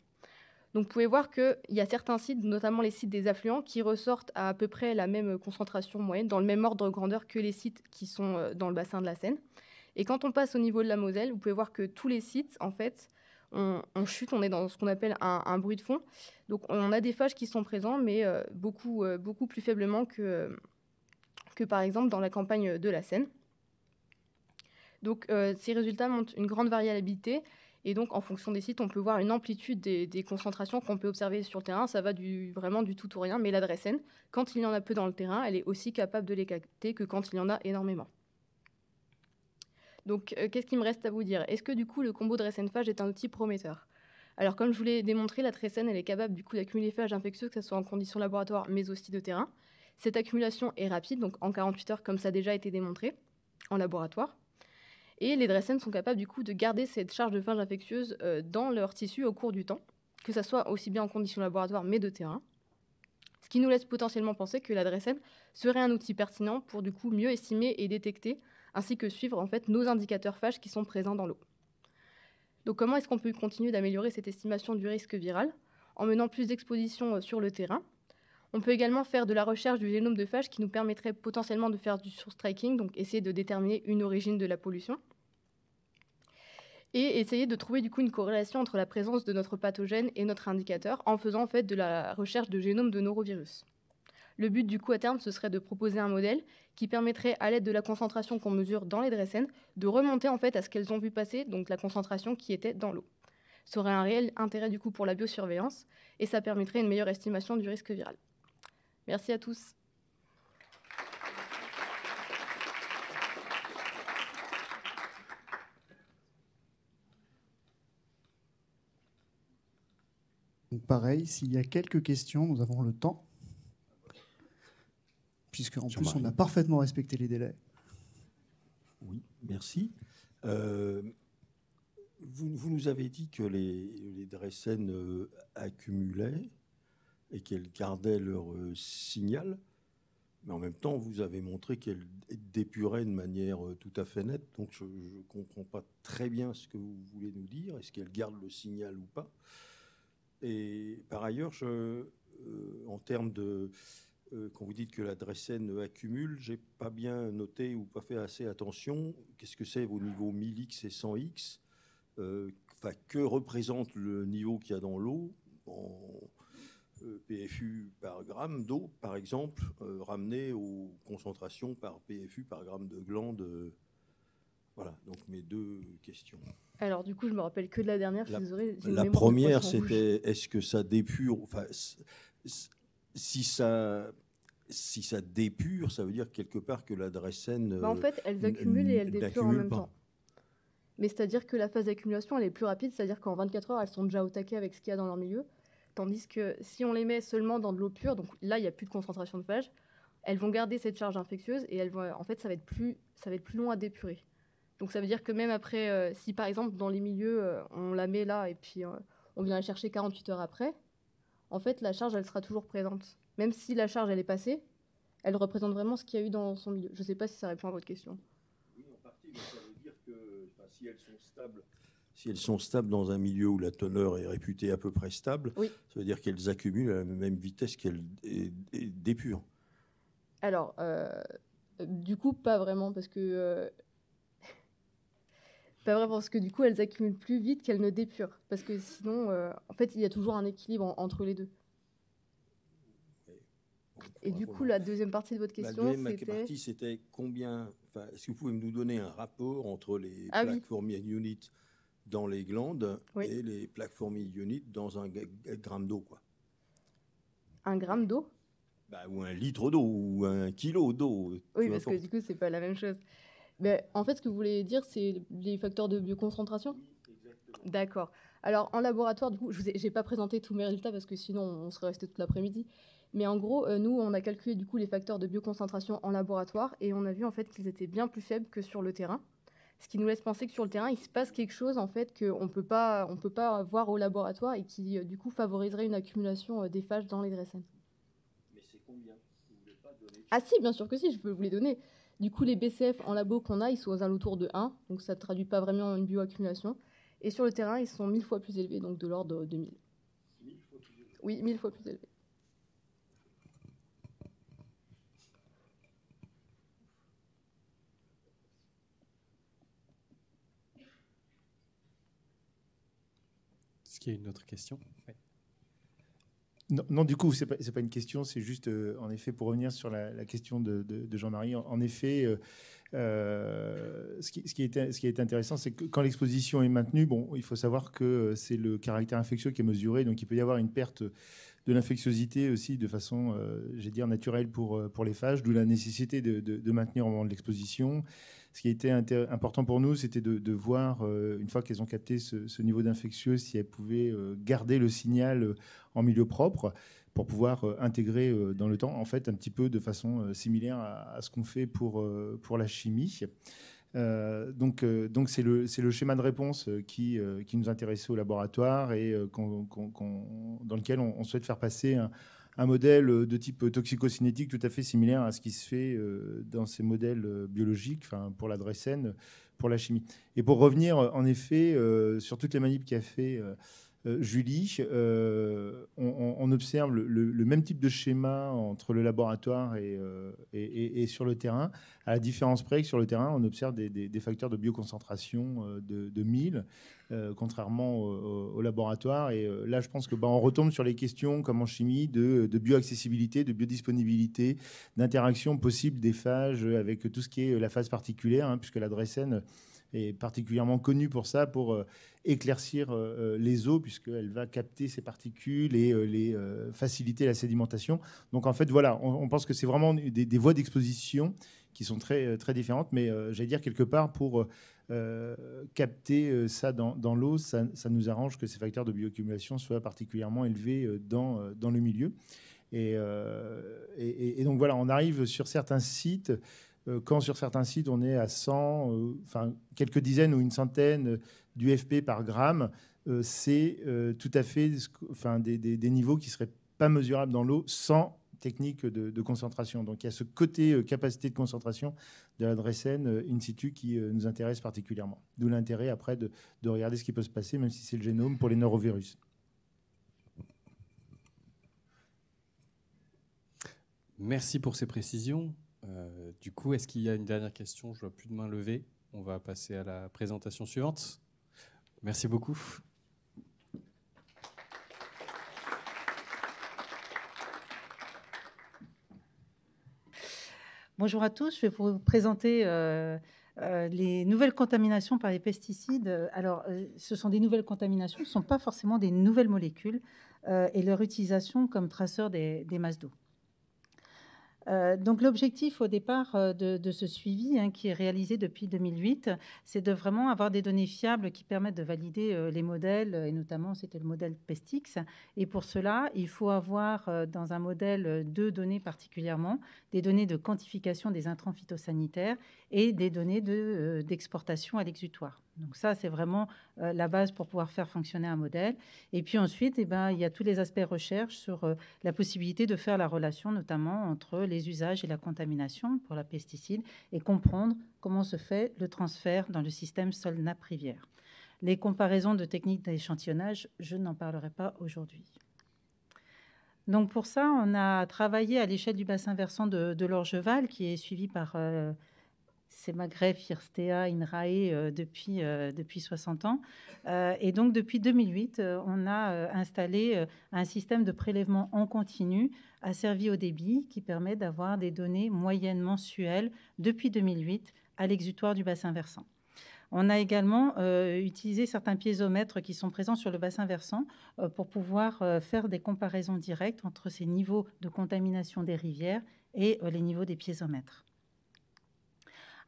Donc vous pouvez voir qu'il y a certains sites, notamment les sites des affluents, qui ressortent à à peu près la même euh, concentration moyenne, dans le même ordre de grandeur que les sites qui sont euh, dans le bassin de la Seine. Et quand on passe au niveau de la Moselle, vous pouvez voir que tous les sites, en fait, on, chute, on est dans ce qu'on appelle un, bruit de fond. Donc on a des phages qui sont présents, mais euh, beaucoup, beaucoup plus faiblement que, que par exemple dans la campagne de la Seine. Donc ces résultats montrent une grande variabilité, et donc, en fonction des sites, on peut voir une amplitude des, concentrations qu'on peut observer sur le terrain. Ça va du, vraiment du tout ou rien, mais la quand il y en a peu dans le terrain, elle est aussi capable de les capter que quand il y en a énormément. Donc, euh, qu'est-ce qui me reste à vous dire Est-ce que du coup, le combo dressène-phage est un outil prometteur Alors, comme je vous l'ai démontré, la dressène, elle est capable du coup d'accumuler phages infectieux, que ce soit en conditions laboratoires, mais aussi de terrain. Cette accumulation est rapide, donc en 48 heures, comme ça a déjà été démontré en laboratoire. Et les dressens sont capables du coup de garder cette charge de phage infectieuse euh, dans leur tissu au cours du temps, que ce soit aussi bien en conditions laboratoires mais de terrain. Ce qui nous laisse potentiellement penser que la dressenne serait un outil pertinent pour du coup mieux estimer et détecter, ainsi que suivre en fait nos indicateurs phages qui sont présents dans l'eau. Donc comment est-ce qu'on peut continuer d'améliorer cette estimation du risque viral en menant plus d'expositions euh, sur le terrain On peut également faire de la recherche du génome de phages qui nous permettrait potentiellement de faire du source tracking, donc essayer de déterminer une origine de la pollution et essayer de trouver du coup une corrélation entre la présence de notre pathogène et notre indicateur en faisant fait de la recherche de génome de norovirus. Le but du coup à terme, ce serait de proposer un modèle qui permettrait à l'aide de la concentration qu'on mesure dans les dressens de remonter en fait à ce qu'elles ont vu passer, donc la concentration qui était dans l'eau. Ça aurait un réel intérêt du coup pour la biosurveillance et ça permettrait une meilleure estimation du risque viral. Merci à tous. Donc pareil, s'il y a quelques questions, nous avons le temps, puisque en plus on a parfaitement respecté les délais. Oui, merci. Euh, vous, nous avez dit que les, les euh, accumulaient et qu'elles gardaient leur euh, signal, mais en même temps, vous avez montré qu'elles dépuraient de manière tout à fait nette. Donc, je ne comprends pas très bien ce que vous voulez nous dire. Est-ce qu'elles gardent le signal ou pas et par ailleurs, euh, en termes de. Euh, quand vous dites que la ne accumule, n'ai pas bien noté ou pas fait assez attention. Qu'est-ce que c'est au niveau 1000X et 100X euh, Que représente le niveau qu'il y a dans l'eau en PFU par gramme d'eau, par exemple, ramené aux concentrations par PFU par gramme de glande. Voilà, donc mes deux questions. Alors du coup, je me rappelle que de la dernière. La, première, c'était est-ce que ça dépure Enfin, si ça si ça dépure, ça veut dire quelque part que la bah, en fait, elles euh, accumulent et elles dépurent en même temps. Mais c'est-à-dire que la phase d'accumulation, elle est plus rapide, c'est-à-dire qu'en 24 heures, elles sont déjà au taquet avec ce qu'il y a dans leur milieu. Tandis que si on les met seulement dans de l'eau pure, donc là, il n'y a plus de concentration de phage, elles vont garder cette charge infectieuse et elles vont, en fait, ça va être plus, ça va être plus long à dépurer. Donc ça veut dire que même après, euh, si par exemple dans les milieux, euh, on la met là et puis euh, on vient la chercher 48 heures après, en fait la charge, elle sera toujours présente. Même si la charge, elle est passée, elle représente vraiment ce qu'il y a eu dans son milieu. Je ne sais pas si ça répond à votre question. Oui, en partie, mais ça veut dire que si elles sont stables si elles dans un milieu où la teneur est réputée à peu près stable, ça veut dire qu'elles accumulent à la même vitesse qu'elles dépurent. Alors, du coup, pas vraiment, parce que pas vrai, parce que du coup, elles accumulent plus vite qu'elles ne dépurent. Parce que sinon, euh, en fait, il y a toujours un équilibre entre les deux. Et du coup, la deuxième partie de votre La question, deuxième c'était... partie, c'était combien. Est-ce que vous pouvez nous donner un rapport entre les ah plaques fourmières unit dans les glandes et les plaques fourmis unit dans un gramme d'eau, quoi un gramme d'eau bah, ou un litre d'eau, ou un kilo d'eau. Oui, parce que du coup, c'est pas la même chose en fait, ce que vous voulez dire, c'est les facteurs de bioconcentration oui, D'accord. Alors, en laboratoire, du coup, je n'ai pas présenté tous mes résultats parce que sinon, on serait resté toute l'après-midi. Mais en gros, euh, nous, on a calculé du coup les facteurs de bioconcentration en laboratoire et on a vu en fait qu'ils étaient bien plus faibles que sur le terrain. Ce qui nous laisse penser que sur le terrain, il se passe quelque chose en fait qu'on ne peut pas voir au laboratoire et qui euh, du coup favoriserait une accumulation euh, des phages dans les dressens. Mais c'est combien Ah si, bien sûr que si, je peux vous les donner. Du coup, les BCF en labo qu'on a, ils sont aux alentours de 1, donc ça ne traduit pas vraiment une bioaccumulation. Et sur le terrain, ils sont 1000 fois plus élevés, donc de l'ordre de 1000. Oui, 1000 fois plus élevés. Est-ce qu'il y a une autre question non, du coup, ce n'est pas, une question, c'est juste, euh, en effet, pour revenir sur la, question de, Jean-Marie, en, effet, euh, euh, ce, qui, est, intéressant, c'est que quand l'exposition est maintenue, il faut savoir que c'est le caractère infectieux qui est mesuré, donc il peut y avoir une perte de l'infectiosité aussi de façon, j'ai dit, naturelle pour, les phages, d'où la nécessité de, de maintenir au moment de l'exposition ce qui était important pour nous, c'était de, voir, euh, une fois qu'elles ont capté ce, niveau d'infectieux, si elles pouvaient euh, garder le signal euh, en milieu propre pour pouvoir intégrer dans le temps, en fait, un petit peu de façon similaire à, ce qu'on fait pour, pour la chimie. donc, donc c'est le, le schéma de réponse qui, qui nous intéressait au laboratoire et dans lequel on, souhaite faire passer un, un modèle euh, de type toxicocinétique tout à fait similaire à ce qui se fait euh, dans ces modèles euh, biologiques, enfin pour la pour la chimie. Et pour revenir en effet sur toutes les manips qu'a fait euh, Julie, euh, on, observe le, même type de schéma entre le laboratoire euh, et, sur le terrain, à la différence près que sur le terrain, on observe des, facteurs de bioconcentration de, 1000, contrairement au, laboratoire. Et là, je pense que bah, on retombe sur les questions, comme en chimie, de, bioaccessibilité, de biodisponibilité, d'interaction possible des phages avec tout ce qui est la phase particulière, hein, puisque la est particulièrement connue pour ça, pour euh, éclaircir euh, euh, les eaux, puisqu'elle va capter ces particules et les, faciliter la sédimentation. Donc en fait, voilà, on, pense que c'est vraiment des, voies d'exposition qui sont très, très différentes, mais j'allais dire quelque part pour... capter ça dans, l'eau, ça, nous arrange que ces facteurs de bioaccumulation soient particulièrement élevés dans, dans le milieu. et, et, donc voilà, on arrive sur certains sites euh, quand sur certains sites on est à euh, quelques dizaines ou une centaine euh, d'UFP par gramme, c'est tout à fait des, niveaux qui ne seraient pas mesurables dans l'eau sans technique de, concentration. Donc il y a ce côté capacité de concentration de la Dressen in situ qui nous intéresse particulièrement. D'où l'intérêt après de, de, regarder ce qui peut se passer, même si c'est le génome pour les neurovirus. Merci pour ces précisions. Euh, du coup, est-ce qu'il y a une dernière question Je vois plus de main levée. On va passer à la présentation suivante. Merci beaucoup. Bonjour à tous. Je vais vous présenter euh, euh, les nouvelles contaminations par les pesticides. Alors, ce sont des nouvelles contaminations, ce ne sont pas forcément des nouvelles molécules et leur utilisation comme traceur des masses d'eau. Euh, donc l'objectif au départ euh, de, ce suivi hein, qui est réalisé depuis 2008, c'est de vraiment avoir des données fiables qui permettent de valider euh, les modèles, et notamment c'était le modèle PESTIX. Et pour cela, il faut avoir dans un modèle deux données particulièrement, des données de quantification des intrants phytosanitaires et des données d'exportation à l'exutoire. Donc ça, c'est vraiment euh, la base pour pouvoir faire fonctionner un modèle. Et puis ensuite, eh ben, il y a tous les aspects recherche sur euh, la possibilité de faire la relation notamment entre les usages et la contamination pour la pesticide et comprendre comment se fait le transfert dans le système sol-nappe rivière. Les comparaisons de techniques d'échantillonnage, je n'en parlerai pas aujourd'hui. Donc pour ça, on a travaillé à l'échelle du bassin versant de, l'Orgeval qui est suivi par... Euh, c'est Maghreb, IRSTEA INRAE euh, depuis, euh, depuis 60 ans. Euh, et donc, depuis 2008, on a installé un système de prélèvement en continu asservi au débit qui permet d'avoir des données moyennes mensuelles depuis 2008 à l'exutoire du bassin versant. On a également utilisé certains piézomètres qui sont présents sur le bassin versant pour pouvoir faire des comparaisons directes entre ces niveaux de contamination des rivières et les niveaux des piézomètres.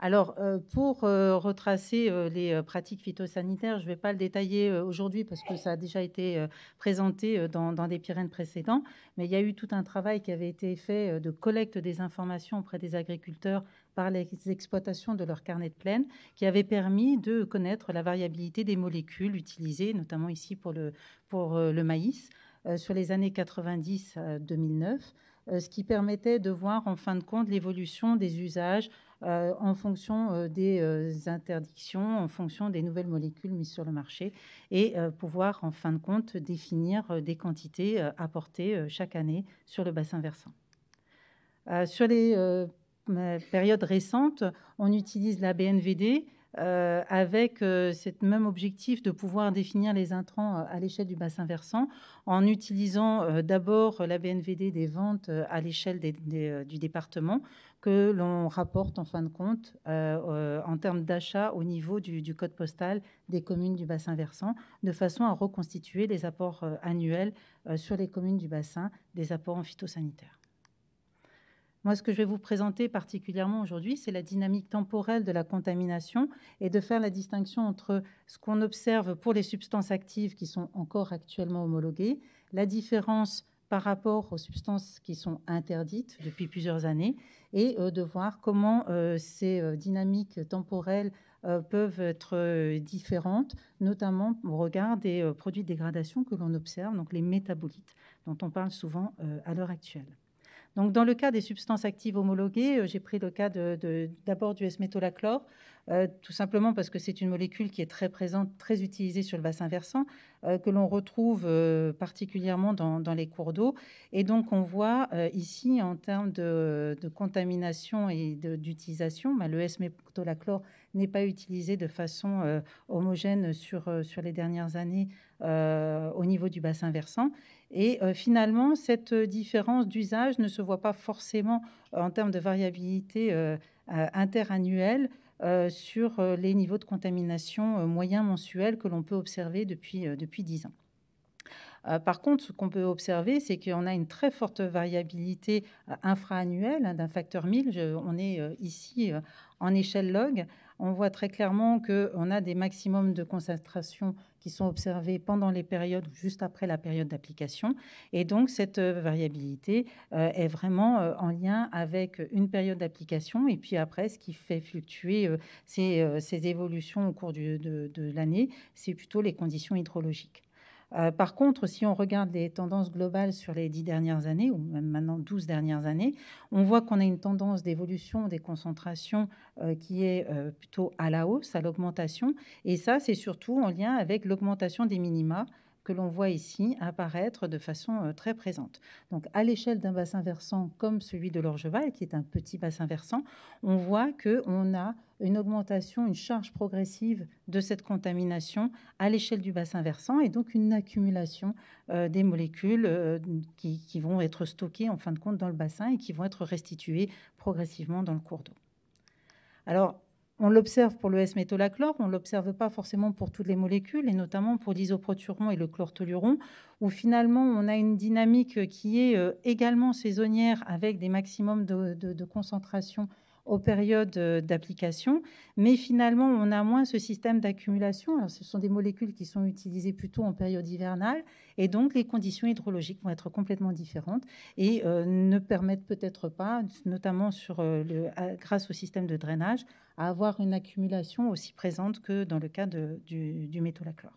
Alors, euh, pour euh, retracer euh, les pratiques phytosanitaires, je ne vais pas le détailler aujourd'hui parce que ça a déjà été présenté dans, des Pyrénées précédents, mais il y a eu tout un travail qui avait été fait de collecte des informations auprès des agriculteurs par les exploitations de leur carnet de plaine, qui avait permis de connaître la variabilité des molécules utilisées, notamment ici pour le maïs, sur les années 90-2009. Euh, ce qui permettait de voir en fin de compte l'évolution des usages euh, en fonction euh, des interdictions, en fonction des nouvelles molécules mises sur le marché, et pouvoir en fin de compte définir des quantités apportées chaque année sur le bassin versant. sur les périodes récentes, on utilise la BNVD euh, avec euh, cet même objectif de pouvoir définir les intrants euh, à l'échelle du bassin versant en utilisant d'abord la BNVD des ventes à l'échelle du département que l'on rapporte en fin de compte en termes d'achat au niveau du, du, code postal des communes du bassin versant de façon à reconstituer les apports annuels sur les communes du bassin des apports en phytosanitaire. Moi, ce que je vais vous présenter particulièrement aujourd'hui, c'est la dynamique temporelle de la contamination et de faire la distinction entre ce qu'on observe pour les substances actives qui sont encore actuellement homologuées, la différence par rapport aux substances qui sont interdites depuis plusieurs années et euh, de voir comment euh, ces euh, dynamiques temporelles peuvent être différentes, notamment au regard des produits de dégradation que l'on observe, donc les métabolites, dont on parle souvent à l'heure actuelle. Donc, dans le cas des substances actives homologuées, euh, j'ai pris le cas d'abord du S-métolachlore, euh, tout simplement parce que c'est une molécule qui est très présente, très utilisée sur le bassin versant, euh, que l'on retrouve particulièrement dans, les cours d'eau. Et donc, on voit ici, en termes de, contamination et d'utilisation, bah, le S-métolachlore n'est pas utilisé de façon homogène sur, sur les dernières années au niveau du bassin versant. Et euh, finalement, cette euh, différence d'usage ne se voit pas forcément euh, en termes de variabilité interannuelle sur les niveaux de contamination moyens mensuels que l'on peut observer depuis, depuis 10 ans. par contre, ce qu'on peut observer, c'est qu'on a une très forte variabilité infraannuelle hein, d'un facteur 1000. on est ici en échelle log. On voit très clairement qu'on a des maximums de concentration qui sont observées pendant les périodes ou juste après la période d'application. Et donc, cette euh, variabilité euh, est vraiment euh, en lien avec une période d'application et puis après, ce qui fait fluctuer ces, évolutions au cours de l'année, c'est plutôt les conditions hydrologiques. Euh, par contre, si on regarde les tendances globales sur les dix dernières années, ou même maintenant 12 dernières années, on voit qu'on a une tendance d'évolution des concentrations euh, qui est euh, plutôt à la hausse, à l'augmentation. Et ça, c'est surtout en lien avec l'augmentation des minima que l'on voit ici apparaître de façon euh, très présente. Donc à l'échelle d'un bassin versant comme celui de l'Orgeval, qui est un petit bassin versant, on voit qu'on a une augmentation, une charge progressive de cette contamination à l'échelle du bassin versant et donc une accumulation euh, des molécules euh, qui, qui vont être stockées en fin de compte dans le bassin et qui vont être restituées progressivement dans le cours d'eau. Alors on l'observe pour le S-métolachlore, on ne l'observe pas forcément pour toutes les molécules, et notamment pour l'isoproturon et le chlortoluron, où finalement on a une dynamique qui est euh, également saisonnière avec des maximums de, de concentration aux périodes euh, d'application. Mais finalement, on a moins ce système d'accumulation. Alors, ce sont des molécules qui sont utilisées plutôt en période hivernale. Et donc, les conditions hydrologiques vont être complètement différentes et euh, ne permettent peut-être pas, notamment sur euh, le, grâce au système de drainage, à avoir une accumulation aussi présente que dans le cas du, du métholachlore.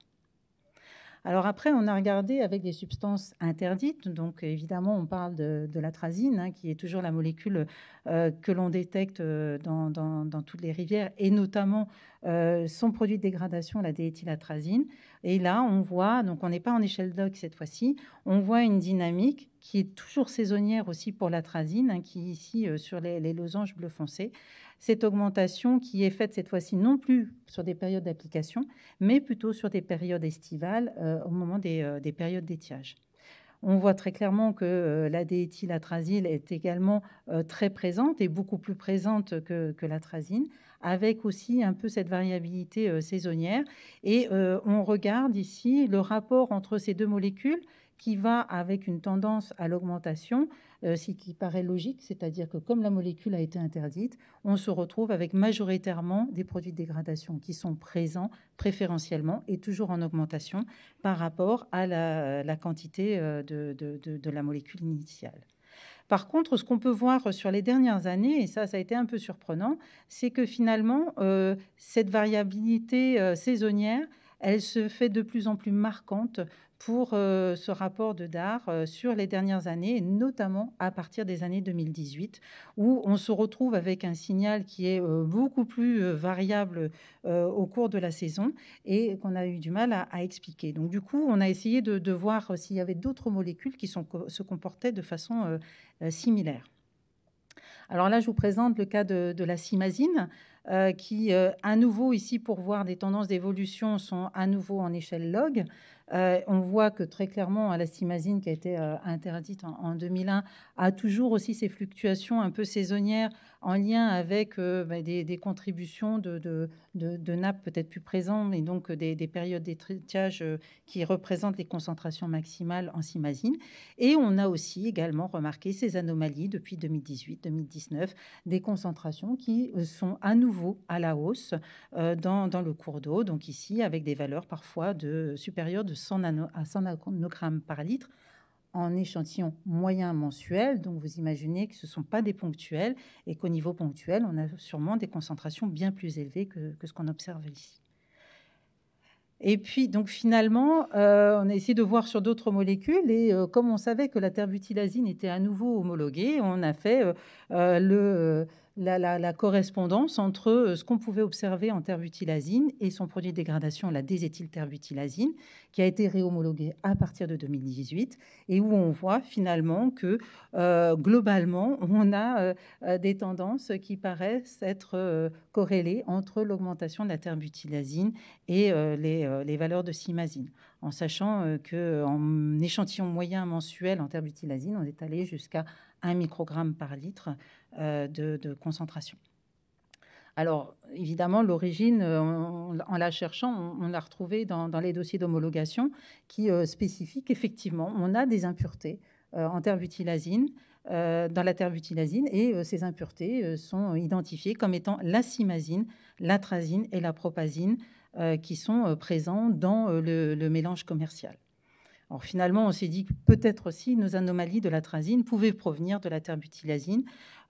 Alors après, on a regardé avec des substances interdites. Donc évidemment, on parle de, l'atrazine, hein, qui est toujours la molécule euh, que l'on détecte euh, dans, toutes les rivières, et notamment euh, son produit de dégradation, la dééthylatrazine. Et là, on voit, donc on n'est pas en échelle DOC cette fois-ci, on voit une dynamique qui est toujours saisonnière aussi pour l'atrazine, hein, qui qui ici sur les, les, losanges bleu foncé, cette augmentation qui est faite cette fois-ci non plus sur des périodes d'application, mais plutôt sur des périodes estivales euh, au moment euh, des, périodes d'étiage. On voit très clairement que euh, la est également très présente et beaucoup plus présente que, que l'atrazine, avec aussi un peu cette variabilité saisonnière. Et on regarde ici le rapport entre ces deux molécules qui va avec une tendance à l'augmentation euh, ce qui paraît logique, c'est-à-dire que comme la molécule a été interdite, on se retrouve avec majoritairement des produits de dégradation qui sont présents préférentiellement et toujours en augmentation par rapport à la, quantité euh, de, la molécule initiale. Par contre, ce qu'on peut voir sur les dernières années, et ça, ça a été un peu surprenant, c'est que finalement, euh, cette variabilité saisonnière, elle se fait de plus en plus marquante pour euh, ce rapport de DAR euh, sur les dernières années, notamment à partir des années 2018, où on se retrouve avec un signal qui est euh, beaucoup plus variable au cours de la saison et qu'on a eu du mal à, expliquer. Donc du coup, on a essayé de, voir s'il y avait d'autres molécules qui se comportaient de façon similaire. Alors là, je vous présente le cas de, la simazine, qui, à nouveau, ici, pour voir des tendances d'évolution, sont à nouveau en échelle log. Euh, on voit que très clairement, hein, la simazine qui a été euh, interdite en, en, 2001 a toujours aussi ses fluctuations un peu saisonnières en lien avec euh, bah, des, contributions de, de, nappes peut-être plus présentes et donc euh, des, périodes d'étiage euh, qui représentent les concentrations maximales en simazine. Et on a aussi également remarqué ces anomalies depuis 2018-2019, des concentrations qui sont à nouveau à la hausse dans, le cours d'eau, donc ici avec des valeurs parfois de, supérieures de 100 à 100 nanogrammes par litre en échantillon moyen mensuel. Donc vous imaginez que ce ne sont pas des ponctuels et qu'au niveau ponctuel, on a sûrement des concentrations bien plus élevées que, ce qu'on observe ici. Et puis, donc finalement, euh, on a essayé de voir sur d'autres molécules. Et euh, comme on savait que la terbutylazine était à nouveau homologuée, on a fait euh, le la, correspondance entre euh, ce qu'on pouvait observer en terbutilazine et son produit de dégradation, la déséthylterbutilazine, qui a été réhomologuée à partir de 2018 et où on voit finalement que euh, globalement, on a euh, des tendances qui paraissent être corrélées entre l'augmentation de la terbutilazine et les, valeurs de simazine, en sachant qu'en échantillon moyen mensuel en terbutilazine, on est allé jusqu'à 1 microgramme par litre euh, de, concentration. Alors, évidemment, l'origine, euh, en la cherchant, on, l'a retrouvée dans, les dossiers d'homologation qui euh, spécifient qu'effectivement, on a des impuretés en en butylazine dans la terbutilazine, et ces impuretés sont identifiées comme étant la simazine, l'atrazine et la propazine qui sont présents dans le mélange commercial. Alors finalement, on s'est dit que peut-être aussi nos anomalies de l'atrazine pouvaient provenir de la terbutilazine.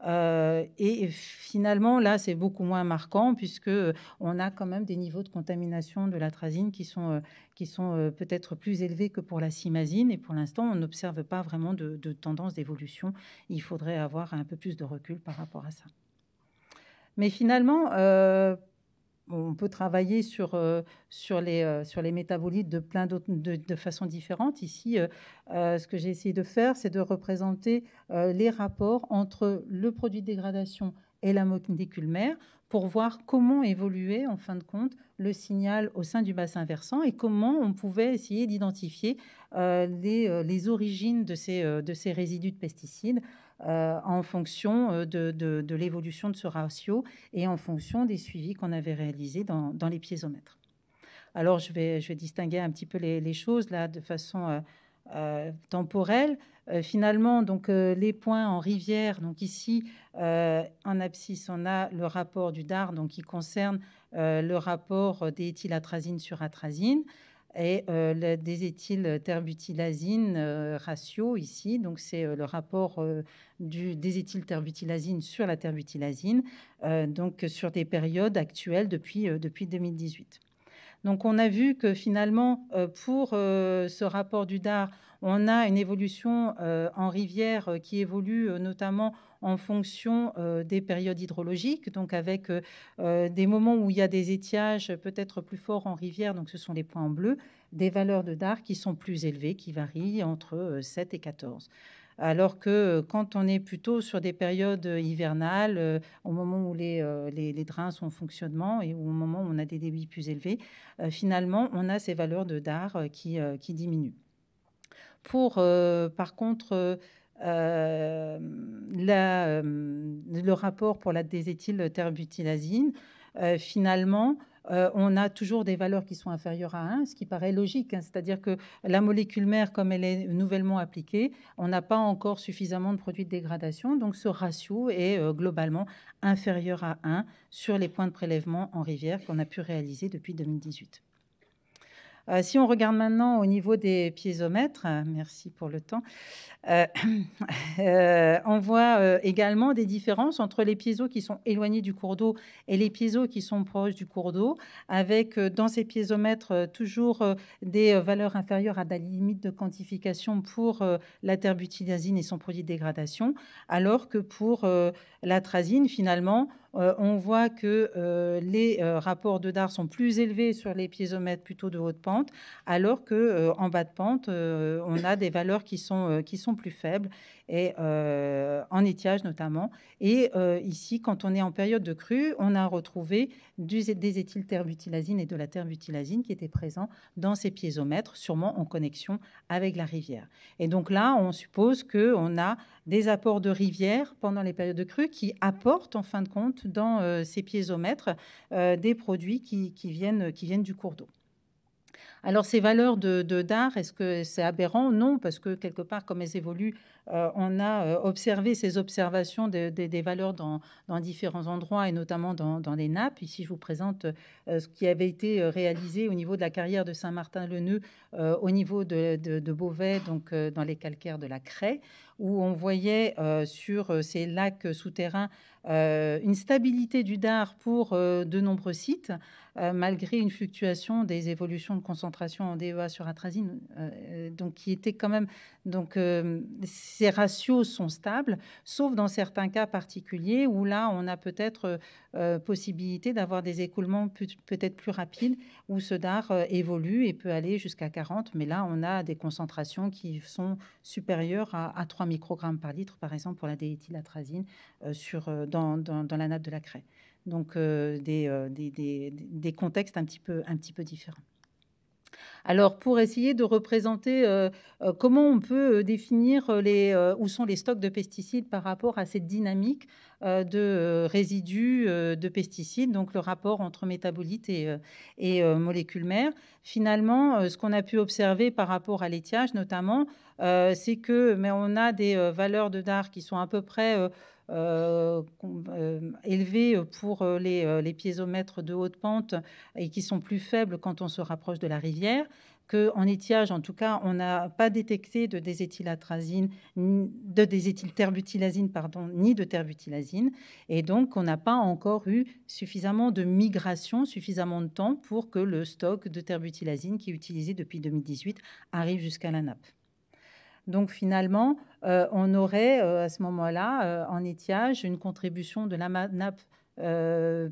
Euh, et, finalement, là, c'est beaucoup moins marquant puisque euh, on a quand même des niveaux de contamination de l'atrazine qui sont, euh, qui sont peut-être plus élevés que pour la simazine. Et pour l'instant, on n'observe pas vraiment de, de tendance d'évolution. Il faudrait avoir un peu plus de recul par rapport à ça. Mais finalement, on peut travailler euh, euh, sur, les, métabolites de plein d'autres façons différentes. Ici, euh, ce que j'ai essayé de faire, c'est de représenter les rapports entre le produit de dégradation et la molécule mère pour voir comment évoluait en fin de compte le signal au sein du bassin versant et comment on pouvait essayer d'identifier euh, les, euh, les, origines de ces, euh, de ces résidus de pesticides en fonction de, de, l'évolution de ce ratio et en fonction des suivis qu'on avait réalisés dans, dans, les piézomètres. Alors je vais, je vais distinguer un petit peu les, les choses là de façon temporelle. Euh, finalement, donc euh, les points en rivière, donc ici euh, en abscisse, on a le rapport du DAR, donc qui concerne le rapport des éthylatrazine sur atrazine et le, des éthylterbutilazine ratio ici, donc c'est le rapport du, des éthylterbutilazine sur la terbutylazine, donc sur des périodes actuelles depuis, depuis 2018. Donc on a vu que finalement, pour ce rapport du DAR, on a une évolution euh, en rivière euh, qui évolue euh, notamment en fonction des périodes hydrologiques, donc avec des moments où il y a des étiages peut-être plus forts en rivière, donc ce sont les points en bleu, des valeurs de DAR qui sont plus élevées, qui varient entre 7 et 14. Alors que quand on est plutôt sur des périodes hivernales, au moment où les, drains sont en fonctionnement et au moment où on a des débits plus élevés, finalement, on a ces valeurs de DAR qui diminuent. Pour, euh, par contre, euh, euh, le rapport pour la déséthylterbutylazine, finalement, on a toujours des valeurs qui sont inférieures à 1, ce qui paraît logique. Hein. C'est-à-dire que la molécule mère, comme elle est nouvellement appliquée, on n'a pas encore suffisamment de produits de dégradation. Donc ce ratio est globalement inférieur à 1 sur les points de prélèvement en rivière qu'on a pu réaliser depuis 2018. Euh, si on regarde maintenant au niveau des piézomètres, euh, merci pour le temps, euh, on voit également des différences entre les piézos qui sont éloignés du cours d'eau et les piézos qui sont proches du cours d'eau, avec dans ces piézomètres toujours des valeurs inférieures à la limite de quantification pour la et son produit de dégradation, alors que pour l'atrazine, finalement, euh, on voit que euh, les euh, rapports de dard sont plus élevés sur les piézomètres plutôt de haute pente, alors que en bas de pente, on a des valeurs qui sont, qui sont plus faibles et euh, en étiage notamment. Et euh, ici, quand on est en période de crue, on a retrouvé du, des éthylterbutylazine et de la terbutylazine qui étaient présents dans ces piézomètres, sûrement en connexion avec la rivière. Et donc là, on suppose qu'on a des apports de rivière pendant les périodes de crue qui apportent en fin de compte dans euh, ces piézomètres des produits qui, viennent, qui viennent du cours d'eau. Alors ces valeurs de dard, est-ce que c'est aberrant Non, parce que quelque part, comme elles évoluent, euh, on a euh, observé ces observations des valeurs dans, différents endroits et notamment dans, les nappes. Ici, je vous présente euh, ce qui avait été réalisé au niveau de la carrière de Saint-Martin-le-Neu, au niveau de, de Beauvais, donc dans les calcaires de la Craie, où on voyait sur ces lacs souterrains une stabilité du dard pour de nombreux sites, malgré une fluctuation des évolutions de concentration concentration en DEA sur atrazine, euh, euh, donc qui était quand même. Donc euh, ces ratios sont stables, sauf dans certains cas particuliers où là on a peut-être possibilité d'avoir des écoulements peut-être plus rapides où ce DAR évolue et peut aller jusqu'à 40, mais là on a des concentrations qui sont supérieures à, 3 microgrammes par litre, par exemple pour la dééthylatrazine dans, la nappe de la craie donc des, contextes un un petit peu différents. Alors, pour essayer de représenter euh, euh, comment on peut euh, définir les, où sont les stocks de pesticides par rapport à cette dynamique de résidus de pesticides, donc le rapport entre métabolites et, et molécules mères, finalement, ce qu'on a pu observer par rapport à l'étiage notamment, c'est que mais on a des valeurs de DAR qui sont à peu près euh, euh, élevés pour euh, les, les piézomètres de haute pente et qui sont plus faibles quand on se rapproche de la rivière qu'en étiage, en tout cas, on n'a pas détecté de déséthylatrazine, de déséthylterbutylazine, pardon, ni de terbutylazine. Et donc, on n'a pas encore eu suffisamment de migration, suffisamment de temps pour que le stock de terbutylazine qui est utilisé depuis 2018 arrive jusqu'à la nappe. Donc finalement, euh, on aurait euh, à ce moment-là euh, en étiage une contribution de la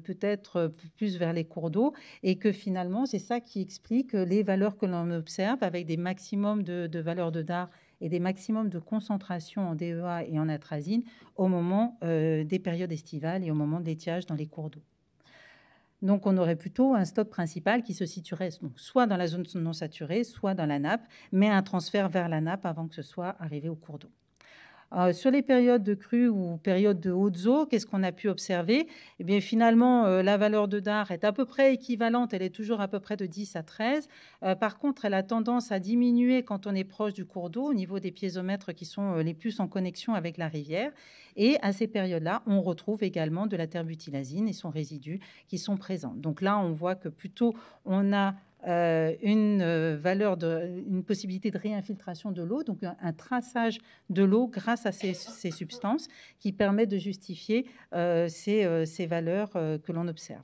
peut-être plus vers les cours d'eau, et que finalement, c'est ça qui explique les valeurs que l'on observe avec des maximums de, valeurs de DAR et des maximums de concentration en DEA et en atrazine au moment des périodes estivales et au moment d'étiage dans les cours d'eau. Donc on aurait plutôt un stock principal qui se situerait soit dans la zone non saturée, soit dans la nappe, mais un transfert vers la nappe avant que ce soit arrivé au cours d'eau. Euh, sur les périodes de crue ou périodes de hautes eaux, qu'est-ce qu'on a pu observer Eh bien, finalement, euh, la valeur de DAR est à peu près équivalente. Elle est toujours à peu près de 10 à 13. Euh, par contre, elle a tendance à diminuer quand on est proche du cours d'eau, au niveau des piézomètres qui sont les plus en connexion avec la rivière. Et à ces périodes-là, on retrouve également de la terbutilazine et son résidu qui sont présents. Donc là, on voit que plutôt on a euh, une euh, valeur, une possibilité de réinfiltration de l'eau, donc un, traçage de l'eau grâce à ces, substances qui permet de justifier euh, ces, ces, valeurs que l'on observe.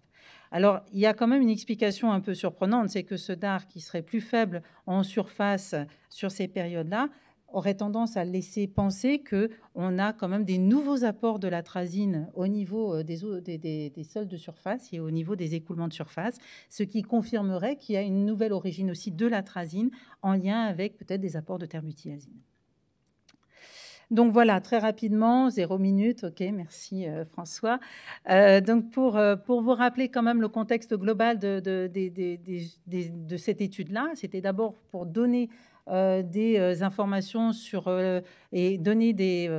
Alors, il y a quand même une explication un peu surprenante, c'est que ce DAR qui serait plus faible en surface sur ces périodes-là aurait tendance à laisser penser que on a quand même des nouveaux apports de l'atrazine au niveau euh, des, des, sols de surface et au niveau des écoulements de surface, ce qui confirmerait qu'il y a une nouvelle origine aussi de l'atrazine en lien avec peut-être des apports de termutiazine. Donc voilà, très rapidement, zéro minute, ok, merci euh, François. Euh, donc pour, pour vous rappeler quand même le contexte global de, de cette étude-là, c'était d'abord pour donner euh, des euh, informations sur euh, et donner des,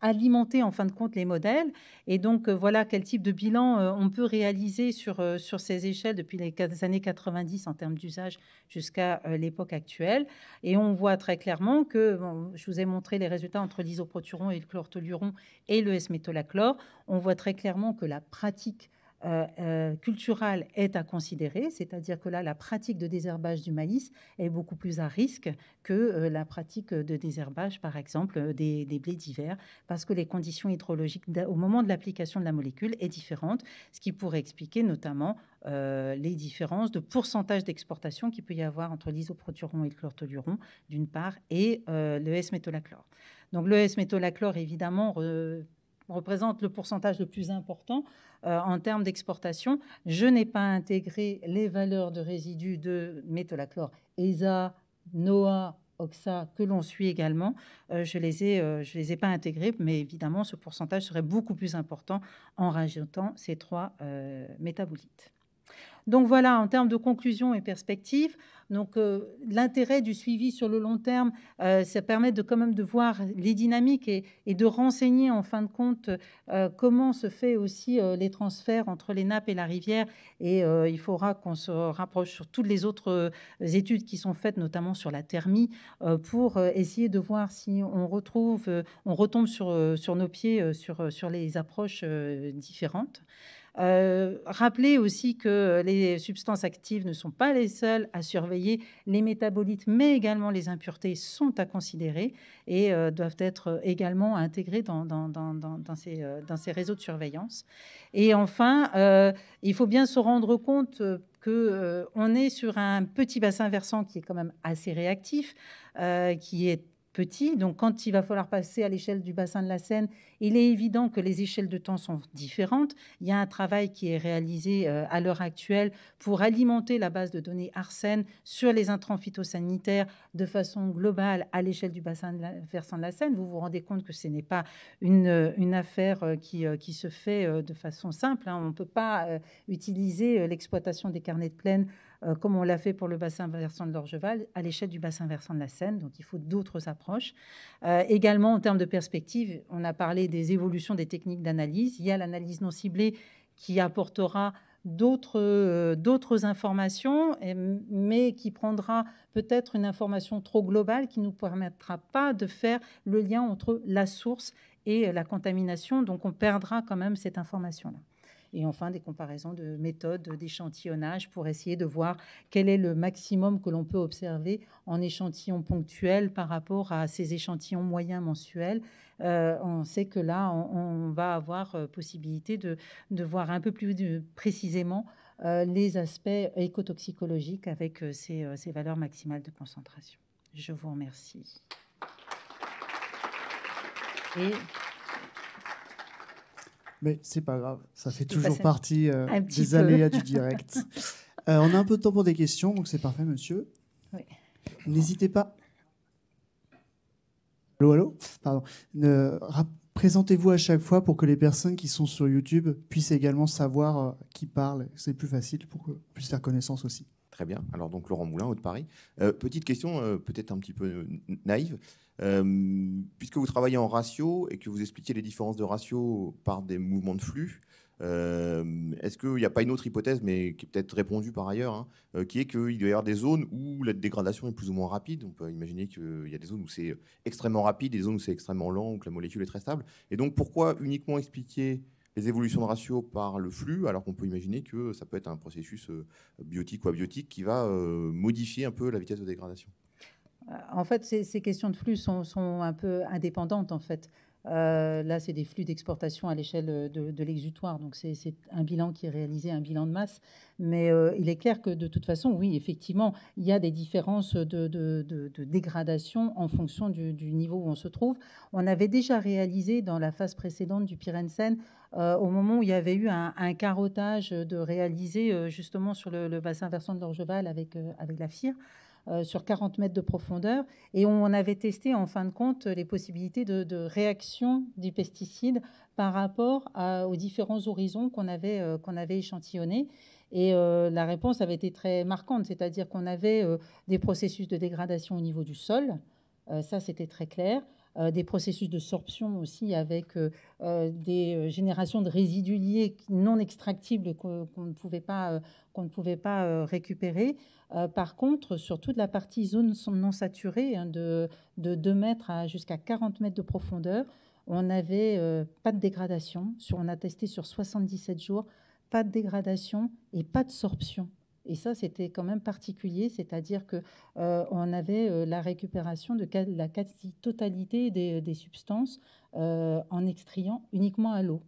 alimenter en fin de compte les modèles. Et donc, voilà quel type de bilan on peut réaliser sur, sur ces échelles depuis les années 90 en termes d'usage jusqu'à l'époque actuelle. Et on voit très clairement que, je vous ai montré les résultats entre l'isoproturon et le chlortoluron et le s On voit très clairement que la pratique euh, euh est à considérer, c'est-à-dire que là, la pratique de désherbage du maïs est beaucoup plus à risque que euh, la pratique de désherbage, par exemple, euh, des, blés d'hiver, parce que les conditions hydrologiques au moment de l'application de la molécule est différente, ce qui pourrait expliquer notamment les différences de pourcentage d'exportation qu'il peut y avoir entre l'isoproturon et le chlortoluron, d'une part, et le S-métholachlore. Donc le S-métholachlore, évidemment, représente le pourcentage le plus important euh, en termes d'exportation. Je n'ai pas intégré les valeurs de résidus de métholachlore ESA, NOA, OXA que l'on suit également. Euh, je ne les, ai, euh, les ai pas intégrés, mais évidemment, ce pourcentage serait beaucoup plus important en rajoutant ces trois métabolites. Donc voilà, en termes de conclusion et perspectives, donc euh, l'intérêt du suivi sur le long terme, euh, ça permet de quand même de voir les dynamiques et, de renseigner en fin de compte euh, comment se fait aussi les transferts entre les nappes et la rivière. Et il faudra qu'on se rapproche sur toutes les autres études qui sont faites, notamment sur la thermie, pour essayer de voir si on retrouve, on retombe sur, nos pieds sur les approches différentes. Euh, rappelez aussi que les substances actives ne sont pas les seules à surveiller. Les métabolites, mais également les impuretés, sont à considérer et euh, doivent être également intégrées dans, euh, dans, ces, réseaux de surveillance. Et enfin, il faut bien se rendre compte qu'on est sur un petit bassin versant qui est quand même assez réactif, qui est donc, quand il va falloir passer à l'échelle du bassin de la Seine, il est évident que les échelles de temps sont différentes. Il y a un travail qui est réalisé euh, à l'heure actuelle pour alimenter la base de données Arsène sur les intrants phytosanitaires de façon globale à l'échelle du bassin de la, versant de la Seine. Vous vous rendez compte que ce n'est pas une, euh, affaire euh, qui, se fait de façon simple. Hein. On ne peut pas utiliser l'exploitation des carnets de plaine euh, comme on l'a fait pour le bassin versant de l'Orgeval, à l'échelle du bassin versant de la Seine. Donc, il faut d'autres approches. Euh, également, en termes de perspective, on a parlé des évolutions des techniques d'analyse. Il y a l'analyse non ciblée qui apportera d'autres euh, informations, mais qui prendra peut-être une information trop globale qui ne nous permettra pas de faire le lien entre la source et la contamination. Donc on perdra quand même cette information-là. Et enfin, des comparaisons de méthodes d'échantillonnage pour essayer de voir quel est le maximum que l'on peut observer en échantillons ponctuels par rapport à ces échantillons moyens mensuels. Euh, on sait que là, on, va avoir euh, possibilité de, voir un peu plus précisément euh, les aspects écotoxicologiques avec ces, ces valeurs maximales de concentration. Je vous remercie. Et mais c'est pas grave, ça fait toujours partie euh, des aléas du direct. Euh, on a un peu de temps pour des questions, donc c'est parfait, monsieur. N'hésitez pas. Allô, allô Pardon. Ne... Présentez-vous à chaque fois pour que les personnes qui sont sur YouTube puissent également savoir euh, qui parle. C'est plus facile pour qu'on puisse faire connaissance aussi. Très bien. Alors donc Laurent Moulin, Haut de Paris. petite question, peut-être un petit peu naïve. Euh, puisque vous travaillez en ratio et que vous expliquez les différences de ratio par des mouvements de flux, euh, est-ce qu'il n'y a pas une autre hypothèse, mais qui est peut-être répondue par ailleurs, hein, euh, qui est qu'il doit y avoir des zones où la dégradation est plus ou moins rapide On peut imaginer qu'il y a des zones où c'est extrêmement rapide, des zones où c'est extrêmement lent, où la molécule est très stable. Et donc pourquoi uniquement expliquer les évolutions de ratio par le flux, alors qu'on peut imaginer que ça peut être un processus biotique ou abiotique qui va modifier un peu la vitesse de dégradation euh, en fait, ces, questions de flux sont, un peu indépendantes, en fait. Euh, là, c'est des flux d'exportation à l'échelle euh, de, l'exutoire. Donc, c'est un bilan qui est réalisé, un bilan de masse. Mais il est clair que, de toute façon, oui, effectivement, il y a des différences de, dégradation en fonction du, niveau où on se trouve. On avait déjà réalisé dans la phase précédente du Pirensen, au moment où il y avait eu un, carottage de réaliser justement sur le, bassin versant de l'Orgeval avec, avec la FIR. Euh, sur 40 mètres de profondeur. Et on avait testé en fin de compte les possibilités de, réaction du pesticide par rapport aux différents horizons qu'on avait, euh, échantillonnés. Et euh, la réponse avait été très marquante, c'est-à-dire qu'on avait des processus de dégradation au niveau du sol, ça c'était très clair. Euh, des processus de sorption aussi avec euh, euh, des générations de liés non extractibles qu'on ne pouvait pas, qu'on ne pouvait pas récupérer. par contre, sur toute la partie zone non saturée hein, de, de 2 mètres à jusqu'à 40 mètres de profondeur, on n'avait pas de dégradation. on a testé sur 77 jours, pas de dégradation et pas de sorption. Et ça, c'était quand même particulier, c'est-à-dire que euh, on avait euh, la récupération de la quasi-totalité des, substances euh, en extrayant uniquement à l'eau.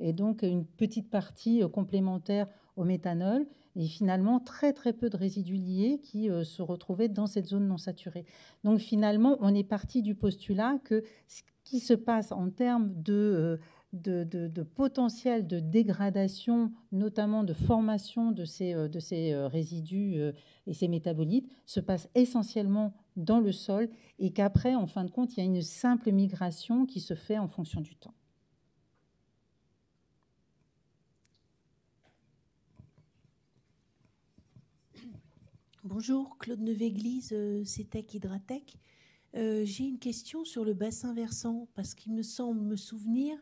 Et donc une petite partie complémentaire au méthanol et finalement très très peu de résidus liés qui se retrouvaient dans cette zone non saturée. Donc finalement, on est parti du postulat que ce qui se passe en termes de de, potentiel de dégradation, notamment de formation de ces, euh, euh, résidus euh, et ces métabolites, se passe essentiellement dans le sol et qu'après, en fin de compte, il y a une simple migration qui se fait en fonction du temps. Bonjour, Claude Neveglise, église CETEC Hydratec. J'ai une question sur le bassin versant, parce qu'il me semble me souvenir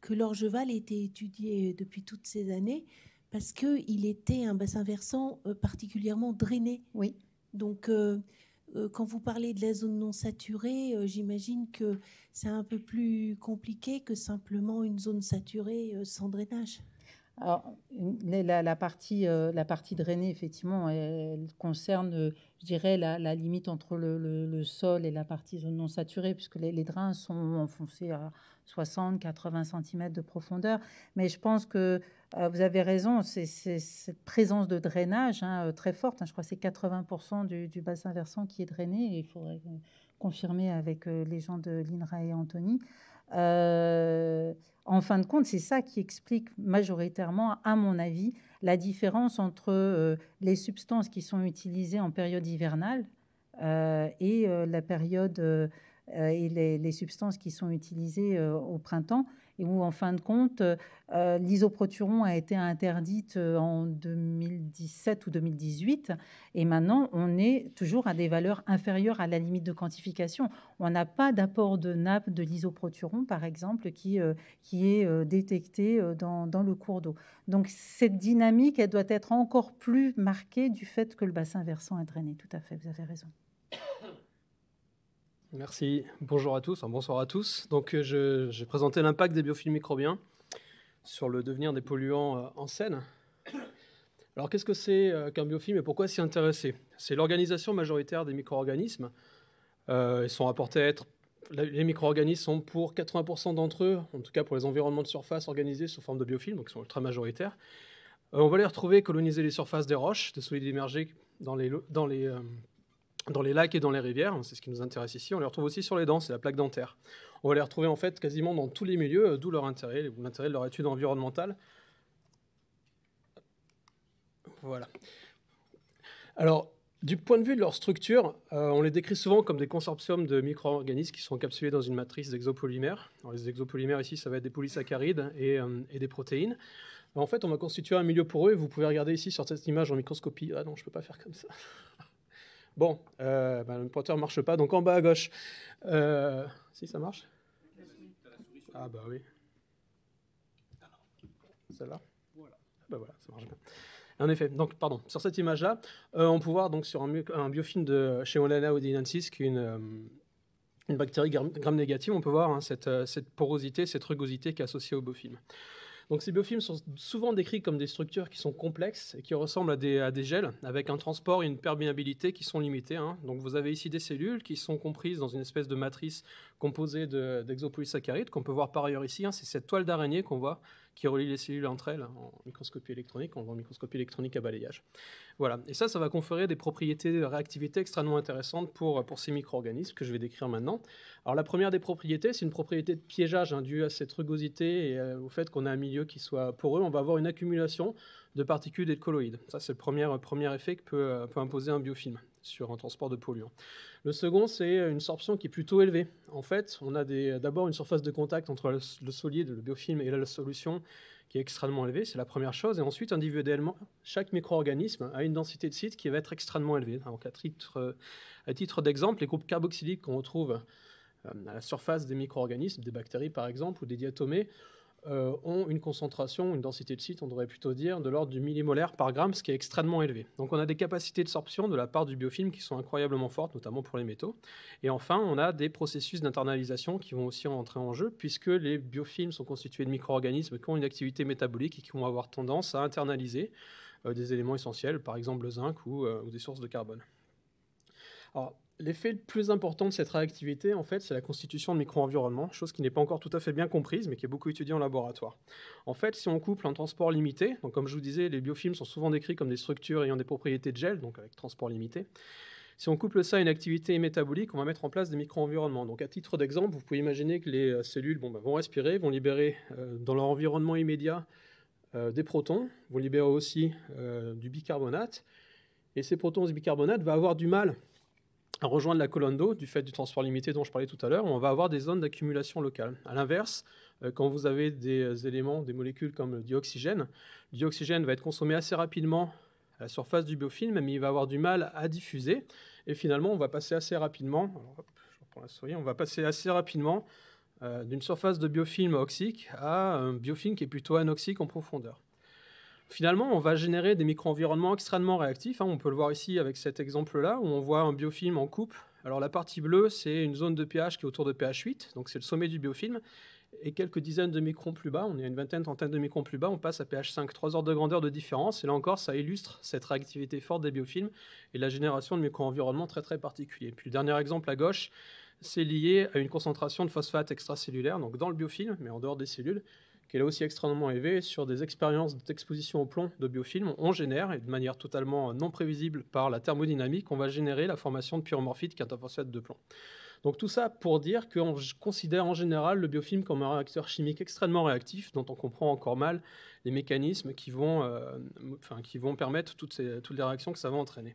que l'Orgeval été étudié euh, depuis toutes ces années parce qu'il était un bassin versant euh, particulièrement drainé. Oui. Donc, euh, quand vous parlez de la zone non saturée, j'imagine que c'est un peu plus compliqué que simplement une zone saturée sans drainage. Alors, la, partie, euh, la partie drainée, effectivement, elle concerne, je dirais, la, limite entre le, sol et la partie zone non saturée, puisque les, drains sont enfoncés à 60, 80 cm de profondeur. Mais je pense que euh, vous avez raison, c'est cette présence de drainage hein, euh, très forte. Hein. je crois que c'est 80% du, du, bassin versant qui est drainé. il faudrait confirmer avec les gens de l'INRA et Anthony. Euh, en fin de compte, c'est ça qui explique majoritairement, à mon avis, la différence entre euh, les substances qui sont utilisées en période hivernale euh, et la période et les, substances qui sont utilisées au printemps et où, en fin de compte, euh, l'isoproturon a été interdite euh, en 2017 ou 2018, et maintenant, on est toujours à des valeurs inférieures à la limite de quantification. On n'a pas d'apport de nappe de l'isoproturon, par exemple, qui, euh, qui est détecté dans, dans le cours d'eau. Donc, cette dynamique, elle doit être encore plus marquée du fait que le bassin versant est drainé. Tout à fait, vous avez raison. Merci. Bonjour à tous, bonsoir à tous. Donc, euh, j'ai présenté l'impact des biofilms microbiens sur le devenir des polluants euh, en scène. Alors, qu'est-ce que c'est euh, qu'un biofilm et pourquoi s'y intéresser C'est l'organisation majoritaire des micro-organismes. ils sont rapportés à être. Les micro-organismes sont pour 80% d'entre eux, en tout cas pour les environnements de surface organisés sous forme de biofilms, donc ils sont ultra majoritaires. on va les retrouver coloniser les surfaces des roches, des solides immergés dans les, dans les, dans les lacs et dans les rivières, hein, c'est ce qui nous intéresse ici. On les retrouve aussi sur les dents, c'est la plaque dentaire. On va les retrouver en fait quasiment dans tous les milieux, euh, d'où leur intérêt, l'intérêt de leur étude environnementale. Voilà. Alors, du point de vue de leur structure, euh, on les décrit souvent comme des consortiums de micro-organismes qui sont encapsulés dans une matrice d'exopolymères. les exopolymères ici, ça va être des polysaccharides et, euh, des protéines. Ben, en fait, on va constituer un milieu pour eux. Et vous pouvez regarder ici sur cette image en microscopie. Ah non, je ne peux pas faire comme ça. Bon, euh, bah, le pointeur ne marche pas, donc en bas à gauche. Euh, si ça marche Ah bah oui. Celle-là Voilà. Ah, bah voilà, ça marche bien. En effet, donc pardon, sur cette image-là, euh, on peut voir donc sur un, biofilm de chez Olena odinensis, qui est une, une bactérie gram, négative, on peut voir hein, cette, cette, porosité, cette rugosité qui est associée au biofilm ces biofilms sont souvent décrits comme des structures qui sont complexes et qui ressemblent à des, gels, avec un transport et une perméabilité qui sont limités. Hein. Donc vous avez ici des cellules qui sont comprises dans une espèce de matrice composée d'exopolysaccharides, qu'on peut voir par ailleurs ici. Hein. C'est cette toile d'araignée qu'on voit qui relie les cellules entre elles en microscopie électronique, on en microscopie électronique à balayage. Voilà. Et ça, ça va conférer des propriétés de euh, réactivité extrêmement intéressantes euh, pour, ces micro-organismes que je vais décrire maintenant. Alors, la première des propriétés, c'est une propriété de piégeage hein, due à cette rugosité et euh, au fait qu'on a un milieu qui soit poreux. On va avoir une accumulation de particules et de colloïdes. Ça, c'est le premier, euh, premier effet que peut, euh, peut imposer un biofilm sur un transport de polluants. Le second, c'est euh, une sorption qui est plutôt élevée. En fait, on a d'abord une surface de contact entre le, solide, le biofilm et la solution qui est extrêmement élevée, c'est la première chose. Et ensuite, individuellement, chaque micro-organisme a une densité de site qui va être extrêmement élevée. à titre, à titre d'exemple, les groupes carboxyliques qu'on retrouve à la surface des micro-organismes, des bactéries par exemple, ou des diatomées, euh, ont une concentration, une densité de site, on devrait plutôt dire, de l'ordre du millimolaire par gramme, ce qui est extrêmement élevé. Donc on a des capacités de sorption de la part du biofilm qui sont incroyablement fortes, notamment pour les métaux. Et enfin, on a des processus d'internalisation qui vont aussi entrer en jeu, puisque les biofilms sont constitués de micro-organismes qui ont une activité métabolique et qui vont avoir tendance à internaliser euh, des éléments essentiels, par exemple le zinc ou, euh, ou des sources de carbone. Alors, L'effet le plus important de cette réactivité, en fait, c'est la constitution de micro-environnements, chose qui n'est pas encore tout à fait bien comprise, mais qui est beaucoup étudiée en laboratoire. En fait, si on couple un transport limité, donc comme je vous disais, les biofilms sont souvent décrits comme des structures ayant des propriétés de gel, donc avec transport limité. Si on couple ça à une activité métabolique, on va mettre en place des micro-environnements. Donc, à titre d'exemple, vous pouvez imaginer que les euh, cellules bah, vont respirer, vont libérer euh, dans leur environnement immédiat euh, des protons, vont libérer aussi du bicarbonate. Et ces protons et ce bicarbonate vont avoir du mal à rejoindre la colonne d'eau du fait du transport limité dont je parlais tout à l'heure, on va avoir des zones d'accumulation locale. À l'inverse, euh, quand vous avez des euh, éléments, des molécules comme le dioxygène, le dioxygène va être consommé assez rapidement à la surface du biofilm, mais il va avoir du mal à diffuser. Et finalement, on va passer assez rapidement, je reprends la souris, on va passer assez rapidement euh, d'une surface de biofilm oxique à un biofilm qui est plutôt anoxique en profondeur finalement, on va générer des micro-environnements extrêmement réactifs. Hein. On peut le voir ici avec cet exemple-là, où on voit un biofilm en coupe. Alors la partie bleue, c'est une zone de pH qui est autour de pH 8, donc c'est le sommet du biofilm. Et quelques dizaines de microns plus bas, on est à une vingtaine, trentaine de microns plus bas, on passe à pH 5, 3 ordres de grandeur de différence. Et là encore, ça illustre cette réactivité forte des biofilms et la génération de micro-environnements très très particuliers. Puis le dernier exemple à gauche, c'est lié à une concentration de phosphate extracellulaire, donc dans le biofilm, mais en dehors des cellules, qui est aussi extrêmement élevée, sur des expériences d'exposition au plomb de biofilms, on génère, et de manière totalement non prévisible par la thermodynamique, on va générer la formation de pyromorphite qui de plomb. Donc tout ça pour dire qu'on considère en général le biofilm comme un réacteur chimique extrêmement réactif, dont on comprend encore mal les mécanismes qui vont, euh, enfin, qui vont permettre toutes, ces, toutes les réactions que ça va entraîner.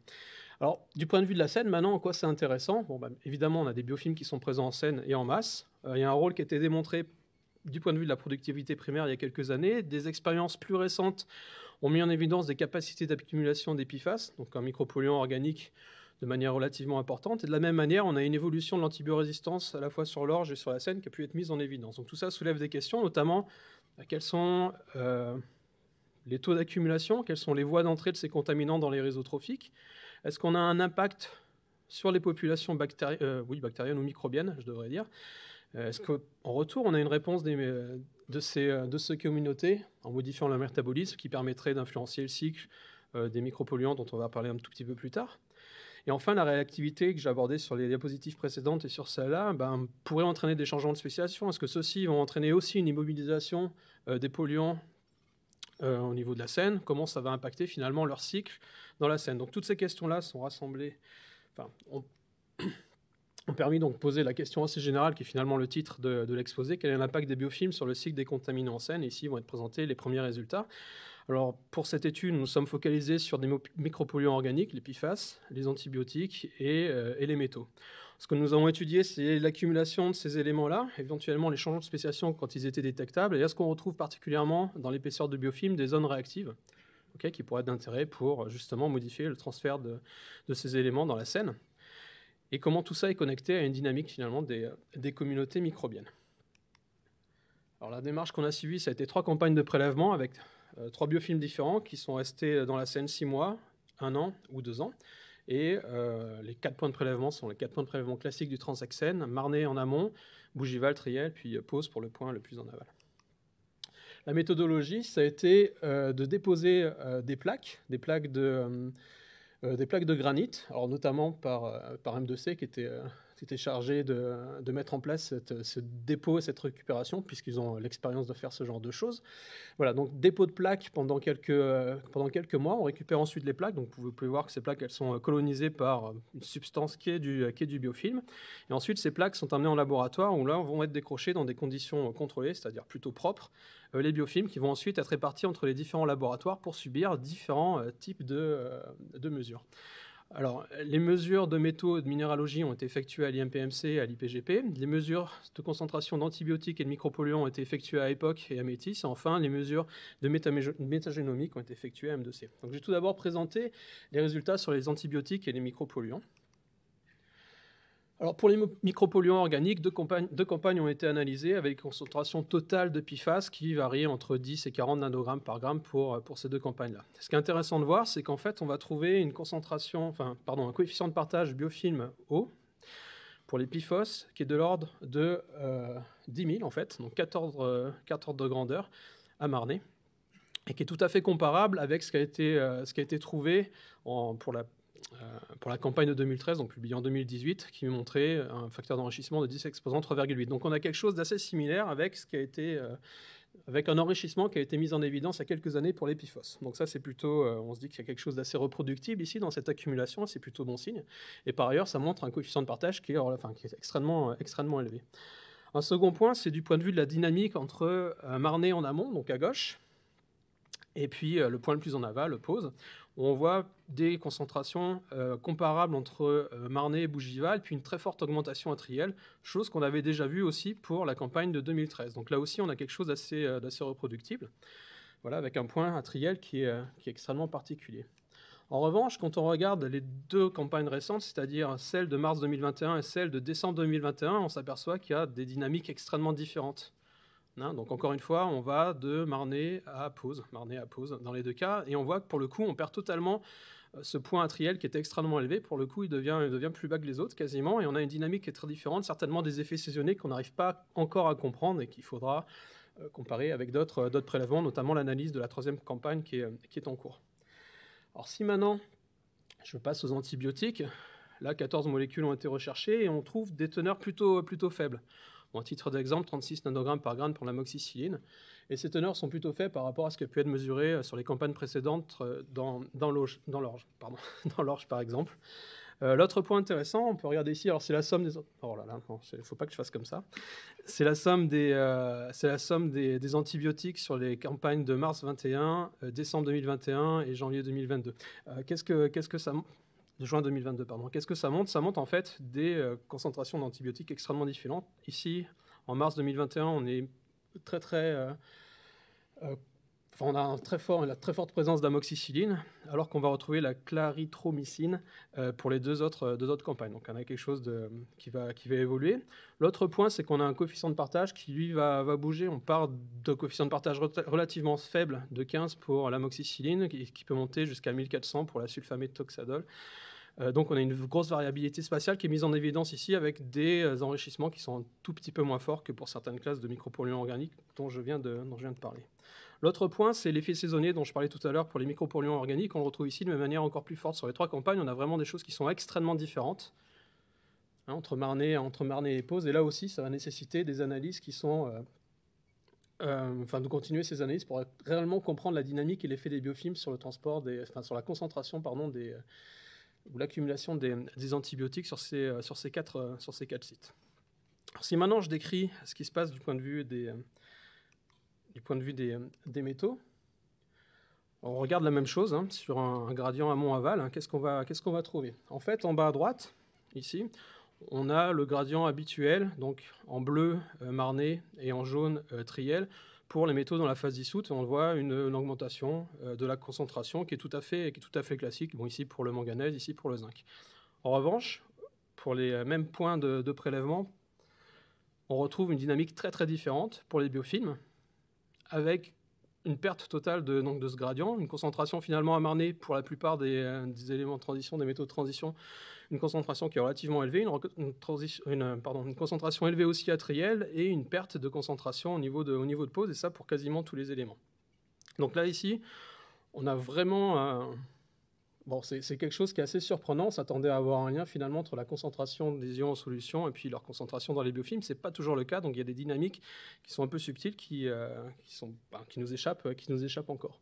Alors, du point de vue de la scène, maintenant, en quoi c'est intéressant bah, Évidemment, on a des biofilms qui sont présents en scène et en masse. Euh, il y a un rôle qui a été démontré du point de vue de la productivité primaire il y a quelques années. Des expériences plus récentes ont mis en évidence des capacités d'accumulation d'épiphases, donc un micropolluant organique de manière relativement importante. Et de la même manière, on a une évolution de l'antibiorésistance à la fois sur l'orge et sur la scène qui a pu être mise en évidence. Donc tout ça soulève des questions, notamment bah, quels sont euh, les taux d'accumulation, quelles sont les voies d'entrée de ces contaminants dans les réseaux trophiques. Est-ce qu'on a un impact sur les populations euh, oui, bactériennes ou microbiennes, je devrais dire euh, est-ce qu'en retour, on a une réponse des, euh, de, ces, euh, de communautés en modifiant leur métabolisme qui permettrait d'influencer le cycle des micropolluants dont on va parler un tout petit peu plus tard et enfin, la réactivité que j'ai abordée sur les diapositives précédentes et sur celle-là ben, pourrait entraîner des changements de spéciation. Est-ce que ceux-ci vont entraîner aussi une immobilisation des polluants au niveau de la Seine Comment ça va impacter finalement leur cycle dans la Seine Donc toutes ces questions-là sont rassemblées ont permis donc de poser la question assez générale, qui est finalement le titre de, l'exposé, quel est l'impact des biofilms sur le cycle des contaminants en scène Ici vont être présentés les premiers résultats. Alors, pour cette étude, nous sommes focalisés sur des micropolluants organiques, les PFAS, les antibiotiques euh, et, les métaux. Ce que nous avons étudié, c'est l'accumulation de ces éléments-là, éventuellement les changements de spéciation quand ils étaient détectables, et est ce qu'on retrouve particulièrement dans l'épaisseur de biofilm, des zones réactives, qui pourraient être d'intérêt pour justement modifier le transfert de, de ces éléments dans la scène et comment tout ça est connecté à une dynamique finalement euh, des, communautés microbiennes. Alors la démarche qu'on a suivie, ça a été trois campagnes de prélèvement avec euh, trois biofilms différents qui sont restés dans la scène six mois, un an ou deux ans. Et euh, les quatre points de prélèvement sont les quatre points de prélèvement classiques du Transaxène, Marnay en amont, Bougival, Triel, puis Pause pour le point le plus en aval. La méthodologie, ça a été de déposer des plaques, des plaques de euh, des plaques de granit, alors notamment par, euh, par M2C qui était euh, qui était chargé de, mettre en place ce dépôt cette récupération, puisqu'ils ont l'expérience de faire ce genre de choses. Voilà, donc dépôt de plaques pendant quelques, pendant quelques mois. On récupère ensuite les plaques. Donc vous pouvez voir que ces plaques, elles sont euh, colonisées par euh, une substance qui est du, euh, du biofilm. Et ensuite, ces plaques sont amenées en laboratoire où là, vont être décrochées dans des conditions contrôlées, c'est-à-dire plutôt propres, les biofilms qui vont ensuite être répartis entre les différents laboratoires pour subir différents types de, de mesures. Alors, les mesures de métaux et de minéralogie ont été effectuées à l'IMPMC et à l'IPGP. Les mesures de concentration d'antibiotiques et de micropolluants ont été effectuées à Epoch et à Métis. enfin, les mesures de métagénomique ont été effectuées à M2C. Donc, j'ai tout d'abord présenté les résultats sur les antibiotiques et les micropolluants. Alors pour les micropolluants organiques, deux, campagnes, ont été analysées avec une concentration totale de PFAS qui varie entre 10 et 40 nanogrammes par gramme pour, euh, pour ces deux campagnes-là. Ce qui est intéressant de voir, c'est qu'en fait, on va trouver une concentration, enfin, pardon, un coefficient de partage biofilm eau pour les PFOS qui est de l'ordre de 10 euh, 000 en fait, donc 14 ordres, euh, de grandeur à Marnay et qui est tout à fait comparable avec ce qui a été, ce qui a été trouvé en, pour la euh, pour la campagne de 2013, donc publiée en 2018, qui montrait euh, un facteur d'enrichissement de 10 exposants 3,8. Donc on a quelque chose d'assez similaire avec ce qui a été euh, avec un enrichissement qui a été mis en évidence il y a quelques années pour l'épiphos. Donc ça, c'est plutôt, on se dit qu'il y a quelque chose d'assez reproductible ici dans cette accumulation, c'est plutôt bon signe. Et par ailleurs, ça montre un coefficient de partage qui est, qui est extrêmement, extrêmement élevé. Un second point, c'est du point de vue de la dynamique entre euh, en amont, donc à gauche, et puis le point le plus en aval, le pose, on voit des concentrations euh, comparables entre euh, Marnay et Bougival, puis une très forte augmentation à Triel, chose qu'on avait déjà vue aussi pour la campagne de 2013. Donc là aussi, on a quelque chose d'assez euh, reproductible, voilà, avec un point à Triel qui est, qui est extrêmement particulier. En revanche, quand on regarde les deux campagnes récentes, c'est-à-dire celle de mars 2021 et celle de décembre 2021, on s'aperçoit qu'il y a des dynamiques extrêmement différentes. Hein, donc encore une fois, on va de Marnay à Pause, Marnay à Pause dans les deux cas, et on voit que pour le coup, on perd totalement euh, ce point atriel qui était extrêmement élevé. Pour le coup, il devient, plus bas que les autres quasiment, et on a une dynamique qui est très différente, certainement des effets saisonniers qu'on n'arrive pas encore à comprendre et qu'il faudra euh, comparer avec euh, d'autres prélèvements, notamment l'analyse de la troisième campagne qui est, en cours. Alors si maintenant je passe aux antibiotiques, là 14 molécules ont été recherchées et on trouve des teneurs plutôt faibles. En titre d'exemple, 36 nanogrammes par gramme pour l'amoxicilline. Et ces teneurs sont plutôt faits par rapport à ce qui a pu être mesuré euh, sur les campagnes précédentes euh, dans, l'orge, pardon, dans l'orge par exemple. Euh, l'autre point intéressant, on peut regarder ici, alors c'est la somme des... Oh là là, il faut pas que je fasse comme ça. C'est la somme, des, la somme des, antibiotiques sur les campagnes de mars 21, décembre 2021 et janvier 2022. Qu'est-ce que ça de juin 2022. Pardon. Qu'est-ce que ça montre Ça montre en fait des euh, concentrations d'antibiotiques extrêmement différentes. Ici, en mars 2021, on est très très euh, euh, on a un très la très forte présence d'amoxicilline, alors qu'on va retrouver la claritromycine euh, pour les deux autres, campagnes. Donc on a quelque chose qui, va, évoluer. L'autre point, c'est qu'on a un coefficient de partage qui, lui, va, bouger. On part d'un coefficient de partage relativement faible de 15 pour l'amoxicilline, qui, peut monter jusqu'à 1400 pour la sulfamétoxadol. Euh, donc on a une grosse variabilité spatiale qui est mise en évidence ici avec des euh, enrichissements qui sont un tout petit peu moins forts que pour certaines classes de micropolluants organiques dont je viens dont je viens de parler. L'autre point, c'est l'effet saisonnier dont je parlais tout à l'heure pour les micropolluants organiques. On retrouve ici de manière encore plus forte sur les trois campagnes. On a vraiment des choses qui sont extrêmement différentes hein, entre Marnay, entre Marnay et Pose. Et là aussi, ça va nécessiter des analyses qui sont euh, euh, enfin, de continuer ces analyses pour réellement comprendre la dynamique et l'effet des biofilms sur le transport, sur la concentration, pardon, des, euh, ou l'accumulation des, antibiotiques sur ces, sur ces, quatre, sur ces quatre sites. si maintenant je décris ce qui se passe du point de vue des, du point de vue des, métaux. On regarde la même chose hein, sur un, gradient amont-aval. Hein. Qu'est-ce qu'on va, trouver En fait, en bas à droite, ici, on a le gradient habituel, donc en bleu euh, marné et en jaune euh, triel, pour les métaux dans la phase dissoute. On voit une, augmentation euh, de la concentration qui est, tout à fait, classique. Bon, ici pour le manganèse, ici pour le zinc. En revanche, pour les mêmes points de, de prélèvement, on retrouve une dynamique très très différente pour les biofilms avec une perte totale de, donc, de ce gradient, une concentration finalement amarnée pour la plupart des, euh, éléments de transition, des métaux de transition, une concentration qui est relativement élevée, une, euh, concentration élevée aussi à triel et une perte de concentration au niveau de, au niveau de pose, et ça pour quasiment tous les éléments. Donc là, ici, on a vraiment... Euh, Bon, c'est quelque chose qui est assez surprenant. On s'attendait à avoir un lien finalement entre la concentration des ions en solution et puis leur concentration dans les biofilms. Ce n'est pas toujours le cas. Donc il y a des dynamiques qui sont un peu subtiles, qui, euh, sont, ben, qui, nous, échappent, euh, qui nous échappent encore.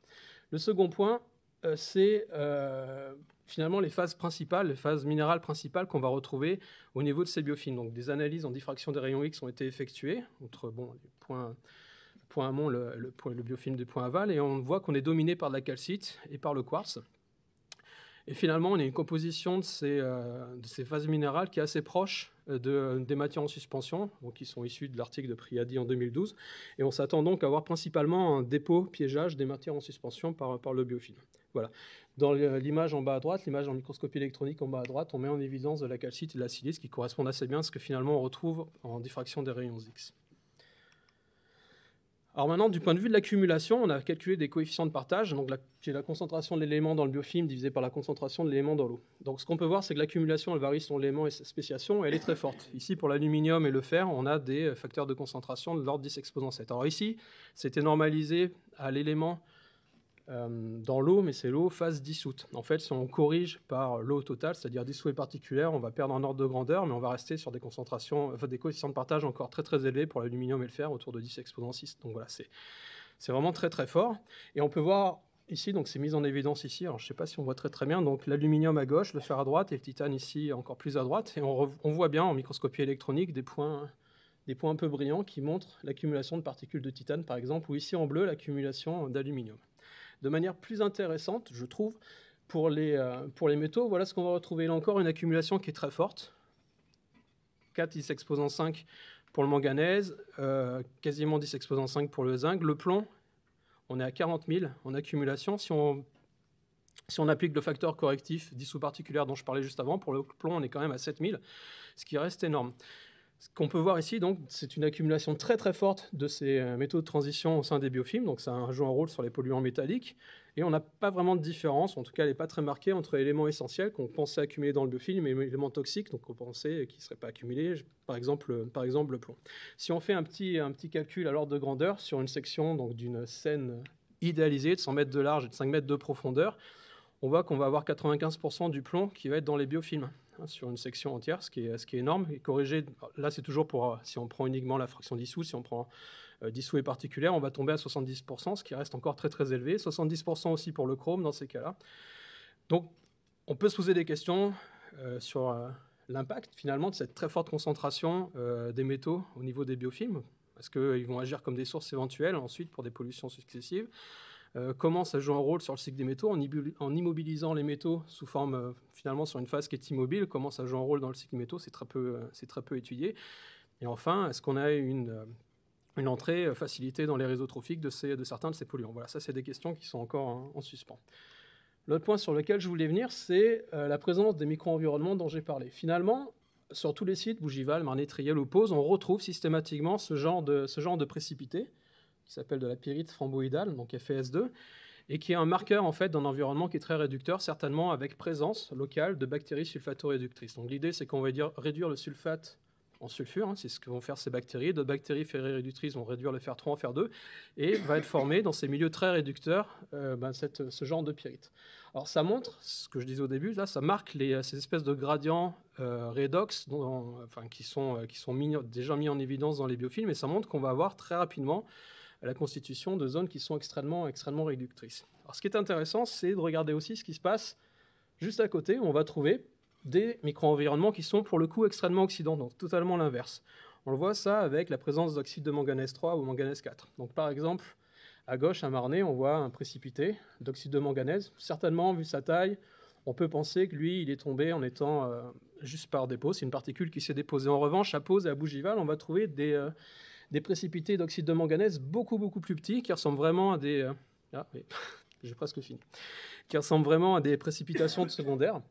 Le second point, euh, c'est finalement les phases principales, les phases minérales principales qu'on va retrouver au niveau de ces biofilms. Donc des analyses en diffraction des rayons X ont été effectuées entre bon, point amont, le, le, biofilm du point aval, et on voit qu'on est dominé par de la calcite et par le quartz. Et finalement, on a une composition euh, de ces, phases minérales qui est assez proche euh, euh, des matières en suspension, donc qui sont issues de l'article de Priadi en 2012. Et on s'attend donc à avoir principalement un dépôt, piégeage des matières en suspension par, le biofilm. Dans l'image en bas à droite, l'image en microscopie électronique en bas à droite, on met en évidence de la calcite et de la silice qui correspondent assez bien à ce que finalement on retrouve en diffraction des rayons X. Alors maintenant, du point de vue de l'accumulation, on a calculé des coefficients de partage, donc la, qui la concentration de l'élément dans le biofilm divisée par la concentration de l'élément dans l'eau. Donc ce qu'on peut voir, c'est que l'accumulation, elle varie selon l'élément et sa spéciation, et elle est très forte. Ici, pour l'aluminium et le fer, on a des euh, facteurs de concentration de l'ordre 10 exposant 7. Alors ici, c'était normalisé à l'élément euh, dans l'eau, mais c'est l'eau phase dissoute. En fait, si on corrige par l'eau totale, c'est-à-dire dissous particulière, on va perdre un ordre de grandeur, mais on va rester sur des concentrations, des coefficients de partage encore très très élevés pour l'aluminium et le fer, autour de 10 exposant 6. Donc voilà, c'est, c'est vraiment très très fort. Et on peut voir ici, donc c'est mis en évidence ici, alors je ne sais pas si on voit très très bien, donc l'aluminium à gauche, le fer à droite, et le titane ici encore plus à droite, et on, on voit bien en microscopie électronique des points des points un peu brillants qui montrent l'accumulation de particules de titane, par exemple, ou ici en bleu, l'accumulation d'aluminium de manière plus intéressante, je trouve, pour les, euh, pour les métaux. Voilà ce qu'on va retrouver là encore, une accumulation qui est très forte. 4, 10 exposant 5 pour le manganèse, euh, quasiment 10 exposant 5 pour le zinc. Le plomb, on est à 40 000 en accumulation. Si on, si on applique le facteur correctif dissous sous particulière dont je parlais juste avant, pour le plomb, on est quand même à 7 000, ce qui reste énorme. Ce qu'on peut voir ici, donc, c'est une accumulation très très forte de ces euh, métaux de transition au sein des biofilms. Donc, ça joue un rôle sur les polluants métalliques. Et on n'a pas vraiment de différence, en tout cas, elle n'est pas très marquée entre éléments essentiels qu'on pensait accumuler dans le biofilm et éléments toxiques, donc qu'on pensait qui ne seraient pas accumulés, par exemple, euh, par exemple le plomb. Si on fait un petit, un petit calcul à l'ordre de grandeur sur une section donc d'une scène idéalisée de 100 mètres de large et de 5 mètres de profondeur, on voit qu'on va avoir 95% du plomb qui va être dans les biofilms. Hein, sur une section entière, ce qui est, ce qui est énorme. Et corriger, là c'est toujours pour, euh, si on prend uniquement la fraction dissous, si on prend euh, dissous et particulière, on va tomber à 70%, ce qui reste encore très très élevé. 70% aussi pour le chrome dans ces cas-là. Donc on peut se poser des questions euh, sur l'impact finalement de cette très forte concentration des métaux au niveau des biofilms. Est-ce qu'ils vont agir comme des sources éventuelles ensuite pour des pollutions successives euh, comment ça joue un rôle sur le cycle des métaux en, immobilisant les métaux sous forme euh, finalement sur une phase qui est immobile, comment ça joue un rôle dans le cycle des métaux, c'est très, peu, euh, étudié. Et enfin, est-ce qu'on a une, entrée facilitée dans les réseaux trophiques de, certains de ces polluants Voilà, ça c'est des questions qui sont encore hein, en, suspens. L'autre point sur lequel je voulais venir, c'est la présence des micro-environnements dont j'ai parlé. Finalement, sur tous les sites, Bougival, Marnet, Triel ou on retrouve systématiquement ce genre de, ce genre de précipités qui s'appelle de la pyrite framboïdale, donc FES2, et qui est un marqueur en fait d'un environnement qui est très réducteur, certainement avec présence locale de bactéries sulfato-réductrices. Donc l'idée, c'est qu'on va dire réduire le sulfate en sulfure, hein, c'est ce que vont faire ces bactéries. D'autres bactéries ferré-réductrices vont réduire le fer 3 en fer 2 et va être formé dans ces milieux très réducteurs euh, ben, ce genre de pyrite. Alors ça montre, ce que je disais au début, là, ça marque ces espèces de gradients rédox, euh, redox enfin, qui sont, euh, qui sont déjà mis en évidence dans les biofilms et ça montre qu'on va avoir très rapidement la constitution de zones qui sont extrêmement, extrêmement réductrices. Alors, ce qui est intéressant, c'est de regarder aussi ce qui se passe juste à côté, où on va trouver des micro-environnements qui sont pour le coup extrêmement oxydants, totalement l'inverse. On le voit ça avec la présence d'oxyde de manganèse 3 ou manganèse 4. Donc par exemple, à gauche, à Marnay, on voit un précipité d'oxyde de manganèse. Certainement, vu sa taille, on peut penser que lui, il est tombé en étant euh, juste par dépôt. C'est une particule qui s'est déposée. En revanche, à Pose et à Bougival, on va trouver des, euh, des précipités d'oxyde de manganèse beaucoup beaucoup plus petits qui ressemblent vraiment à des euh, ah, j'ai presque fini qui ressemblent vraiment à des précipitations de secondaires.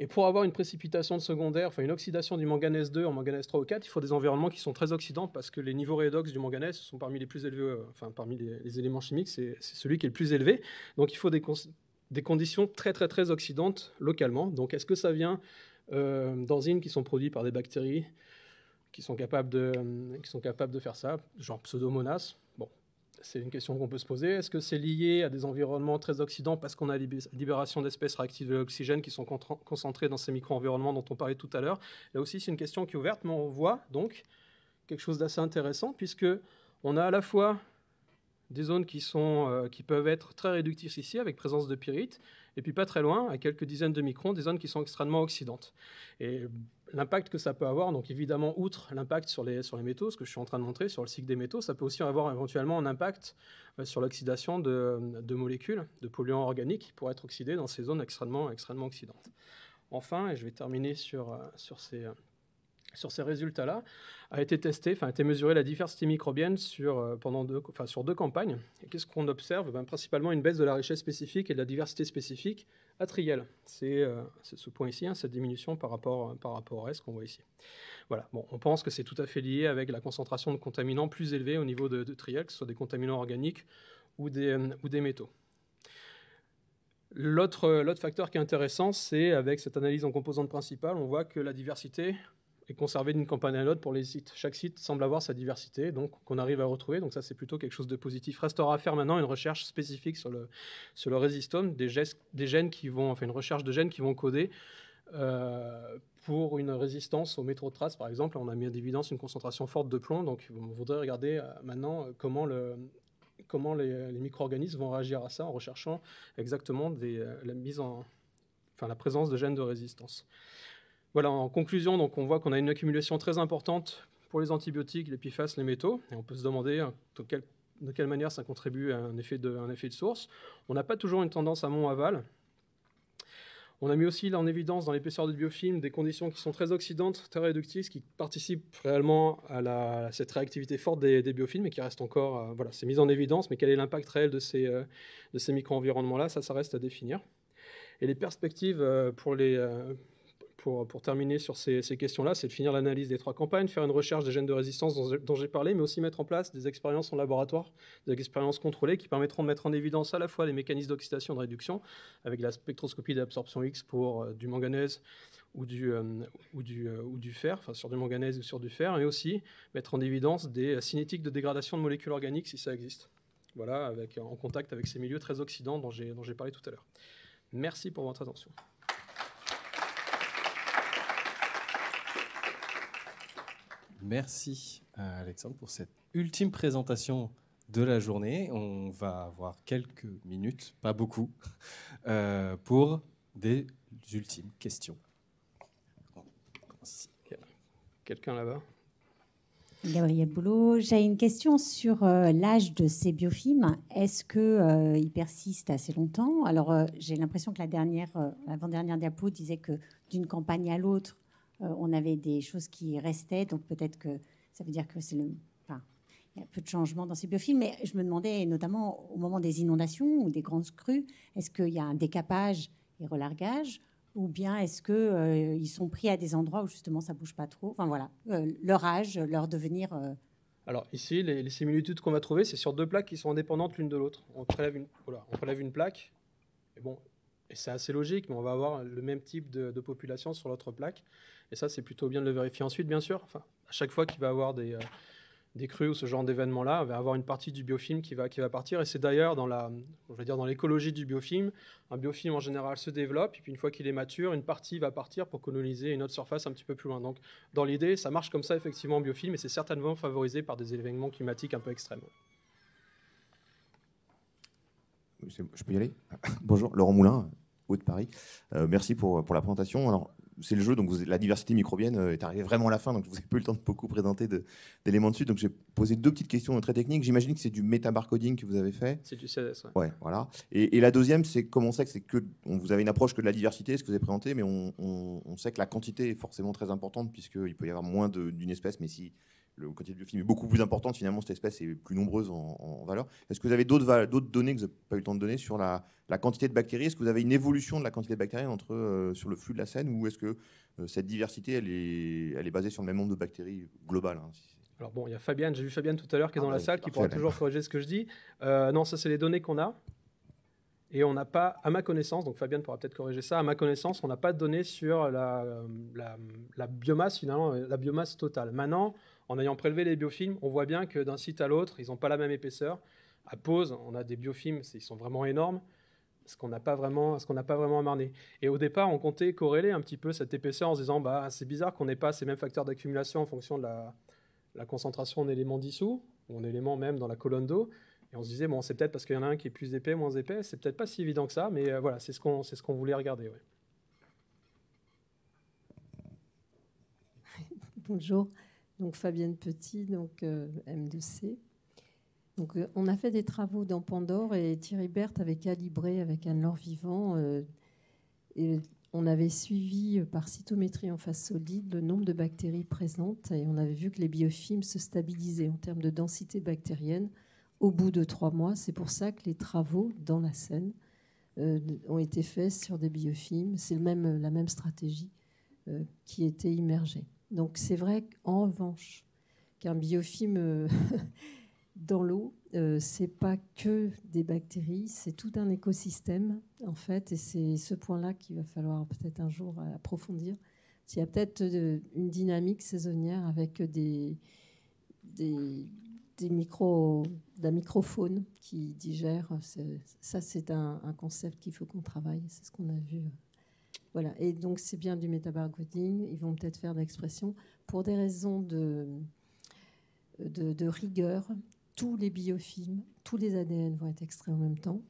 Et pour avoir une précipitation de secondaire, enfin une oxydation du manganèse 2 en manganèse 3 ou 4, il faut des environnements qui sont très oxydants parce que les niveaux redox du manganèse sont parmi les plus élevés, euh, enfin parmi les, éléments chimiques, c'est celui qui est le plus élevé. Donc il faut des, conditions très très très oxydantes localement. Donc est-ce que ça vient euh, d'enzymes qui sont produites par des bactéries qui sont capables de, qui sont capables de faire ça, genre pseudomonas. Bon, c'est une question qu'on peut se poser. Est-ce que c'est lié à des environnements très oxydants parce qu'on a la libération d'espèces réactives de l'oxygène qui sont concentrées dans ces micro-environnements dont on parlait tout à l'heure Là aussi, c'est une question qui est ouverte, mais on voit donc quelque chose d'assez intéressant puisque on a à la fois des zones qui, sont, euh, qui peuvent être très réductives ici, avec présence de pyrite, et puis pas très loin, à quelques dizaines de microns, des zones qui sont extrêmement oxydantes. Et l'impact que ça peut avoir, donc évidemment, outre l'impact sur les, sur les métaux, ce que je suis en train de montrer, sur le cycle des métaux, ça peut aussi avoir éventuellement un impact euh, sur l'oxydation de, de, molécules, de polluants organiques qui pourraient être oxydés dans ces zones extrêmement, extrêmement oxydantes. Enfin, et je vais terminer sur, euh, sur ces, euh, sur ces résultats-là, a été testé, enfin, a été mesuré la diversité microbienne sur, pendant deux, enfin, sur deux campagnes. Et qu'est-ce qu'on observe ben, Principalement une baisse de la richesse spécifique et de la diversité spécifique atriel. C'est euh, ce point ici, hein, cette diminution par rapport, euh, par rapport à ce qu'on voit ici. Voilà. on pense que c'est tout à fait lié avec la concentration de contaminants plus élevée au niveau de, triel, que ce soit des contaminants organiques ou des, euh, ou des métaux. L'autre facteur qui est intéressant, c'est avec cette analyse en composantes principales, on voit que la diversité et conserver d'une campagne à l'autre pour les sites. Chaque site semble avoir sa diversité, donc qu'on arrive à retrouver. Donc ça, c'est plutôt quelque chose de positif. Restera à faire maintenant une recherche spécifique sur le, sur le résistome, des, des gènes qui vont, enfin une recherche de gènes qui vont coder euh, pour une résistance au traces par exemple. On a mis en évidence une concentration forte de plomb, donc on voudrait regarder euh, maintenant euh, comment le, comment les, micro-organismes vont réagir à ça en recherchant exactement des, la mise en, enfin, la présence de gènes de résistance en conclusion, donc on voit qu'on a une accumulation très importante pour les antibiotiques, les PFAS, les métaux, et on peut se demander hein, de quelle, manière ça contribue à un effet de, source. On n'a pas toujours une tendance à mont-aval. On a mis aussi en évidence dans l'épaisseur du biofilm des conditions qui sont très oxydantes, très réductrices, qui participent réellement à, cette réactivité forte des, biofilms et qui reste encore, euh, voilà, c'est mis en évidence, mais quel est l'impact réel de ces, euh, micro-environnements-là, ça, ça reste à définir. Et les perspectives euh, pour les pour, terminer sur ces, questions-là, c'est de finir l'analyse des trois campagnes, faire une recherche des gènes de résistance dont, j'ai parlé, mais aussi mettre en place des expériences en laboratoire, des expériences contrôlées qui permettront de mettre en évidence à la fois les mécanismes d'oxydation et de réduction, avec la spectroscopie d'absorption X pour euh, du manganèse ou du, euh, euh, ou du, fer, enfin sur du manganèse ou sur du fer, et aussi mettre en évidence des cinétiques de dégradation de molécules organiques si ça existe. Voilà, avec, en contact avec ces milieux très oxydants dont j'ai parlé tout à l'heure. Merci pour votre attention. Merci Alexandre pour cette ultime présentation de la journée. On va avoir quelques minutes, pas beaucoup, euh, pour des ultimes questions. Quelqu'un là-bas Gabriel Boulot, j'ai une question sur euh, l'âge de ces biofilms. Est-ce qu'ils euh, persistent assez longtemps Alors, j'ai l'impression que la dernière, dernière diapo disait que d'une campagne à l'autre, euh, on avait des choses qui restaient. Donc peut-être que ça veut dire que c'est le. y a peu de changement dans ces biofilms. Mais je me demandais, notamment au moment des inondations ou des grandes crues, est-ce qu'il y a un décapage et relargage ou bien est-ce qu'ils euh, sont pris à des endroits où justement ça bouge pas trop Enfin voilà, euh, leur âge, leur devenir. Alors ici, les, similitudes qu'on va trouver, c'est sur deux plaques qui sont indépendantes l'une de l'autre. On prélève oh une, plaque, et bon, c'est assez logique, mais on va avoir le même type de population sur l'autre plaque. Et ça, c'est plutôt bien de le vérifier ensuite, bien sûr. Enfin, à chaque fois qu'il va avoir euh, des, crues ou ce genre d'événement-là, on va avoir une partie du biofilm qui va, qui va partir. Et c'est d'ailleurs dans l'écologie du biofilm, un biofilm en général se développe et puis une fois qu'il est mature, une partie va partir pour coloniser une autre surface un petit peu plus loin. Donc dans l'idée, ça marche comme ça effectivement en biofilm, et c'est certainement favorisé par des événements climatiques un peu extrêmes. Je peux y aller Bonjour, Laurent Moulin, Haut de Paris. Euh, merci pour, pour la présentation. Alors, c'est le jeu, donc la diversité microbienne euh, est arrivée vraiment à la fin, donc je vous n'avez pas eu le temps de beaucoup présenter d'éléments dessus. Donc j'ai posé deux petites questions euh, très techniques. J'imagine que c'est du métabarcoding que vous avez fait. C'est du CSS, ouais. voilà. Et, la deuxième, c'est comment on sait que c'est que vous avez une approche que de la diversité, ce que vous avez présenté, mais on, on sait que la quantité est forcément très importante puisqu'il peut y avoir moins d'une espèce, mais si le côté du film est beaucoup plus importante. Finalement, cette espèce est plus nombreuse en, valeur. Est-ce que vous avez d'autres données que vous n'avez pas eu le temps de donner sur la, quantité de bactéries Est-ce que vous avez une évolution de la quantité de bactéries entre, euh, sur le flux de la Seine ou est-ce que euh, cette diversité, elle est, elle est basée sur le même nombre de bactéries globales hein, alors bon, il y a Fabienne, j'ai vu Fabienne tout à l'heure qui est ah dans la salle, qui pourra toujours corriger ce que je dis. Euh, non, ça c'est les données qu'on a. Et on n'a pas, à ma connaissance, donc Fabienne pourra peut-être corriger ça, à ma connaissance, on n'a pas de données sur la, la, biomasse, finalement, la biomasse totale. Maintenant, en ayant prélevé les biofilms, on voit bien que d'un site à l'autre, ils n'ont pas la même épaisseur. À Pause, on a des biofilms, ils sont vraiment énormes, ce qu'on n'a pas vraiment, ce pas vraiment à marner. Et au départ, on comptait corréler un petit peu cette épaisseur en se disant, bah, c'est bizarre qu'on n'ait pas ces mêmes facteurs d'accumulation en fonction de la, concentration en éléments dissous, ou en éléments même dans la colonne d'eau. Et on se disait, bon, c'est peut-être parce qu'il y en a un qui est plus épais, moins épais, c'est peut-être pas si évident que ça, mais euh, voilà, c'est ce qu'on ce qu'on voulait regarder. Bonjour donc Fabienne Petit, donc euh, M2C. Donc, euh, on a fait des travaux dans Pandore et Thierry Berthe avait calibré avec un or Vivant. Euh, et on avait suivi par cytométrie en phase solide le nombre de bactéries présentes et on avait vu que les biofilms se stabilisaient en termes de densité bactérienne au bout de trois mois. C'est pour ça que les travaux dans la Seine ont été faits sur des biofilms. C'est même, la même stratégie qui était immergée. Donc c'est vrai qu'en revanche, qu'un biofilm euh, dans l'eau, ce euh, c'est pas que des bactéries, c'est tout un écosystème en fait, et c'est ce point-là qu'il va falloir peut-être un jour approfondir. s'il y a peut-être euh, une dynamique saisonnière avec des, des, des micro, d'un microfaune qui digère. Ça, c'est un concept qu'il faut qu'on travaille. C'est ce qu'on a vu voilà, et donc c'est bien du métabarcoding, ils vont peut-être faire de l'expression. Pour des raisons de, rigueur, tous les biofilms, tous les ADN vont être extraits en même temps,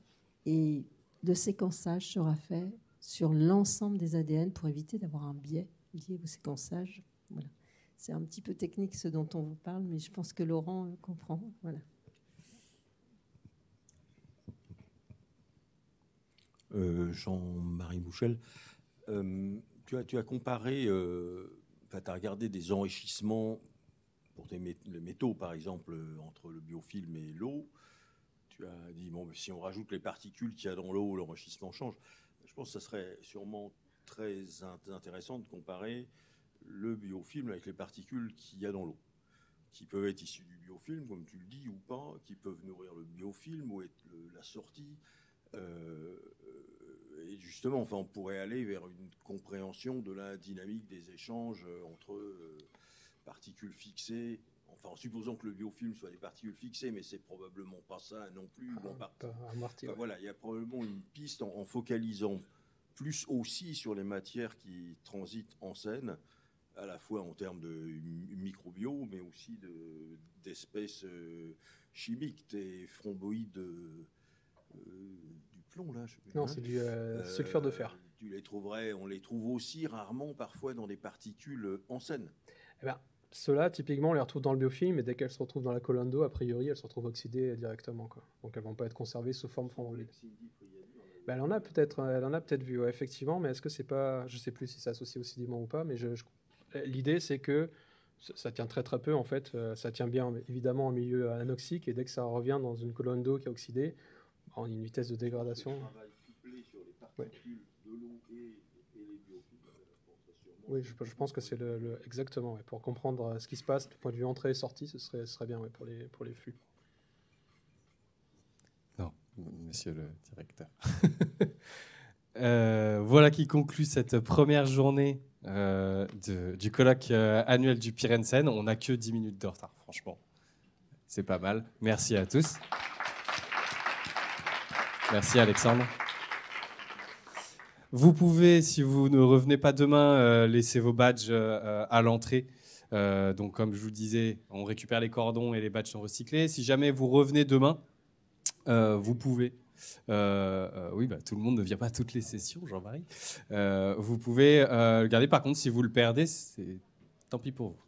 et le séquençage sera fait sur l'ensemble des ADN pour éviter d'avoir un biais lié au séquençage. C'est un petit peu technique ce dont on vous parle, mais je pense que Laurent euh, comprend. Euh, Jean-Marie Bouchel, euh, tu, as, tu, as, comparé, euh, tu as regardé des enrichissements pour les métaux, par exemple, euh, entre le biofilm et l'eau. Tu as dit, bon, si on rajoute les particules qu'il y a dans l'eau, l'enrichissement change. Je pense que ça serait sûrement très intéressant de comparer le biofilm avec les particules qu'il y a dans l'eau, qui peuvent être issues du biofilm, comme tu le dis, ou pas, qui peuvent nourrir le biofilm ou être la sortie et justement, enfin, on pourrait aller vers une compréhension de la dynamique des échanges euh, entre euh, particules fixées enfin en supposant que le biofilm soit des particules fixées, mais c'est probablement pas ça non plus. Ah, voilà, il y a probablement une piste en, focalisant plus aussi sur les matières qui transitent en scène, à la fois en termes de microbio, mais aussi d'espèces euh, chimiques, des fromboïdes. Non, c'est du euh, sulfure de fer. Euh, tu les trouverais, on les trouve aussi rarement parfois dans des particules euh, en scène. Eh ben, ceux-là, typiquement, on les retrouve dans le biofilm, et dès qu'elles se retrouvent dans la colonne d'eau, a priori, elles se retrouvent oxydées directement. Quoi. Donc elles vont pas être conservées sous forme formulée. Ben, elle en a peut-être, elle en a peut-être vu, effectivement, mais est-ce que c'est pas, je sais plus si c'est associé au sédiment ou pas, mais l'idée c'est que ça, ça, tient très très peu en fait, ça tient bien évidemment en milieu anoxique et dès que ça revient dans une colonne d'eau qui est oxydée, en une vitesse de dégradation. Euh, oui, je, pense que c'est le, exactement. Pour comprendre euh, ce qui se passe, du point de vue entrée et sortie, ce serait, ce serait bien pour, les, pour les flux. Non, monsieur le directeur. Euh, voilà qui conclut cette première journée du colloque annuel du Pirensen. On n'a que 10 minutes de retard, franchement. C'est pas mal. Merci à tous. Merci Alexandre. Vous pouvez, si vous ne revenez pas demain, euh, laisser vos badges euh, euh, à l'entrée. donc, comme je vous disais, on récupère les cordons et les badges sont recyclés. Si jamais vous revenez demain, vous pouvez. oui, bah, tout le monde ne vient pas toutes les sessions, Jean-Marie. vous pouvez le garder. Par contre, si vous le perdez, c'est tant pis pour vous.